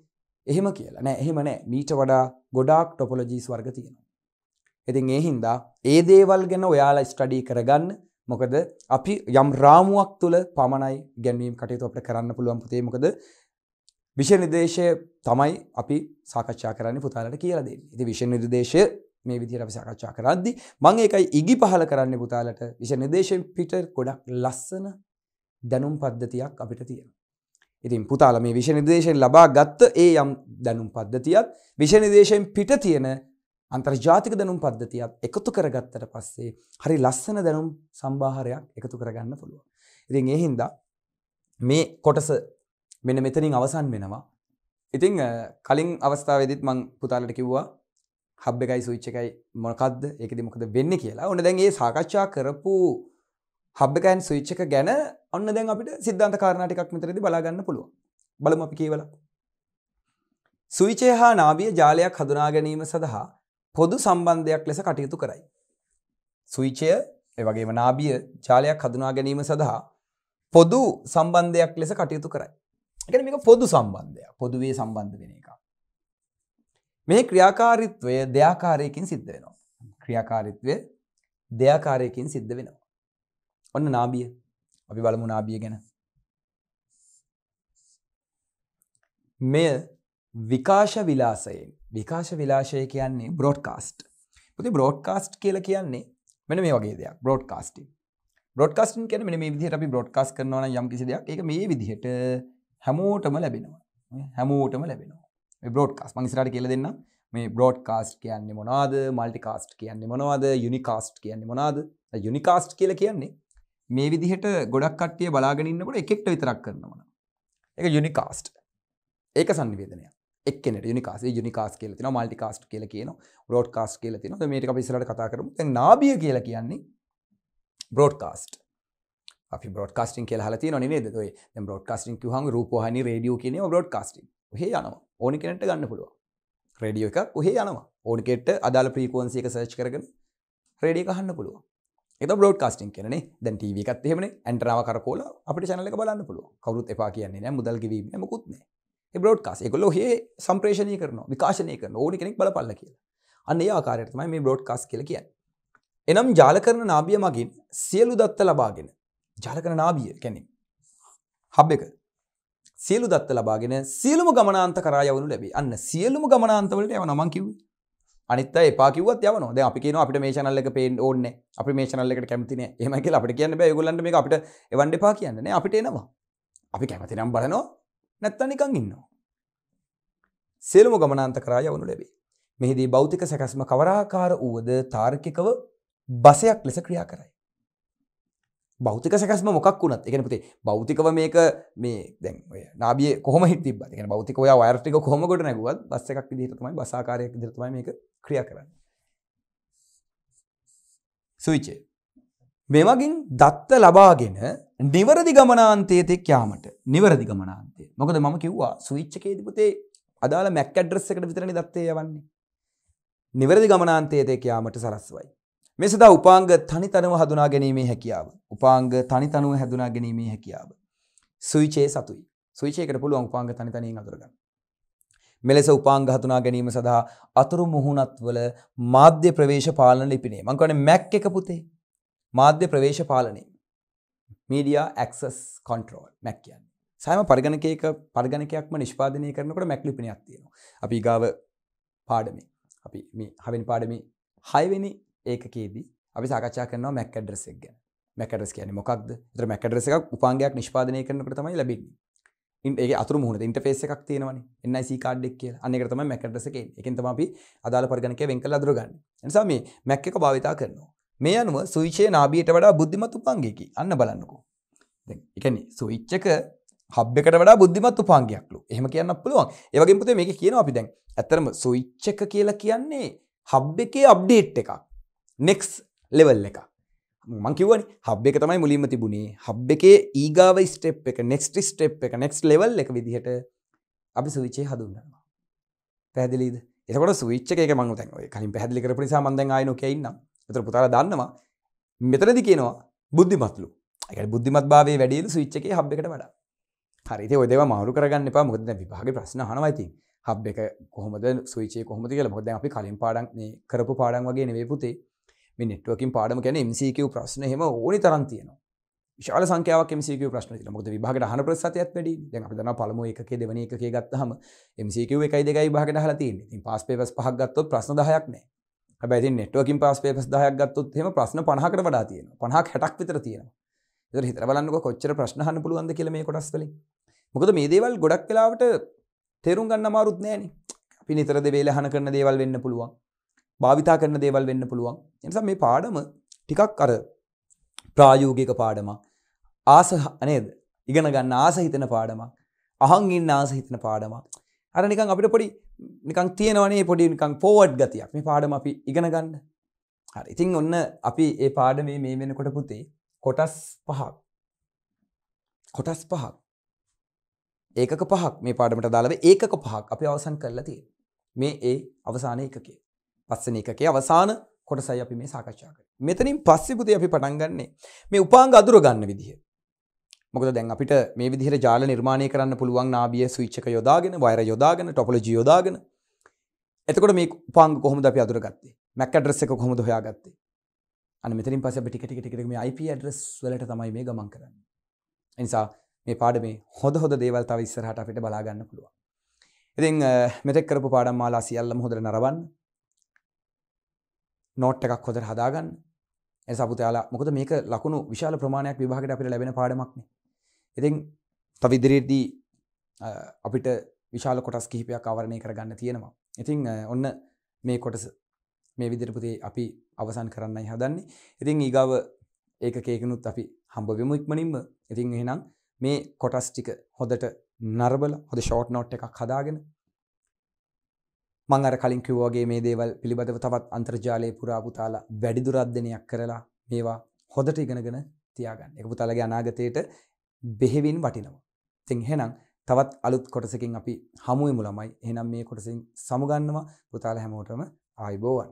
S1: එහෙම කියලා නෑ එහෙම නෑ මීට වඩා ගොඩාක් ටොපොලජීස් වර්ග තියෙනවා. ඉතින් ඒ හින්දා ඒ දේවල් ගැන ඔයාලා ස්ටඩී කරගන්න මොකද අපි යම් රාමුවක් තුළ පමණයි ගැන්වීම් කටයුතු අපට කරන්න පුළුවන් පුතේ මොකද විෂ නිර්දේශය තමයි අපි සාකච්ඡා කරන්න පුතාලට කියලා දෙන්නේ. ඉතින් විෂ නිර්දේශය මේ විදිහට අපි සාකච්ඡා කරද්දි මම ඒකයි ඉගි පහල කරන්න පුතාලට විශේෂ නිදේශයෙන් පිට ගොඩක් ලස්සන දැනුම් පද්ධතියක් අපිට තියෙනවා. ඉතින් පුතාල මේ විශේෂ නිදේශයෙන් ලබා ගත්ත ඒ යම් දැනුම් පද්ධතියත් විශේෂ නිදේශයෙන් පිට තියෙන අන්තර්ජාතික දැනුම් පද්ධතියත් එකතු කරගත්තට පස්සේ හරි ලස්සන දැනුම් සම්භාහරයක් එකතු කරගන්න පුළුවන්. ඉතින් ඒ හින්දා මේ කොටස මෙන්න මෙතනින් අවසන් වෙනවා. ඉතිං කලින් අවස්ථාවේදත් මං පුතාලට කිව්වා හබ් එකයි සවිච්ච එකයි මොකක්ද එකද මොකද වෙන්න කියලා ඔන්න දැන්ගේ සාකච්ඡා කරපු හබ්බකෑන් සවිච්චක ගැන ඔන්න දැන් අපිට සිද්ධන්ත කාරණටිකක් මෙතරදි බලාගන්න පුළුව බලම අපි කියවල සුවිචය හා නාවිය ජාලයක් හඳුනා ගැනීම සඳහා පොදු සම්බන්ධයක් ලෙස කටයුතු කරයි සුවිචය එවගේම නාබිය ජාලයක් හඳුනා ගැනීම සඳහා පොදු සම්බන්ධයක් ලෙස කටයුතු කරයි එක මේක පොදු සම්බන්ධයක් පොදුවේ සම්බන්ධ වෙන මේ ක්‍රියාකාරීත්වය දෙයාකාරයකින් සිද්ධ වෙනවා. ක්‍රියාකාරීත්වය දෙයාකාරයකින් සිද්ධ වෙනවා. ඔන්න නාභිය. අපි බලමු නාභිය ගැන. මෙය විකාශ විලාසයෙන් විකාශ විලාශය කියන්නේ බ්‍රෝඩ්කාස්ට්. පුති බ්‍රෝඩ්කාස්ට් කියලා කියන්නේ මෙන්න මේ වගේ දෙයක් බ්‍රෝඩ්කාස්ටින්. බ්‍රෝඩ්කාස්ටින් කියන්නේ මෙන්න මේ විදිහට අපි බ්‍රෝඩ්කාස්ට් කරනවා නම් යම් කිසි දෙයක් ඒක මේ විදිහට හැමෝටම ලැබෙනවා. හැමෝටම ලැබෙනවා. බෝඩ්කාස් මංස්රට කියල දෙන්න මේ බෝඩ්කාස්ට් කියන්නේ මොනාද මල්ටිකාස්ට් කියන්නේ මොනවාද යුනිකාස්ට් කියන්නේ මොනාද යුනිකාස්ට් කියල කියන්නේ මේ විදිහට ගොඩක් කට්ටිය බලාගෙනන්නකොට එකෙක්ට විතරක් කරනවන එක යුනිකාස්ට් ඒක සංවේදනය එක්නෙට යුනිකාස යුනිකාස් කියල තින මල්ටිකාස්ට් කියල කියන බෝඩ්කාස්ට් කියල තින මේට පිසලට කතා කරම නාබිය කියල කියන්නේ බෝඩ්කාස්ට් ොඩ්කාස්ටින් කියල හලති නොනේදයි බොඩ්කාස්ටින් හන් රූපහනි රඩියෝ කියන බොඩ්කාස්ටින් ඔහේ යනවා ඕනි කෙනෙට ගන්න පුළුව රඩියෝ එක ඔහේ යනවා ඕනි කෙට් අදාල ප්‍රීකෝන්සික සර්ච් කරගෙන රඩිය කහන්න පුළුව එක බෝඩ් කාස්ටිං කෙනෙ දැන් ටීවකත් එහෙමන ඇන්ටරාව කරකෝල අපි චනල බලන්න පුළුව කවරුත් එපා කියන්නේ නෑ මුදල් කිවීම මකුත්න බෝඩ් කාස් එකකොල හේ සම්ප්‍රේෂණය කරන විකාශනය කරන ඕනි කෙනෙක් බලපල්ල කියලා අන්න ආකාරයටමයි මේ බෝඩ් කාස් කියල කියන්න එනම් ජාල කරන නාබිය මගින් සියලු දත්ත ලබාගෙන ජාල කරන නාබිය කැනෙ හබ් එක සියලු දත්ත ලබාගෙන සියලුම ගමනාන්ත කරා යවනු ලැබේ. අන්න සියලුම ගමනාන්තවලට යවනවා මං කිව්වේ. අනිත් අය එපා කිව්වත් යවනවා. දැන් අපි කියනවා අපිට මේ channel එක පේන්න ඕනේ. අපි මේ channel එකට කැමති නෑ. එහෙමයි කියලා අපිට කියන්න බෑ. ඒගොල්ලන්ට මේක අපිට එවන්න එපා කියන්න නෑ. අපිට එනවා. අපි කැමති නම් බලනවා. නැත්තම් නිකන් ඉන්නවා. සියලුම ගමනාන්ත කරා යවනු ලැබේ. මෙහිදී භෞතික සැකස්ම කවරාකාර වූවද තාර්කිකව බසයක් ලෙස ක්‍රියා කරයි. බෞතික සැකස්ම මොකක් වුණත් එකන පතේ බෞතිකව මේක මේ දැන් නාබිය කොම හිතිබ එක බෞතික ඔයා වයර්ටික කොමගොට නැගුවත් බස්ස එකක් දිරතුමයි බසාකාරයක් දිරතුමයි මේක ක්‍රියා කරන්න සුවිචේ මෙමගින් දත්ත ලබාගෙන නිවරදි ගමනාන්තයතෙක් යාමට නිවරදි ගමනාන්තය මොකද මම කිව්වා සුවිච්චකේදපුතේ අදාළ මැක්කඩ්‍රස් එකට විතරණ දත්තය යවන්නේ නිවැරදි ගමනාන්තයතෙක් යාමට සරස්වයි මෙසදා උපාංග තනිතනව හඳුනා ගැනීමේ හැකියාව. උපාංග තනිතනුව හඳුනා ගැනීමේ හැකියාව. සුවිචේ සතුයි. සුවිචේකට පුළුවන් උපාංග තනිතනියෙන් අඳුරගන්න. මෙලෙස උපාංග හඳුනා ගැනීම සඳහා අතුරු මුහුණත් වල මාධ්‍ය ප්‍රවේශ පාලන ලිපිනේ. මං කියන්නේ මැක් එක පුතේ. මාධ්‍ය ප්‍රවේශ පාලනය. media access control මැක් කියන්නේ. සෑම පරිගණකයක පරිගණකයක්ම නිෂ්පාදනය කරනකොට මැක් ලිපිනයක් තියෙනවා. අපි ගාව පාඩමේ අපි මේ හවෙනි පාඩමේ හයවෙනි ඒකේදී අපි සාකච්ඡා කරනවා මැක් ඇඩ්‍රස් එක ගැන. මැක් ඇඩ්‍රස් කියන්නේ මොකක්ද? ඒතර මැක් ඇඩ්‍රස් එකක් උපාංගයක් නිෂ්පාදනය කරනකොට තමයි ලැබෙන්නේ. ඉන් ඒක අතුරු මුහුණේ ඉන්ටර්ෆේස් එකක් තියෙනවනේ NIC කාඩ් එක කියලා. අන්න ඒකට තමයි මැක් ඇඩ්‍රස් එක එන්නේ. ඒකෙන් තමයි අපි අදාළ පරිගණකය වෙන් කරලා අඳුරගන්නේ. ඒ නිසා මේ මැක් එක භාවිතා කරනවා. මේ අනුව සුවිච්චේ නාබියට වඩා බුද්ධිමත් උපාංගයකි. අන්න බලන්නකෝ. දැන් ඒ කියන්නේ සුවිච් එක හබ් එකට වඩා බුද්ධිමත් උපාංගයක්ලු. එහෙම කියන්න පුළුවන්. ඒ වගේම පුතේ මේක කියනවා අපි දැන්. ඇත්තරම ස්විච් එක කියලා කියන්නේ හබ් එකේ අප්ඩේට් එකක්. නෙක්ස් ලෙවල් එක මංකිවනි හබ් එක තමයි මුලින්ම තිබුණේ හබ් එකේ ඒගාව ස්ටප් එක නෙක්ස්ට ස්ටප් එක නෙක්ස් ලෙවල් එක විදිහට අපි සවිච්චේ හදුන්නවා පැදිලිද එකට සවිච්ච එක මං තැන් ඔය කලින් පැදිලි කරපු නිසා මන්දන් ආයනො කියන්න එතර පුතාල දන්නවා මෙතනදි කියනවා බුද්ධිමත්ලු එක බුද්ධිමත් භාවේ වැඩියල සවිච්චකේ හබ් එකට වඩා හරිත ඔදව මාරු කරගන්න එපා මුොදද විභාගේ ප්‍රශ්න හනවයිති හබ් එක කොහොමද සවිචේ කොහොමති කියල මොද අපි කලින් පාඩක් කරපු පාඩන් වගේ නෙවේ පුතේ නිට්ුවකින් පාඩම කැන MCQ ප්‍රශ්න හෙම ඕනි තරන් තියනවා විශාල සංකයාවක් MCQ ප්‍රශ්න තින මොකද විභාගට හන ප්‍රසතියත් වැඩි දැන් අපි දන්නවා පළමු එකකේ දෙවෙනි එකකේ ගත්තාම MCQ එකයි දෙකයි විභාගට අහලා තියෙන්නේ. ඉතින් පාස් පේපර්ස් පහක් ගත්තොත් ප්‍රශ්න 10ක් නැහැ. හැබැයි ඉතින් networking පාස් පේපර්ස් 10ක් ගත්තොත් එහෙම ප්‍රශ්න 50කට වඩා තියෙනවා. 50ක් 60ක් විතර තියෙනවා. ඒතර හිතලා බලන්නකෝ කොච්චර ප්‍රශ්න අහන්න පුළුවන්ද කියලා මේ කොටස් වලින්. මොකද මේ දේවල් ගොඩක් වෙලාවට තේරුම් ගන්න අමාරුත් නැහැනේ. අපි නිතර දෙවේල අහන කරන දේවල් වෙන්න පුළුවන්. භාවිතා කරන දේවල් වෙන්න පුළුවන් එනිසා මේ පාඩම ටිකක් අර ප්‍රායෝගික පාඩමක් ආස නේද ඉගෙන ගන්න ආස හිතන පාඩමක් අහන් ඉන්න ආස හිතන පාඩමක් අර නිකන් අපිට පොඩි නිකන් තියෙනවනේ පොඩි නිකන් ෆෝවර්ඩ් ගතියක් මේ පාඩම අපි ඉගෙන ගන්න හරි ඉතින් ඔන්න අපි ඒ පාඩමේ මේ වෙනකොට පුතේ කොටස් පහක් කොටස් පහක් ඒකක පහක් මේ පාඩමට දාලව ඒකක පහක් අපි අවසන් කරලා තියෙන මේ ඒ අවසාන එකකේ පස්සන එකේ අවසාන කොටසයි අපි මේ සාකච්ඡා කර මෙතනින් පස්සෙපුති අපි පටන්ගන්නේ මේ උපාංග අදුර ගන්න විදිහ මොකද දැන් අපිට මේ විදිහට ජාල නිර්මාණය කරන්න පුළුවන් නාබිය සවිච්චක යොදාගෙන වයර යොදාගෙන ටොපොලජි යොදාගෙන එතකොට මේ උපාංග කොහොමද අපි අදුරගත්තේ මැක් ඇඩ්‍රස් එක කොහොමද හොයාගත්තේ අන්න මෙතනින් පස්සේ අපි ටික ටික ටික මේ IP ඇඩ්‍රස් වලට තමයි මේ ගමන් කරන්නේ ඒ නිසා මේ පාඩමේ හොඳ හොඳ දේවල් තව ඉස්සරහට අපිට බලා ගන්න පුළුවන් ඉතින් මෙතෙක් කරපු පාඩම් මාලා සියල්ලම හොඳට නරවන්න නෝට් එකක් හොදර හදාගන්න ඇසපුතයාලා මොකද මේක ලකුණු විශාල ප්‍රමාණයක් විභාගට අපිට ලැබෙන පාඩමක්න ඉතින් තවිදිරයේදී අපිට විශාල කොටස් කිහිපයක් අවරණය කරගන්න තියෙනවා ඉතිං ඔන්න මේ කොටස මේ විදිරපුතේ අපි අවසන් කරන්නයි හදන්නේ ඉතිං ඒගාව ඒක කේකනුත් අපි හම්බවිම ඉක්මනින්ම ඉතිං එහෙනම් මේ කොටස් ටික හොදට නර්බල හොද ෂෝට් නෝට් එකක් හදාගෙන මං අර කලින් කිව්වාගේ මේ දේවල් පිළිබඳව තවත් අන්තර්ජාලය පුරා පුතාලා වැඩිදුරද්දනයක් කරලා මේවා හොදට ඉගෙනගෙන තියාගන්න එක පුතාලගේ අනාගතයට බෙහෙවින් වටිනවා. තින් හෙනම් තවත් අලුත් කොටසකින් අපි හමුවමුලමයි එනම් මේ කොටසින් සමුගන්නවා පුතාල හැමෝටම ආයිබෝවන්.